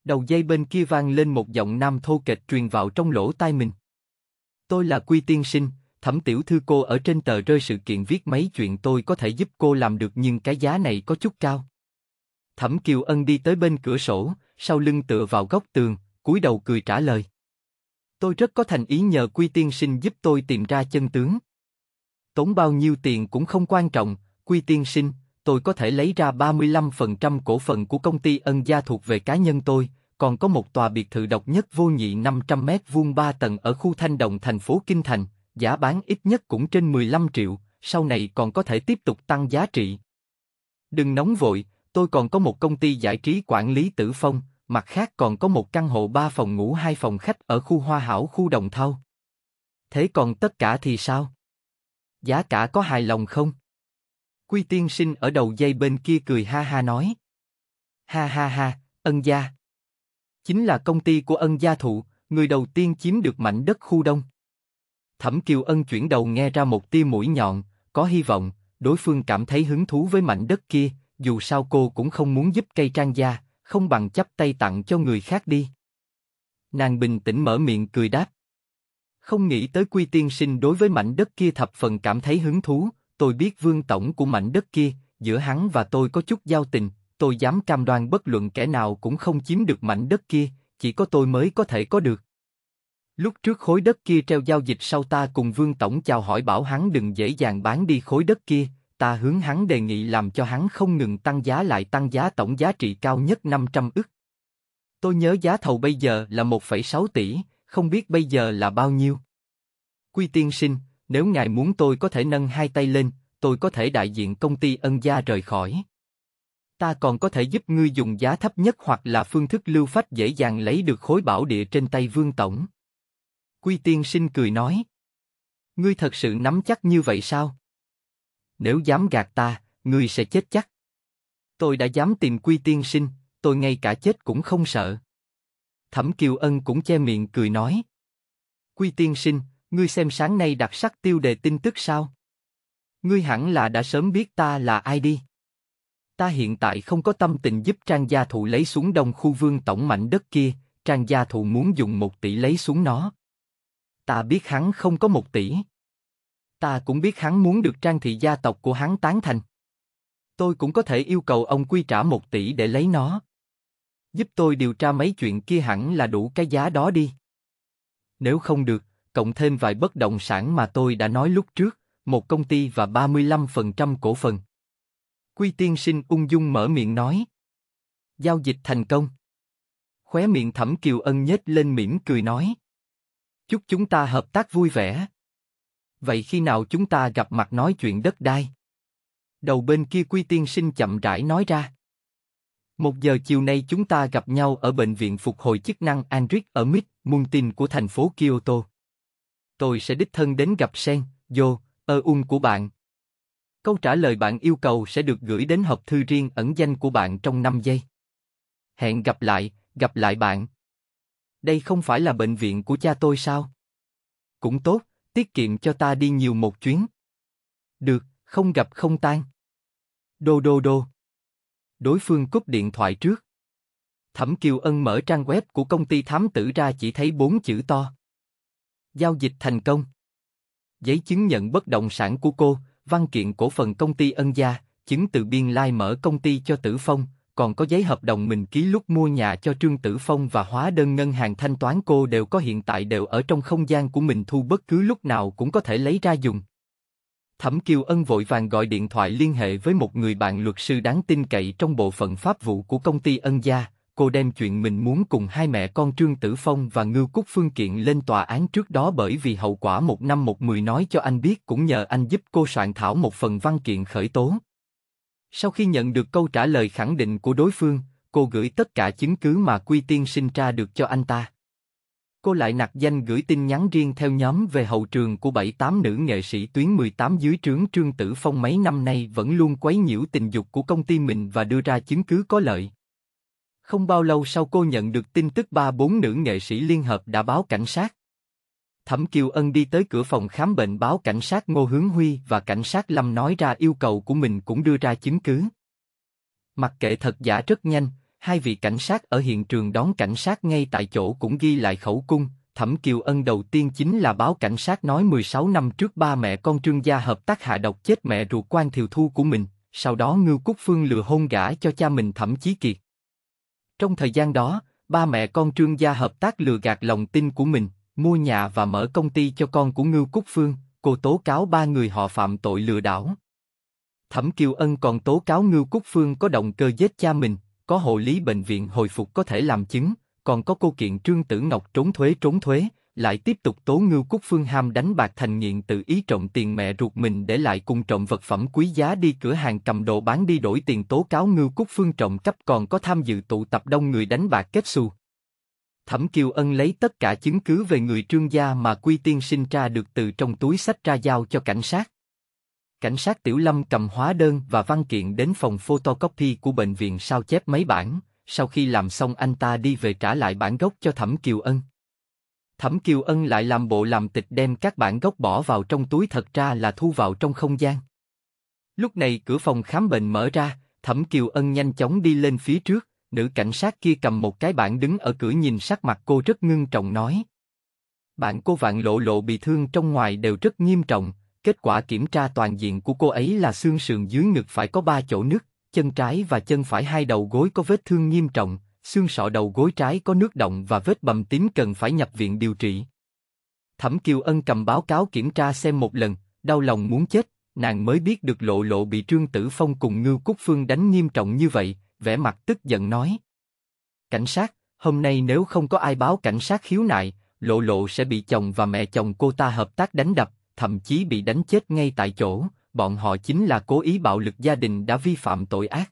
Đầu dây bên kia vang lên một giọng nam thô kệch truyền vào trong lỗ tai mình. Tôi là Quy Tiên Sinh, thẩm tiểu thư cô ở trên tờ rơi sự kiện viết mấy chuyện tôi có thể giúp cô làm được nhưng cái giá này có chút cao. Thẩm Kiều Ân đi tới bên cửa sổ, sau lưng tựa vào góc tường, cúi đầu cười trả lời. Tôi rất có thành ý nhờ Quy Tiên Sinh giúp tôi tìm ra chân tướng. Tốn bao nhiêu tiền cũng không quan trọng, Quy Tiên Sinh, tôi có thể lấy ra 35% cổ phần của công ty ân gia thuộc về cá nhân tôi, còn có một tòa biệt thự độc nhất vô nhị 500 mét vuông 3 tầng ở khu Thanh Đồng thành phố Kinh Thành, giá bán ít nhất cũng trên 15 triệu, sau này còn có thể tiếp tục tăng giá trị. Đừng nóng vội, tôi còn có một công ty giải trí quản lý tử phong, mặt khác còn có một căn hộ 3 phòng ngủ 2 phòng khách ở khu Hoa Hảo khu Đồng Thau. Thế còn tất cả thì sao? Giá cả có hài lòng không? Quy tiên sinh ở đầu dây bên kia cười ha ha nói. Ha ha ha, ân gia. Chính là công ty của ân gia thụ, người đầu tiên chiếm được mảnh đất khu đông. Thẩm Kiều Ân chuyển đầu nghe ra một tia mũi nhọn, có hy vọng, đối phương cảm thấy hứng thú với mảnh đất kia, dù sao cô cũng không muốn giúp cây trang gia, không bằng chấp tay tặng cho người khác đi. Nàng bình tĩnh mở miệng cười đáp. Không nghĩ tới quy tiên sinh đối với mảnh đất kia thập phần cảm thấy hứng thú, tôi biết vương tổng của mảnh đất kia, giữa hắn và tôi có chút giao tình, tôi dám cam đoan bất luận kẻ nào cũng không chiếm được mảnh đất kia, chỉ có tôi mới có thể có được. Lúc trước khối đất kia treo giao dịch sau ta cùng Vương Tổng chào hỏi bảo hắn đừng dễ dàng bán đi khối đất kia, ta hướng hắn đề nghị làm cho hắn không ngừng tăng giá lại tăng giá tổng giá trị cao nhất 500 ức. Tôi nhớ giá thầu bây giờ là 1,6 tỷ, không biết bây giờ là bao nhiêu. Quy tiên sinh, nếu ngài muốn tôi có thể nâng hai tay lên, tôi có thể đại diện công ty ân gia rời khỏi. Ta còn có thể giúp ngươi dùng giá thấp nhất hoặc là phương thức lưu phách dễ dàng lấy được khối bảo địa trên tay vương tổng. Quy tiên sinh cười nói. Ngươi thật sự nắm chắc như vậy sao? nếu dám gạt ta, ngươi sẽ chết chắc. Tôi đã dám tìm quy tiên sinh, tôi ngay cả chết cũng không sợ. Thẩm Kiều Ân cũng che miệng cười nói. Quy tiên sinh, ngươi xem sáng nay đặc sắc tiêu đề tin tức sao? Ngươi hẳn là đã sớm biết ta là ai đi. Ta hiện tại không có tâm tình giúp trang gia thụ lấy xuống đông khu vương tổng mạnh đất kia, trang gia thụ muốn dùng một tỷ lấy xuống nó. Ta biết hắn không có một tỷ. Ta cũng biết hắn muốn được trang thị gia tộc của hắn tán thành. Tôi cũng có thể yêu cầu ông quy trả một tỷ để lấy nó. Giúp tôi điều tra mấy chuyện kia hẳn là đủ cái giá đó đi. Nếu không được, cộng thêm vài bất động sản mà tôi đã nói lúc trước, một công ty và 35% cổ phần. Quy tiên sinh ung dung mở miệng nói. Giao dịch thành công. Khóe miệng thẩm kiều ân nhếch lên mỉm cười nói. Chúc chúng ta hợp tác vui vẻ vậy khi nào chúng ta gặp mặt nói chuyện đất đai? Đầu bên kia Quy Tiên Sinh chậm rãi nói ra. Một giờ chiều nay chúng ta gặp nhau ở bệnh viện phục hồi chức năng Andric ở Mid, Muntin của thành phố Kyoto. Tôi sẽ đích thân đến gặp Sen, Yo, ơ ung của bạn. Câu trả lời bạn yêu cầu sẽ được gửi đến hộp thư riêng ẩn danh của bạn trong 5 giây. Hẹn gặp lại, gặp lại bạn. Đây không phải là bệnh viện của cha tôi sao? Cũng tốt, tiết kiệm cho ta đi nhiều một chuyến. Được, không gặp không tan. Đô đô đô. Đối phương cúp điện thoại trước. Thẩm Kiều Ân mở trang web của công ty thám tử ra chỉ thấy bốn chữ to. Giao dịch thành công. Giấy chứng nhận bất động sản của cô, văn kiện cổ phần công ty ân gia, chứng từ biên lai mở công ty cho tử phong, còn có giấy hợp đồng mình ký lúc mua nhà cho Trương Tử Phong và hóa đơn ngân hàng thanh toán cô đều có hiện tại đều ở trong không gian của mình thu bất cứ lúc nào cũng có thể lấy ra dùng. Thẩm Kiều Ân vội vàng gọi điện thoại liên hệ với một người bạn luật sư đáng tin cậy trong bộ phận pháp vụ của công ty Ân Gia, cô đem chuyện mình muốn cùng hai mẹ con Trương Tử Phong và Ngưu Cúc Phương kiện lên tòa án trước đó bởi vì hậu quả một năm một mười nói cho anh biết cũng nhờ anh giúp cô soạn thảo một phần văn kiện khởi tố. Sau khi nhận được câu trả lời khẳng định của đối phương, cô gửi tất cả chứng cứ mà Quy Tiên sinh ra được cho anh ta. Cô lại nặc danh gửi tin nhắn riêng theo nhóm về hậu trường của bảy tám nữ nghệ sĩ tuyến 18 dưới trướng Trương Tử Phong mấy năm nay vẫn luôn quấy nhiễu tình dục của công ty mình và đưa ra chứng cứ có lợi. Không bao lâu sau cô nhận được tin tức ba bốn nữ nghệ sĩ liên hợp đã báo cảnh sát. Thẩm Kiều Ân đi tới cửa phòng khám bệnh báo cảnh sát Ngô Hướng Huy và cảnh sát Lâm nói ra yêu cầu của mình cũng đưa ra chứng cứ. Mặc kệ thật giả rất nhanh, hai vị cảnh sát ở hiện trường đón cảnh sát ngay tại chỗ cũng ghi lại khẩu cung. Thẩm Kiều Ân đầu tiên chính là báo cảnh sát nói 16 năm trước ba mẹ con Trương Gia hợp tác hạ độc chết mẹ ruột quan Thiều Thu của mình, sau đó Ngưu Cúc Phương lừa hôn gả cho cha mình Thẩm Chí Kiệt. Trong thời gian đó, ba mẹ con Trương Gia hợp tác lừa gạt lòng tin của mình, mua nhà và mở công ty cho con của Ngưu Cúc Phương, cô tố cáo ba người họ phạm tội lừa đảo. Thẩm Kiều Ân còn tố cáo Ngưu Cúc Phương có động cơ giết cha mình, có hộ lý bệnh viện hồi phục có thể làm chứng, còn có câu kiện Trương Tử Ngọc trốn thuế trốn thuế, lại tiếp tục tố Ngưu Cúc Phương ham đánh bạc thành nghiện tự ý trộm tiền mẹ ruột mình để lại cùng trộm vật phẩm quý giá đi cửa hàng cầm đồ bán đi đổi tiền tố cáo Ngưu Cúc Phương trộm cắp còn có tham dự tụ tập đông người đánh bạc kết xu. Thẩm Kiều Ân lấy tất cả chứng cứ về người trương gia mà Quy Tiên sinh ra được từ trong túi sách ra giao cho cảnh sát. Cảnh sát Tiểu Lâm cầm hóa đơn và văn kiện đến phòng photocopy của bệnh viện sao chép mấy bản, sau khi làm xong anh ta đi về trả lại bản gốc cho Thẩm Kiều Ân. Thẩm Kiều Ân lại làm bộ làm tịch đem các bản gốc bỏ vào trong túi thật ra là thu vào trong không gian. Lúc này cửa phòng khám bệnh mở ra, Thẩm Kiều Ân nhanh chóng đi lên phía trước, Nữ cảnh sát kia cầm một cái bảng đứng ở cửa nhìn sắc mặt cô rất ngưng trọng nói. Bạn cô vạn lộ lộ bị thương trong ngoài đều rất nghiêm trọng, kết quả kiểm tra toàn diện của cô ấy là xương sườn dưới ngực phải có ba chỗ nứt, chân trái và chân phải hai đầu gối có vết thương nghiêm trọng, xương sọ đầu gối trái có nước động và vết bầm tím cần phải nhập viện điều trị. Thẩm Kiều Ân cầm báo cáo kiểm tra xem một lần, đau lòng muốn chết, nàng mới biết được lộ lộ bị Trương Tử Phong cùng ngư Cúc Phương đánh nghiêm trọng như vậy, vẻ mặt tức giận nói. Cảnh sát, hôm nay nếu không có ai báo cảnh sát khiếu nại, lộ lộ sẽ bị chồng và mẹ chồng cô ta hợp tác đánh đập, thậm chí bị đánh chết ngay tại chỗ, bọn họ chính là cố ý bạo lực gia đình đã vi phạm tội ác.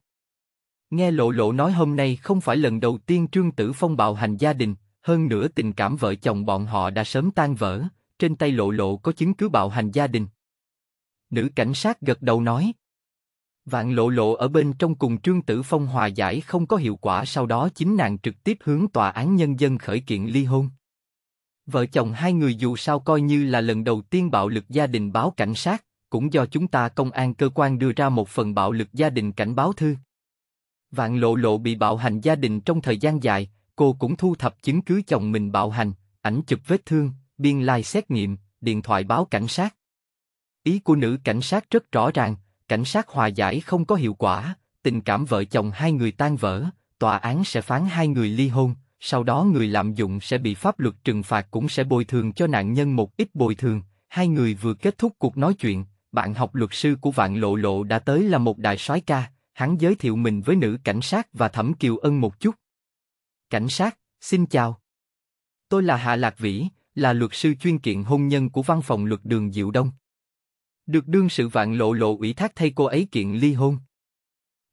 Nghe lộ lộ nói hôm nay không phải lần đầu tiên Trương Tử Phong bạo hành gia đình, hơn nữa tình cảm vợ chồng bọn họ đã sớm tan vỡ, trên tay lộ lộ có chứng cứ bạo hành gia đình. Nữ cảnh sát gật đầu nói, Vạn lộ lộ ở bên trong cùng Trương Tử Phong hòa giải không có hiệu quả sau đó chính nàng trực tiếp hướng tòa án nhân dân khởi kiện ly hôn. Vợ chồng hai người dù sao coi như là lần đầu tiên bạo lực gia đình báo cảnh sát, cũng do chúng ta công an cơ quan đưa ra một phần bạo lực gia đình cảnh báo thư. Vạn lộ lộ bị bạo hành gia đình trong thời gian dài, cô cũng thu thập chứng cứ chồng mình bạo hành, ảnh chụp vết thương, biên lai xét nghiệm, điện thoại báo cảnh sát. Ý của nữ cảnh sát rất rõ ràng, cảnh sát hòa giải không có hiệu quả, tình cảm vợ chồng hai người tan vỡ, tòa án sẽ phán hai người ly hôn, sau đó người lạm dụng sẽ bị pháp luật trừng phạt cũng sẽ bồi thường cho nạn nhân một ít bồi thường. Hai người vừa kết thúc cuộc nói chuyện, bạn học luật sư của Vạn Lộ Lộ đã tới là một đại soái ca, hắn giới thiệu mình với nữ cảnh sát và Thẩm Kiều Ân một chút. Cảnh sát, xin chào. Tôi là Hạ Lạc Vĩ, là luật sư chuyên kiện hôn nhân của văn phòng luật đường Diệu Đông. Được đương sự vạn lộ lộ ủy thác thay cô ấy kiện ly hôn.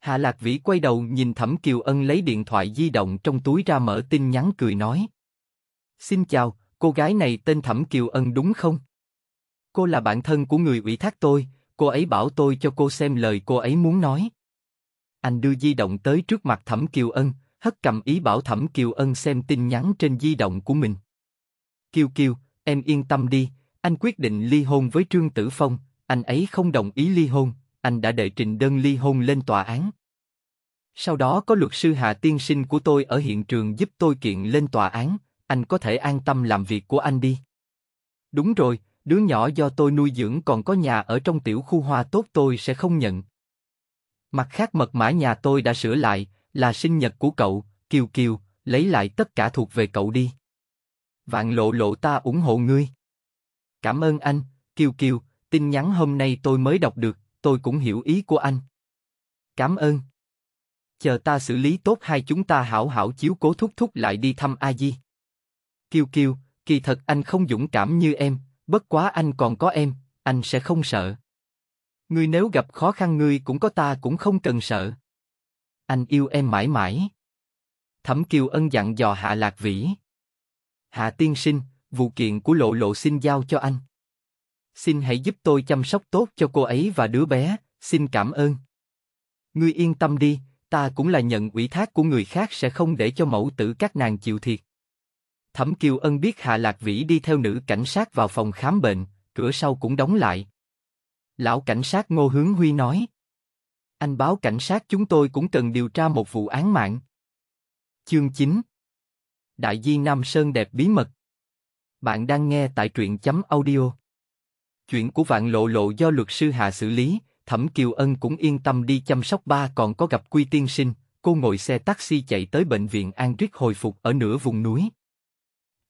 Hạ Lạc Vĩ quay đầu nhìn Thẩm Kiều Ân lấy điện thoại di động trong túi ra mở tin nhắn cười nói. Xin chào, cô gái này tên Thẩm Kiều Ân đúng không? Cô là bạn thân của người ủy thác tôi, cô ấy bảo tôi cho cô xem lời cô ấy muốn nói. Anh đưa di động tới trước mặt Thẩm Kiều Ân, hất cầm ý bảo Thẩm Kiều Ân xem tin nhắn trên di động của mình. Kiều Kiều, em yên tâm đi, anh quyết định ly hôn với Trương Tử Phong, anh ấy không đồng ý ly hôn, anh đã đệ trình đơn ly hôn lên tòa án. Sau đó có luật sư Hà Tiên Sinh của tôi ở hiện trường giúp tôi kiện lên tòa án, anh có thể an tâm làm việc của anh đi. Đúng rồi, đứa nhỏ do tôi nuôi dưỡng còn có nhà ở trong tiểu khu hoa tốt tôi sẽ không nhận. Mặt khác mật mã nhà tôi đã sửa lại, là sinh nhật của cậu, Kiều Kiều, lấy lại tất cả thuộc về cậu đi. Vạn lộ lộ ta ủng hộ ngươi. Cảm ơn anh, Kiều Kiều, Tin nhắn hôm nay tôi mới đọc được, tôi cũng hiểu ý của anh. Cảm ơn. Chờ ta xử lý tốt hai chúng ta hảo hảo chiếu cố thúc thúc lại đi thăm A Di. Kiều Kiều, kỳ thật anh không dũng cảm như em, bất quá anh còn có em, anh sẽ không sợ. Ngươi nếu gặp khó khăn ngươi cũng có ta cũng không cần sợ. Anh yêu em mãi mãi. Thẩm Kiều ân dặn dò Hạ Lạc Vĩ. Hạ tiên sinh, vụ kiện của lộ lộ xin giao cho anh xin hãy giúp tôi chăm sóc tốt cho cô ấy và đứa bé, xin cảm ơn. Ngươi yên tâm đi, ta cũng là nhận ủy thác của người khác sẽ không để cho mẫu tử các nàng chịu thiệt. Thẩm Kiều Ân biết Hạ Lạc Vĩ đi theo nữ cảnh sát vào phòng khám bệnh, cửa sau cũng đóng lại. Lão cảnh sát Ngô Hướng Huy nói. Anh báo cảnh sát chúng tôi cũng cần điều tra một vụ án mạng. Chương 9 Đại Di Nam Sơn đẹp bí mật Bạn đang nghe tại truyện chấm audio Chuyện của vạn lộ lộ do luật sư Hà xử lý, Thẩm Kiều Ân cũng yên tâm đi chăm sóc ba còn có gặp Quy Tiên Sinh, cô ngồi xe taxi chạy tới bệnh viện An triết hồi phục ở nửa vùng núi.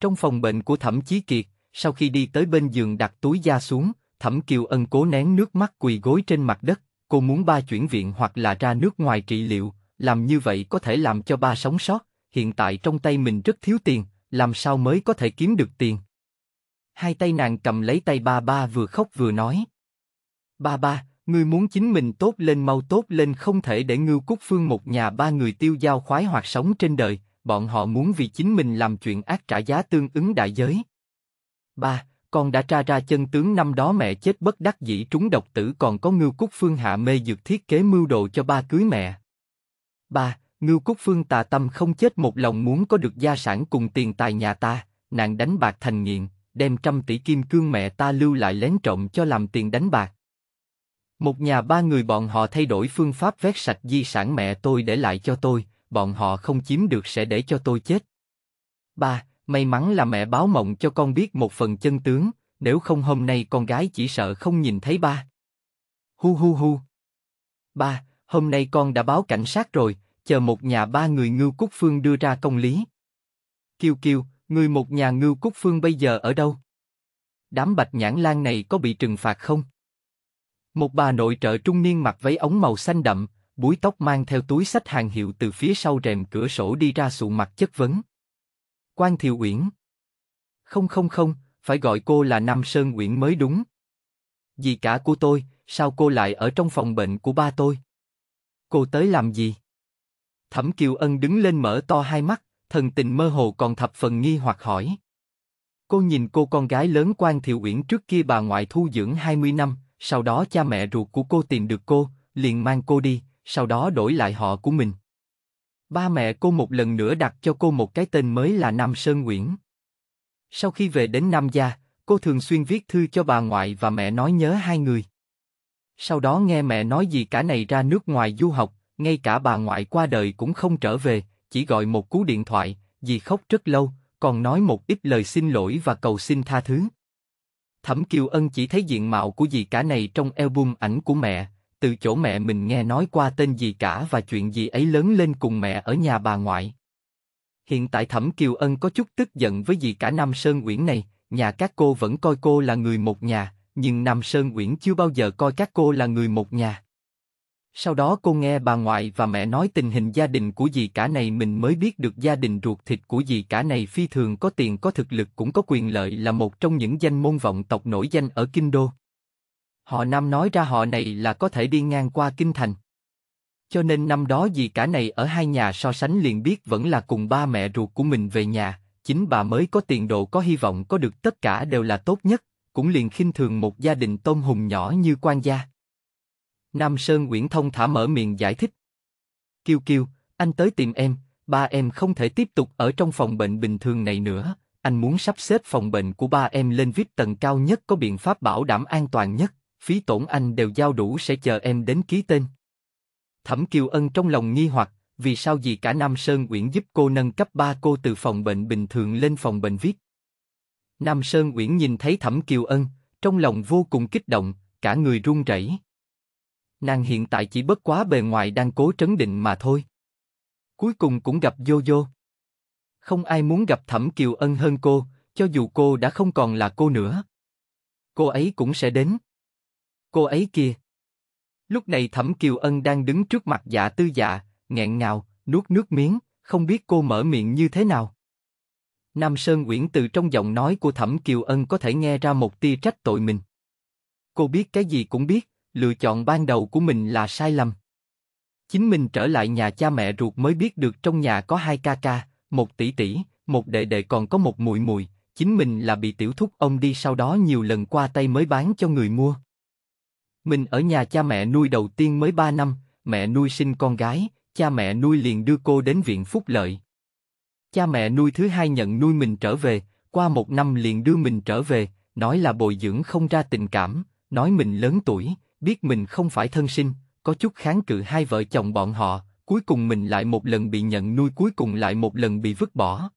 Trong phòng bệnh của Thẩm Chí Kiệt, sau khi đi tới bên giường đặt túi da xuống, Thẩm Kiều Ân cố nén nước mắt quỳ gối trên mặt đất, cô muốn ba chuyển viện hoặc là ra nước ngoài trị liệu, làm như vậy có thể làm cho ba sống sót, hiện tại trong tay mình rất thiếu tiền, làm sao mới có thể kiếm được tiền hai tay nàng cầm lấy tay ba ba vừa khóc vừa nói. Ba ba, ngươi muốn chính mình tốt lên mau tốt lên không thể để ngưu cúc phương một nhà ba người tiêu giao khoái hoạt sống trên đời, bọn họ muốn vì chính mình làm chuyện ác trả giá tương ứng đại giới. Ba, con đã tra ra chân tướng năm đó mẹ chết bất đắc dĩ trúng độc tử còn có ngưu cúc phương hạ mê dược thiết kế mưu đồ cho ba cưới mẹ. Ba, ngưu cúc phương tà tâm không chết một lòng muốn có được gia sản cùng tiền tài nhà ta, nàng đánh bạc thành nghiện, đem trăm tỷ kim cương mẹ ta lưu lại lén trộm cho làm tiền đánh bạc. Một nhà ba người bọn họ thay đổi phương pháp vét sạch di sản mẹ tôi để lại cho tôi, bọn họ không chiếm được sẽ để cho tôi chết. Ba, may mắn là mẹ báo mộng cho con biết một phần chân tướng, nếu không hôm nay con gái chỉ sợ không nhìn thấy ba. Hu hu hu. Ba, hôm nay con đã báo cảnh sát rồi, chờ một nhà ba người ngưu cúc phương đưa ra công lý. Kiều Kiều, Người một nhà ngưu cúc phương bây giờ ở đâu? Đám bạch nhãn lan này có bị trừng phạt không? Một bà nội trợ trung niên mặc váy ống màu xanh đậm, búi tóc mang theo túi sách hàng hiệu từ phía sau rèm cửa sổ đi ra sụ mặt chất vấn. Quan Thiều Uyển Không không không, phải gọi cô là Nam Sơn Uyển mới đúng. Dì cả của tôi, sao cô lại ở trong phòng bệnh của ba tôi? Cô tới làm gì? Thẩm Kiều Ân đứng lên mở to hai mắt, thần tình mơ hồ còn thập phần nghi hoặc hỏi. Cô nhìn cô con gái lớn quan thiệu uyển trước kia bà ngoại thu dưỡng 20 năm, sau đó cha mẹ ruột của cô tìm được cô, liền mang cô đi, sau đó đổi lại họ của mình. Ba mẹ cô một lần nữa đặt cho cô một cái tên mới là Nam Sơn uyển Sau khi về đến Nam Gia, cô thường xuyên viết thư cho bà ngoại và mẹ nói nhớ hai người. Sau đó nghe mẹ nói gì cả này ra nước ngoài du học, ngay cả bà ngoại qua đời cũng không trở về, chỉ gọi một cú điện thoại, dì khóc rất lâu, còn nói một ít lời xin lỗi và cầu xin tha thứ. Thẩm Kiều Ân chỉ thấy diện mạo của dì cả này trong album ảnh của mẹ, từ chỗ mẹ mình nghe nói qua tên dì cả và chuyện dì ấy lớn lên cùng mẹ ở nhà bà ngoại. Hiện tại Thẩm Kiều Ân có chút tức giận với dì cả Nam Sơn Uyển này, nhà các cô vẫn coi cô là người một nhà, nhưng Nam Sơn Uyển chưa bao giờ coi các cô là người một nhà. Sau đó cô nghe bà ngoại và mẹ nói tình hình gia đình của dì cả này mình mới biết được gia đình ruột thịt của dì cả này phi thường có tiền có thực lực cũng có quyền lợi là một trong những danh môn vọng tộc nổi danh ở Kinh Đô. Họ Nam nói ra họ này là có thể đi ngang qua Kinh Thành. Cho nên năm đó dì cả này ở hai nhà so sánh liền biết vẫn là cùng ba mẹ ruột của mình về nhà, chính bà mới có tiền đồ có hy vọng có được tất cả đều là tốt nhất, cũng liền khinh thường một gia đình tôn hùng nhỏ như quan gia. Nam Sơn Uyển Thông thả mở miệng giải thích. Kiều Kiều, anh tới tìm em, ba em không thể tiếp tục ở trong phòng bệnh bình thường này nữa, anh muốn sắp xếp phòng bệnh của ba em lên VIP tầng cao nhất có biện pháp bảo đảm an toàn nhất, phí tổn anh đều giao đủ sẽ chờ em đến ký tên. Thẩm Kiều Ân trong lòng nghi hoặc, vì sao gì cả Nam Sơn Uyển giúp cô nâng cấp ba cô từ phòng bệnh bình thường lên phòng bệnh VIP. Nam Sơn Uyển nhìn thấy Thẩm Kiều Ân, trong lòng vô cùng kích động, cả người run rẩy nàng hiện tại chỉ bất quá bề ngoài đang cố trấn định mà thôi. Cuối cùng cũng gặp Jojo. Không ai muốn gặp Thẩm Kiều Ân hơn cô, cho dù cô đã không còn là cô nữa. Cô ấy cũng sẽ đến. Cô ấy kia. Lúc này Thẩm Kiều Ân đang đứng trước mặt dạ tư dạ, nghẹn ngào, nuốt nước miếng, không biết cô mở miệng như thế nào. Nam Sơn Uyển từ trong giọng nói của Thẩm Kiều Ân có thể nghe ra một tia trách tội mình. Cô biết cái gì cũng biết, lựa chọn ban đầu của mình là sai lầm. Chính mình trở lại nhà cha mẹ ruột mới biết được trong nhà có hai ca ca, một tỷ tỷ, một đệ đệ còn có một muội muội, chính mình là bị tiểu thúc ông đi sau đó nhiều lần qua tay mới bán cho người mua. Mình ở nhà cha mẹ nuôi đầu tiên mới ba năm, mẹ nuôi sinh con gái, cha mẹ nuôi liền đưa cô đến viện phúc lợi. Cha mẹ nuôi thứ hai nhận nuôi mình trở về, qua một năm liền đưa mình trở về, nói là bồi dưỡng không ra tình cảm, nói mình lớn tuổi, biết mình không phải thân sinh, có chút kháng cự hai vợ chồng bọn họ, cuối cùng mình lại một lần bị nhận nuôi cuối cùng lại một lần bị vứt bỏ.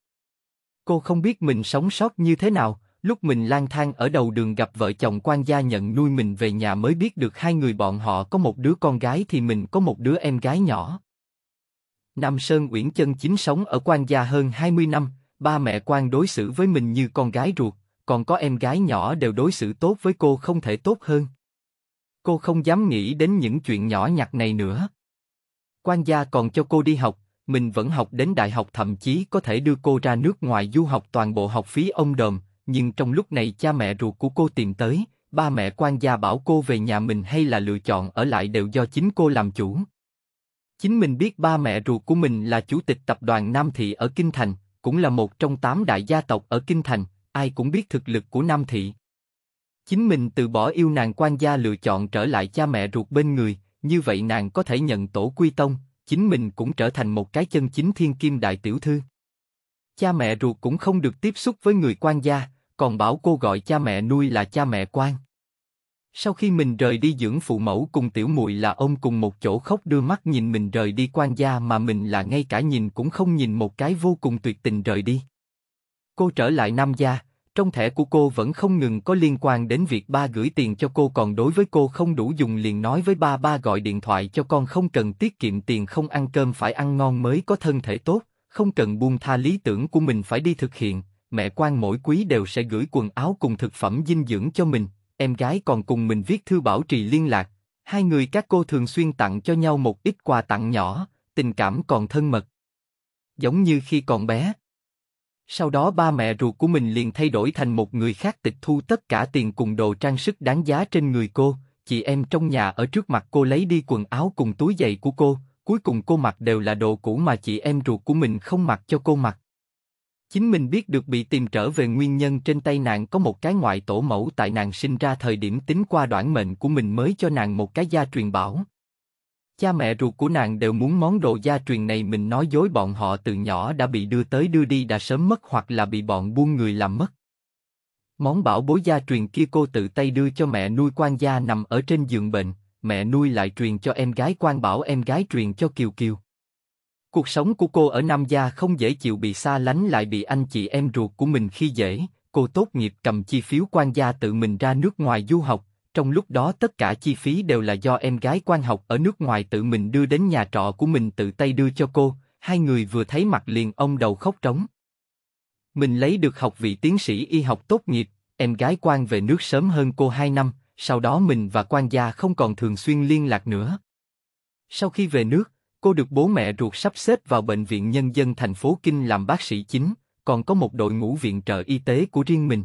Cô không biết mình sống sót như thế nào, lúc mình lang thang ở đầu đường gặp vợ chồng quan gia nhận nuôi mình về nhà mới biết được hai người bọn họ có một đứa con gái thì mình có một đứa em gái nhỏ. Nam Sơn Uyển Chân chính sống ở quan gia hơn 20 năm, ba mẹ quan đối xử với mình như con gái ruột, còn có em gái nhỏ đều đối xử tốt với cô không thể tốt hơn. Cô không dám nghĩ đến những chuyện nhỏ nhặt này nữa. Quan gia còn cho cô đi học, mình vẫn học đến đại học thậm chí có thể đưa cô ra nước ngoài du học toàn bộ học phí ông đờm, nhưng trong lúc này cha mẹ ruột của cô tìm tới, ba mẹ quan gia bảo cô về nhà mình hay là lựa chọn ở lại đều do chính cô làm chủ. Chính mình biết ba mẹ ruột của mình là chủ tịch tập đoàn Nam Thị ở Kinh Thành, cũng là một trong tám đại gia tộc ở Kinh Thành, ai cũng biết thực lực của Nam Thị. Chính mình từ bỏ yêu nàng quan gia lựa chọn trở lại cha mẹ ruột bên người, như vậy nàng có thể nhận tổ quy tông, chính mình cũng trở thành một cái chân chính thiên kim đại tiểu thư. Cha mẹ ruột cũng không được tiếp xúc với người quan gia, còn bảo cô gọi cha mẹ nuôi là cha mẹ quan. Sau khi mình rời đi dưỡng phụ mẫu cùng tiểu muội là ông cùng một chỗ khóc đưa mắt nhìn mình rời đi quan gia mà mình là ngay cả nhìn cũng không nhìn một cái vô cùng tuyệt tình rời đi. Cô trở lại Nam gia, trong thẻ của cô vẫn không ngừng có liên quan đến việc ba gửi tiền cho cô còn đối với cô không đủ dùng liền nói với ba ba gọi điện thoại cho con không cần tiết kiệm tiền không ăn cơm phải ăn ngon mới có thân thể tốt, không cần buông tha lý tưởng của mình phải đi thực hiện, mẹ quan mỗi quý đều sẽ gửi quần áo cùng thực phẩm dinh dưỡng cho mình, em gái còn cùng mình viết thư bảo trì liên lạc, hai người các cô thường xuyên tặng cho nhau một ít quà tặng nhỏ, tình cảm còn thân mật. Giống như khi còn bé, sau đó ba mẹ ruột của mình liền thay đổi thành một người khác tịch thu tất cả tiền cùng đồ trang sức đáng giá trên người cô, chị em trong nhà ở trước mặt cô lấy đi quần áo cùng túi giày của cô, cuối cùng cô mặc đều là đồ cũ mà chị em ruột của mình không mặc cho cô mặc. Chính mình biết được bị tìm trở về nguyên nhân trên tay nàng có một cái ngoại tổ mẫu tại nàng sinh ra thời điểm tính qua đoạn mệnh của mình mới cho nàng một cái gia truyền bảo cha mẹ ruột của nàng đều muốn món đồ gia truyền này mình nói dối bọn họ từ nhỏ đã bị đưa tới đưa đi đã sớm mất hoặc là bị bọn buôn người làm mất. Món bảo bối gia truyền kia cô tự tay đưa cho mẹ nuôi quan gia nằm ở trên giường bệnh, mẹ nuôi lại truyền cho em gái quan bảo em gái truyền cho Kiều Kiều. Cuộc sống của cô ở Nam Gia không dễ chịu bị xa lánh lại bị anh chị em ruột của mình khi dễ, cô tốt nghiệp cầm chi phiếu quan gia tự mình ra nước ngoài du học, trong lúc đó tất cả chi phí đều là do em gái quan học ở nước ngoài tự mình đưa đến nhà trọ của mình tự tay đưa cho cô, hai người vừa thấy mặt liền ông đầu khóc trống. Mình lấy được học vị tiến sĩ y học tốt nghiệp, em gái quan về nước sớm hơn cô 2 năm, sau đó mình và quan gia không còn thường xuyên liên lạc nữa. Sau khi về nước, cô được bố mẹ ruột sắp xếp vào bệnh viện nhân dân thành phố Kinh làm bác sĩ chính, còn có một đội ngũ viện trợ y tế của riêng mình.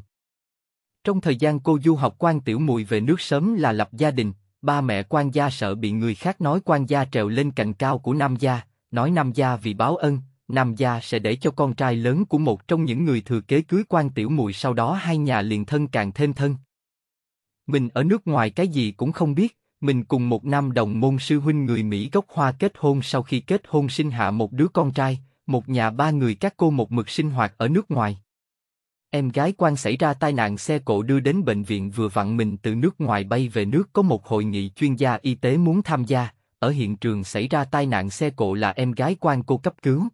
Trong thời gian cô du học quan tiểu mùi về nước sớm là lập gia đình, ba mẹ quan gia sợ bị người khác nói quan gia trèo lên cành cao của nam gia, nói nam gia vì báo ân, nam gia sẽ để cho con trai lớn của một trong những người thừa kế cưới quan tiểu mùi sau đó hai nhà liền thân càng thêm thân. Mình ở nước ngoài cái gì cũng không biết, mình cùng một nam đồng môn sư huynh người Mỹ gốc Hoa kết hôn sau khi kết hôn sinh hạ một đứa con trai, một nhà ba người các cô một mực sinh hoạt ở nước ngoài. Em gái quan xảy ra tai nạn xe cộ đưa đến bệnh viện vừa vặn mình từ nước ngoài bay về nước có một hội nghị chuyên gia y tế muốn tham gia, ở hiện trường xảy ra tai nạn xe cộ là em gái quan cô cấp cứu.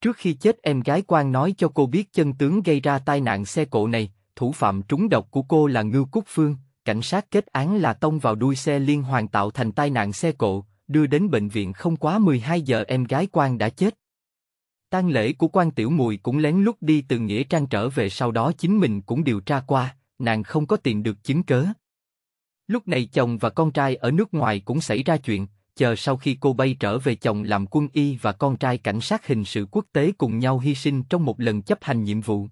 Trước khi chết em gái quan nói cho cô biết chân tướng gây ra tai nạn xe cộ này, thủ phạm trúng độc của cô là Ngưu Cúc Phương, cảnh sát kết án là tông vào đuôi xe liên hoàn tạo thành tai nạn xe cộ, đưa đến bệnh viện không quá 12 giờ em gái quan đã chết tang lễ của quan tiểu mùi cũng lén lút đi từ nghĩa trang trở về sau đó chính mình cũng điều tra qua, nàng không có tìm được chứng cớ. Lúc này chồng và con trai ở nước ngoài cũng xảy ra chuyện, chờ sau khi cô bay trở về chồng làm quân y và con trai cảnh sát hình sự quốc tế cùng nhau hy sinh trong một lần chấp hành nhiệm vụ.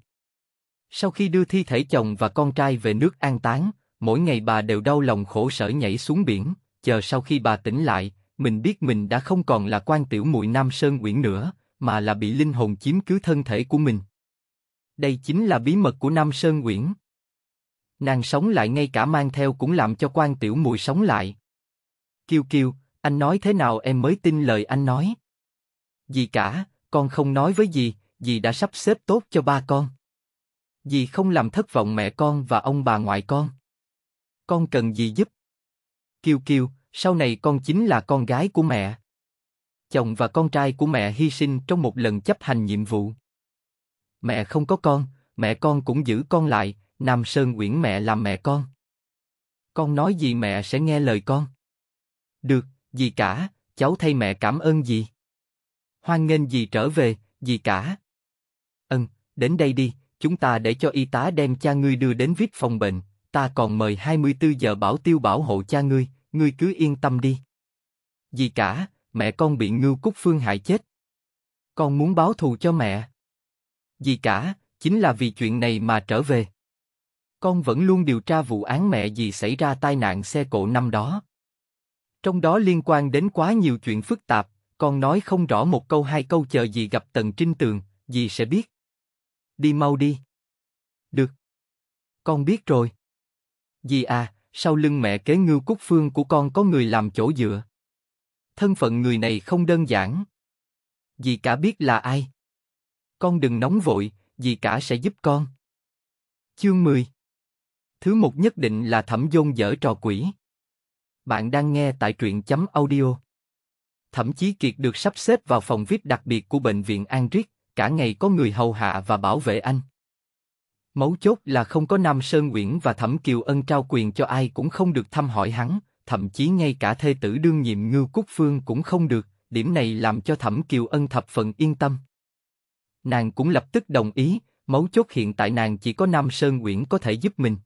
Sau khi đưa thi thể chồng và con trai về nước an táng, mỗi ngày bà đều đau lòng khổ sở nhảy xuống biển, chờ sau khi bà tỉnh lại, mình biết mình đã không còn là quan tiểu mùi Nam Sơn Uyển nữa, mà là bị linh hồn chiếm cứ thân thể của mình. Đây chính là bí mật của Nam Sơn Nguyễn. Nàng sống lại ngay cả mang theo cũng làm cho quan tiểu mùi sống lại. Kiều Kiều, anh nói thế nào em mới tin lời anh nói? Dì cả, con không nói với dì, dì đã sắp xếp tốt cho ba con. Dì không làm thất vọng mẹ con và ông bà ngoại con. Con cần dì giúp. Kiều Kiều, sau này con chính là con gái của mẹ. Chồng và con trai của mẹ hy sinh trong một lần chấp hành nhiệm vụ. Mẹ không có con, mẹ con cũng giữ con lại, Nam Sơn Nguyễn mẹ làm mẹ con. Con nói gì mẹ sẽ nghe lời con. Được, gì cả, cháu thay mẹ cảm ơn gì. Hoan nghênh gì trở về, gì cả. Ân, ừ, đến đây đi, chúng ta để cho y tá đem cha ngươi đưa đến vip phòng bệnh, ta còn mời 24 giờ bảo tiêu bảo hộ cha ngươi, ngươi cứ yên tâm đi. Gì cả, mẹ con bị Ngưu Cúc Phương hại chết. Con muốn báo thù cho mẹ. Gì cả, chính là vì chuyện này mà trở về. Con vẫn luôn điều tra vụ án mẹ gì xảy ra tai nạn xe cộ năm đó. Trong đó liên quan đến quá nhiều chuyện phức tạp, con nói không rõ một câu hai câu chờ gì gặp Tần Trinh Tường, gì sẽ biết. Đi mau đi. Được. Con biết rồi. Dì à, sau lưng mẹ kế ngưu cúc phương của con có người làm chỗ dựa thân phận người này không đơn giản. Dì cả biết là ai. Con đừng nóng vội, dì cả sẽ giúp con. Chương 10 Thứ một nhất định là thẩm dôn dở trò quỷ. Bạn đang nghe tại truyện chấm audio. Thậm Chí Kiệt được sắp xếp vào phòng VIP đặc biệt của bệnh viện An Riết, cả ngày có người hầu hạ và bảo vệ anh. Mấu chốt là không có Nam Sơn Nguyễn và Thẩm Kiều Ân trao quyền cho ai cũng không được thăm hỏi hắn, thậm chí ngay cả thê tử đương nhiệm Ngưu Cúc Phương cũng không được, điểm này làm cho Thẩm Kiều Ân thập phần yên tâm. Nàng cũng lập tức đồng ý, mấu chốt hiện tại nàng chỉ có Nam Sơn Nguyễn có thể giúp mình.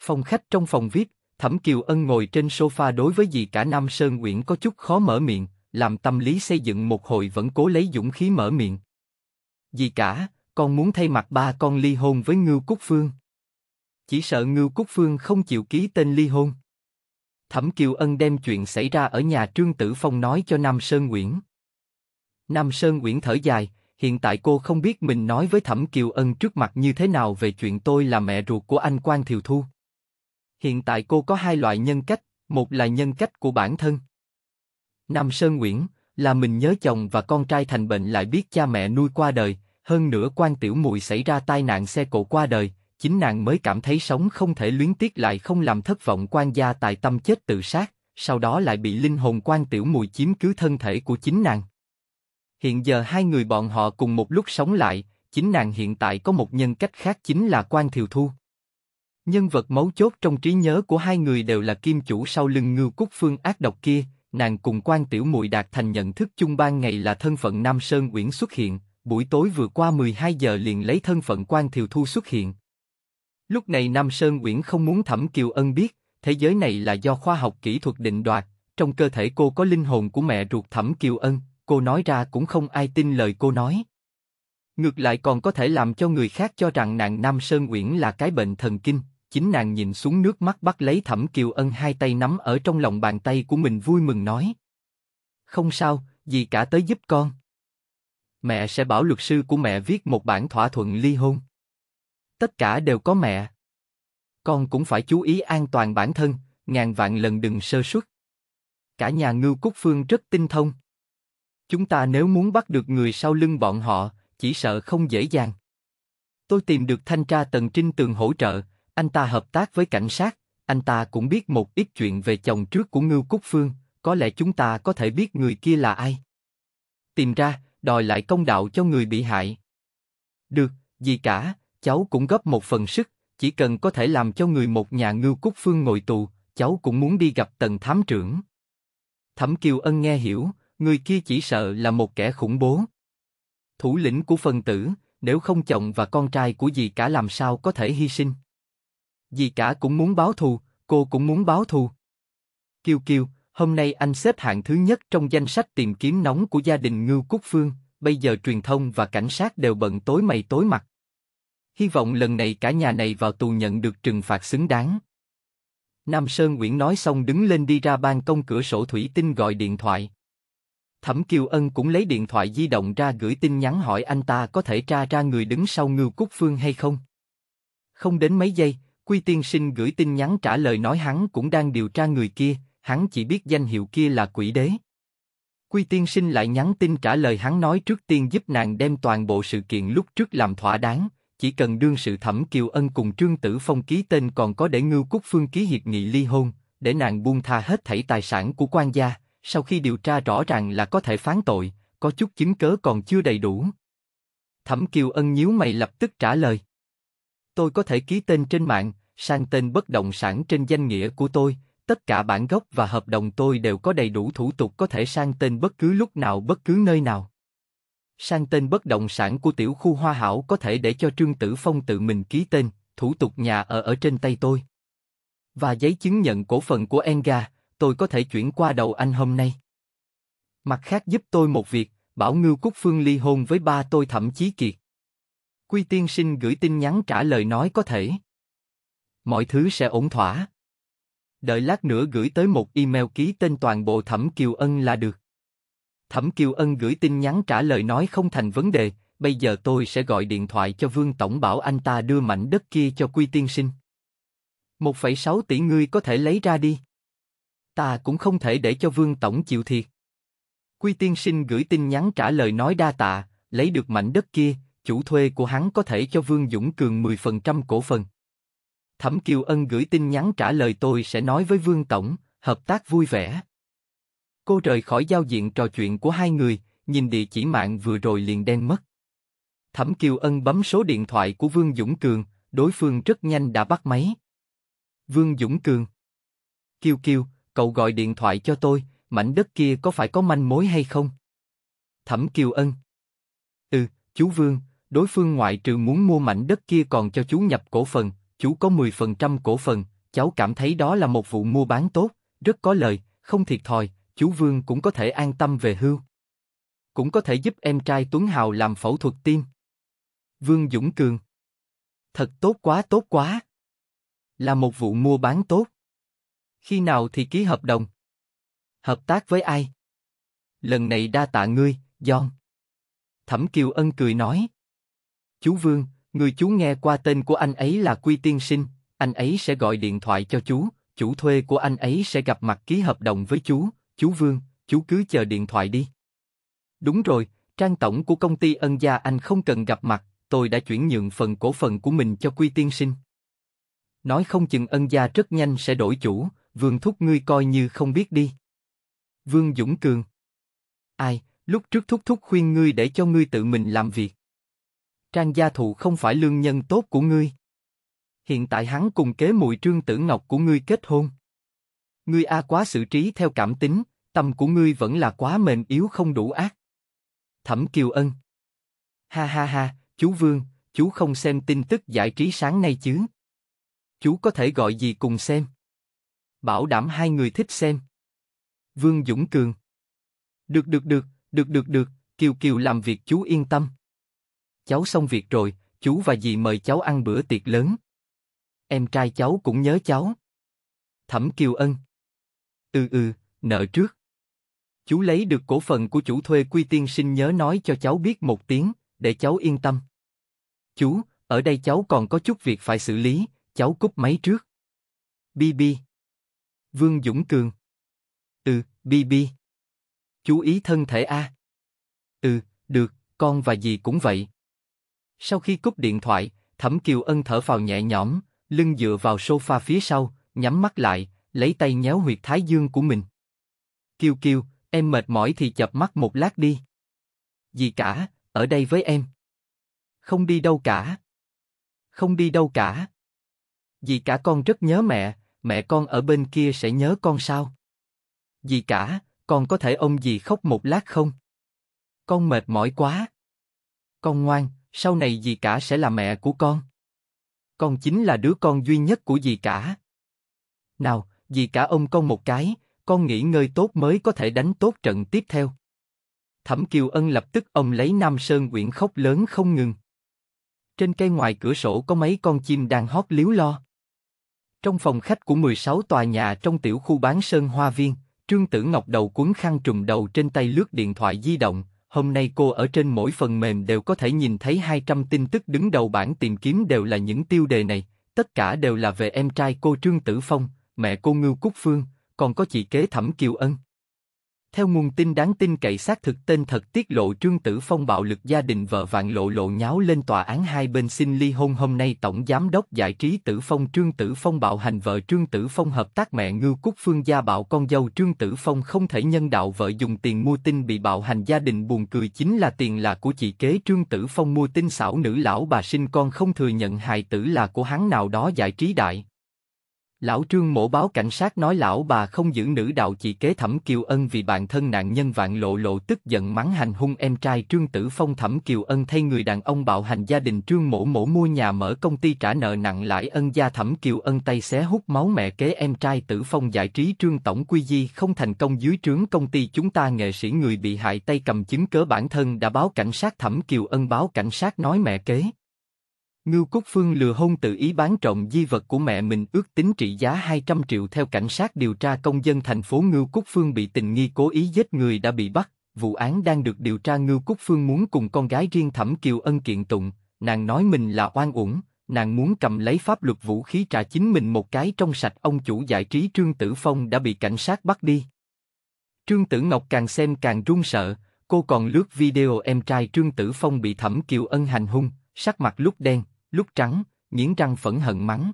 Phòng khách trong phòng VIP, Thẩm Kiều Ân ngồi trên sofa đối với gì cả Nam Sơn Nguyễn có chút khó mở miệng, làm tâm lý xây dựng một hồi vẫn cố lấy dũng khí mở miệng. Gì cả, con muốn thay mặt ba con ly hôn với Ngưu Cúc Phương. Chỉ sợ Ngưu Cúc Phương không chịu ký tên ly hôn. Thẩm Kiều Ân đem chuyện xảy ra ở nhà Trương Tử Phong nói cho Nam Sơn Nguyễn. Nam Sơn Nguyễn thở dài, hiện tại cô không biết mình nói với Thẩm Kiều Ân trước mặt như thế nào về chuyện tôi là mẹ ruột của anh Quan Thiều Thu. Hiện tại cô có hai loại nhân cách, một là nhân cách của bản thân. Nam Sơn Nguyễn là mình nhớ chồng và con trai thành bệnh lại biết cha mẹ nuôi qua đời, hơn nữa quan tiểu mùi xảy ra tai nạn xe cộ qua đời, chính nàng mới cảm thấy sống không thể luyến tiếc lại không làm thất vọng quan gia tài tâm chết tự sát, sau đó lại bị linh hồn quan tiểu mùi chiếm cứ thân thể của chính nàng. Hiện giờ hai người bọn họ cùng một lúc sống lại, chính nàng hiện tại có một nhân cách khác chính là quan thiều thu. Nhân vật mấu chốt trong trí nhớ của hai người đều là kim chủ sau lưng ngưu cúc phương ác độc kia, nàng cùng quan tiểu mùi đạt thành nhận thức chung ban ngày là thân phận Nam Sơn Uyển xuất hiện, buổi tối vừa qua 12 giờ liền lấy thân phận quan thiều thu xuất hiện, Lúc này Nam Sơn uyển không muốn Thẩm Kiều Ân biết, thế giới này là do khoa học kỹ thuật định đoạt, trong cơ thể cô có linh hồn của mẹ ruột Thẩm Kiều Ân, cô nói ra cũng không ai tin lời cô nói. Ngược lại còn có thể làm cho người khác cho rằng nàng Nam Sơn uyển là cái bệnh thần kinh, chính nàng nhìn xuống nước mắt bắt lấy Thẩm Kiều Ân hai tay nắm ở trong lòng bàn tay của mình vui mừng nói. Không sao, dì cả tới giúp con. Mẹ sẽ bảo luật sư của mẹ viết một bản thỏa thuận ly hôn tất cả đều có mẹ. Con cũng phải chú ý an toàn bản thân, ngàn vạn lần đừng sơ suất. Cả nhà Ngưu Cúc Phương rất tinh thông. Chúng ta nếu muốn bắt được người sau lưng bọn họ, chỉ sợ không dễ dàng. Tôi tìm được thanh tra Tần Trinh Tường hỗ trợ, anh ta hợp tác với cảnh sát, anh ta cũng biết một ít chuyện về chồng trước của Ngưu Cúc Phương, có lẽ chúng ta có thể biết người kia là ai. Tìm ra, đòi lại công đạo cho người bị hại. Được, gì cả, cháu cũng góp một phần sức, chỉ cần có thể làm cho người một nhà ngưu cúc phương ngồi tù, cháu cũng muốn đi gặp tần thám trưởng. Thẩm Kiều Ân nghe hiểu, người kia chỉ sợ là một kẻ khủng bố. Thủ lĩnh của phần tử, nếu không chồng và con trai của dì cả làm sao có thể hy sinh. Dì cả cũng muốn báo thù, cô cũng muốn báo thù. Kiều Kiều, hôm nay anh xếp hạng thứ nhất trong danh sách tìm kiếm nóng của gia đình Ngưu Cúc Phương, bây giờ truyền thông và cảnh sát đều bận tối mày tối mặt. Hy vọng lần này cả nhà này vào tù nhận được trừng phạt xứng đáng. Nam Sơn Nguyễn nói xong đứng lên đi ra ban công cửa sổ thủy tinh gọi điện thoại. Thẩm Kiều Ân cũng lấy điện thoại di động ra gửi tin nhắn hỏi anh ta có thể tra ra người đứng sau Ngưu Cúc Phương hay không. Không đến mấy giây, Quy Tiên Sinh gửi tin nhắn trả lời nói hắn cũng đang điều tra người kia, hắn chỉ biết danh hiệu kia là quỷ đế. Quy Tiên Sinh lại nhắn tin trả lời hắn nói trước tiên giúp nàng đem toàn bộ sự kiện lúc trước làm thỏa đáng, chỉ cần đương sự Thẩm Kiều Ân cùng Trương Tử Phong ký tên còn có để Ngưu Cúc Phương ký hiệp nghị ly hôn, để nàng buông tha hết thảy tài sản của quan gia, sau khi điều tra rõ ràng là có thể phán tội, có chút chứng cớ còn chưa đầy đủ. Thẩm Kiều Ân nhíu mày lập tức trả lời. Tôi có thể ký tên trên mạng, sang tên bất động sản trên danh nghĩa của tôi, tất cả bản gốc và hợp đồng tôi đều có đầy đủ thủ tục có thể sang tên bất cứ lúc nào bất cứ nơi nào sang tên bất động sản của tiểu khu Hoa Hảo có thể để cho Trương Tử Phong tự mình ký tên, thủ tục nhà ở ở trên tay tôi. Và giấy chứng nhận cổ phần của Enga, tôi có thể chuyển qua đầu anh hôm nay. Mặt khác giúp tôi một việc, bảo Ngưu Cúc Phương ly hôn với ba tôi thậm chí kiệt. Quy tiên sinh gửi tin nhắn trả lời nói có thể. Mọi thứ sẽ ổn thỏa. Đợi lát nữa gửi tới một email ký tên toàn bộ thẩm Kiều Ân là được. Thẩm Kiều Ân gửi tin nhắn trả lời nói không thành vấn đề, bây giờ tôi sẽ gọi điện thoại cho Vương Tổng bảo anh ta đưa mảnh đất kia cho Quy Tiên Sinh. 1,6 tỷ ngươi có thể lấy ra đi. Ta cũng không thể để cho Vương Tổng chịu thiệt. Quy Tiên Sinh gửi tin nhắn trả lời nói đa tạ, lấy được mảnh đất kia, chủ thuê của hắn có thể cho Vương Dũng Cường 10% cổ phần. Thẩm Kiều Ân gửi tin nhắn trả lời tôi sẽ nói với Vương Tổng, hợp tác vui vẻ. Cô rời khỏi giao diện trò chuyện của hai người, nhìn địa chỉ mạng vừa rồi liền đen mất. Thẩm Kiều Ân bấm số điện thoại của Vương Dũng Cường, đối phương rất nhanh đã bắt máy. Vương Dũng Cường Kiều Kiều, cậu gọi điện thoại cho tôi, mảnh đất kia có phải có manh mối hay không? Thẩm Kiều Ân Ừ, chú Vương, đối phương ngoại trừ muốn mua mảnh đất kia còn cho chú nhập cổ phần, chú có 10% cổ phần, cháu cảm thấy đó là một vụ mua bán tốt, rất có lời, không thiệt thòi, chú Vương cũng có thể an tâm về hưu. Cũng có thể giúp em trai Tuấn Hào làm phẫu thuật tim. Vương Dũng Cường. Thật tốt quá tốt quá. Là một vụ mua bán tốt. Khi nào thì ký hợp đồng? Hợp tác với ai? Lần này đa tạ ngươi, John. Thẩm Kiều Ân cười nói. Chú Vương, người chú nghe qua tên của anh ấy là Quy Tiên Sinh, anh ấy sẽ gọi điện thoại cho chú, chủ thuê của anh ấy sẽ gặp mặt ký hợp đồng với chú, chú Vương, chú cứ chờ điện thoại đi. Đúng rồi, Trang tổng của công ty ân gia anh không cần gặp mặt, tôi đã chuyển nhượng phần cổ phần của mình cho Quy Tiên Sinh. Nói không chừng ân gia rất nhanh sẽ đổi chủ, Vương Thúc ngươi coi như không biết đi. Vương Dũng Cường Ai, lúc trước Thúc Thúc khuyên ngươi để cho ngươi tự mình làm việc. Trang gia thụ không phải lương nhân tốt của ngươi. Hiện tại hắn cùng kế mùi trương tử ngọc của ngươi kết hôn. Ngươi a quá xử trí theo cảm tính, Tâm của ngươi vẫn là quá mềm yếu không đủ ác. Thẩm Kiều Ân. Ha ha ha, chú Vương, chú không xem tin tức giải trí sáng nay chứ? Chú có thể gọi gì cùng xem? Bảo đảm hai người thích xem. Vương Dũng Cường. Được được được, được được được, Kiều Kiều làm việc chú yên tâm. Cháu xong việc rồi, chú và dì mời cháu ăn bữa tiệc lớn. Em trai cháu cũng nhớ cháu. Thẩm Kiều Ân. Ừ ừ, nợ trước. Chú lấy được cổ phần của chủ thuê quy tiên sinh nhớ nói cho cháu biết một tiếng, để cháu yên tâm. Chú, ở đây cháu còn có chút việc phải xử lý, cháu cúp máy trước. BB Vương Dũng Cường Ừ, BB Chú ý thân thể A Ừ, được, con và dì cũng vậy. Sau khi cúp điện thoại, Thẩm Kiều Ân thở vào nhẹ nhõm, lưng dựa vào sofa phía sau, nhắm mắt lại, lấy tay nhéo huyệt thái dương của mình. Kiều Kiều, Em mệt mỏi thì chập mắt một lát đi. Gì cả, ở đây với em. Không đi đâu cả. Không đi đâu cả. Dì cả con rất nhớ mẹ, mẹ con ở bên kia sẽ nhớ con sao? Dì cả, con có thể ông dì khóc một lát không? Con mệt mỏi quá. Con ngoan, sau này dì cả sẽ là mẹ của con. Con chính là đứa con duy nhất của dì cả. Nào, dì cả ông con một cái, con nghỉ ngơi tốt mới có thể đánh tốt trận tiếp theo. Thẩm Kiều Ân lập tức ông lấy Nam Sơn Quyển khóc lớn không ngừng. Trên cây ngoài cửa sổ có mấy con chim đang hót líu lo. Trong phòng khách của 16 tòa nhà trong tiểu khu bán Sơn Hoa Viên, Trương Tử Ngọc đầu cuốn khăn trùm đầu trên tay lướt điện thoại di động. Hôm nay cô ở trên mỗi phần mềm đều có thể nhìn thấy 200 tin tức đứng đầu bảng tìm kiếm đều là những tiêu đề này. Tất cả đều là về em trai cô Trương Tử Phong, mẹ cô Ngưu Cúc Phương, còn có chị kế Thẩm Kiều Ân. Theo nguồn tin đáng tin cậy xác thực tên thật tiết lộ Trương Tử Phong bạo lực gia đình vợ vạn lộ lộ nháo lên tòa án hai bên xin ly hôn hôm nay Tổng Giám đốc giải trí Tử Phong Trương Tử Phong bạo hành vợ Trương Tử Phong hợp tác mẹ ngư quốc Phương gia bạo con dâu Trương Tử Phong không thể nhân đạo vợ dùng tiền mua tin bị bạo hành gia đình buồn cười chính là tiền là của chị kế Trương Tử Phong mua tin xảo nữ lão bà sinh con không thừa nhận hài tử là của hắn nào đó giải trí đại Lão Trương mổ báo cảnh sát nói lão bà không giữ nữ đạo chị kế Thẩm Kiều Ân vì bạn thân nạn nhân vạn lộ lộ tức giận mắng hành hung em trai Trương Tử Phong Thẩm Kiều Ân thay người đàn ông bạo hành gia đình Trương mổ mổ mua nhà mở công ty trả nợ nặng lãi ân gia Thẩm Kiều Ân tay xé hút máu mẹ kế em trai Tử Phong giải trí Trương Tổng Quy Di không thành công dưới trướng công ty chúng ta nghệ sĩ người bị hại tay cầm chứng cớ bản thân đã báo cảnh sát Thẩm Kiều Ân báo cảnh sát nói mẹ kế Ngưu Cúc Phương lừa hôn tự ý bán trộm di vật của mẹ mình ước tính trị giá 200 triệu theo cảnh sát điều tra công dân thành phố Ngưu Cúc Phương bị tình nghi cố ý giết người đã bị bắt. Vụ án đang được điều tra Ngưu Cúc Phương muốn cùng con gái riêng Thẩm Kiều Ân kiện tụng, nàng nói mình là oan uổng, nàng muốn cầm lấy pháp luật vũ khí trả chính mình một cái trong sạch ông chủ giải trí Trương Tử Phong đã bị cảnh sát bắt đi. Trương Tử Ngọc càng xem càng run sợ, cô còn lướt video em trai Trương Tử Phong bị Thẩm Kiều Ân hành hung, sắc mặt lúc đen, lúc trắng, nghiến răng phẫn hận mắng.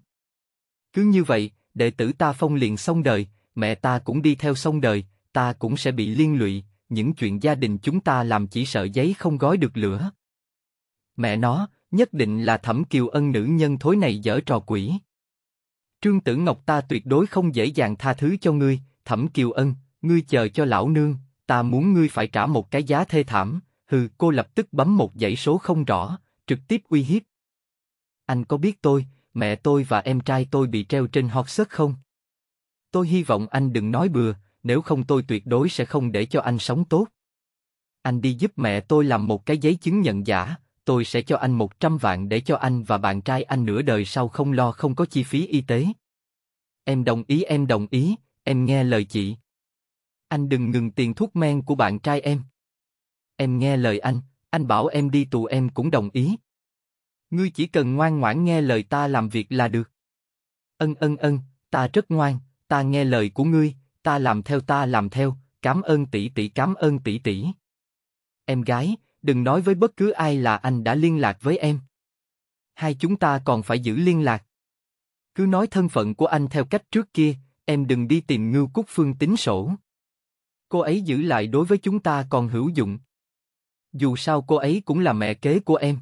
Cứ như vậy, đệ tử ta phong liền xong đời, mẹ ta cũng đi theo xong đời, ta cũng sẽ bị liên lụy, những chuyện gia đình chúng ta làm chỉ sợ giấy không gói được lửa. Mẹ nó, nhất định là thẩm kiều ân nữ nhân thối này dở trò quỷ. Trương Tử Ngọc ta tuyệt đối không dễ dàng tha thứ cho ngươi, Thẩm Kiều Ân, ngươi chờ cho lão nương, ta muốn ngươi phải trả một cái giá thê thảm. Hừ, cô lập tức bấm một dãy số không rõ, trực tiếp uy hiếp. Anh có biết tôi, mẹ tôi và em trai tôi bị treo trên hot search không? Tôi hy vọng anh đừng nói bừa, nếu không tôi tuyệt đối sẽ không để cho anh sống tốt. Anh đi giúp mẹ tôi làm một cái giấy chứng nhận giả, tôi sẽ cho anh 100 vạn để cho anh và bạn trai anh nửa đời sau không lo không có chi phí y tế. Em đồng ý em đồng ý, em nghe lời chị. Anh đừng ngừng tiền thuốc men của bạn trai em. Em nghe lời anh, anh bảo em đi tù em cũng đồng ý. Ngươi chỉ cần ngoan ngoãn nghe lời ta làm việc là được. Ân ân ân, ta rất ngoan, ta nghe lời của ngươi, ta làm theo ta làm theo, cảm ơn tỷ tỷ cảm ơn tỷ tỷ. Em gái, đừng nói với bất cứ ai là anh đã liên lạc với em. Hai chúng ta còn phải giữ liên lạc. Cứ nói thân phận của anh theo cách trước kia, em đừng đi tìm ngưu cúc phương tính sổ. Cô ấy giữ lại đối với chúng ta còn hữu dụng. Dù sao cô ấy cũng là mẹ kế của em.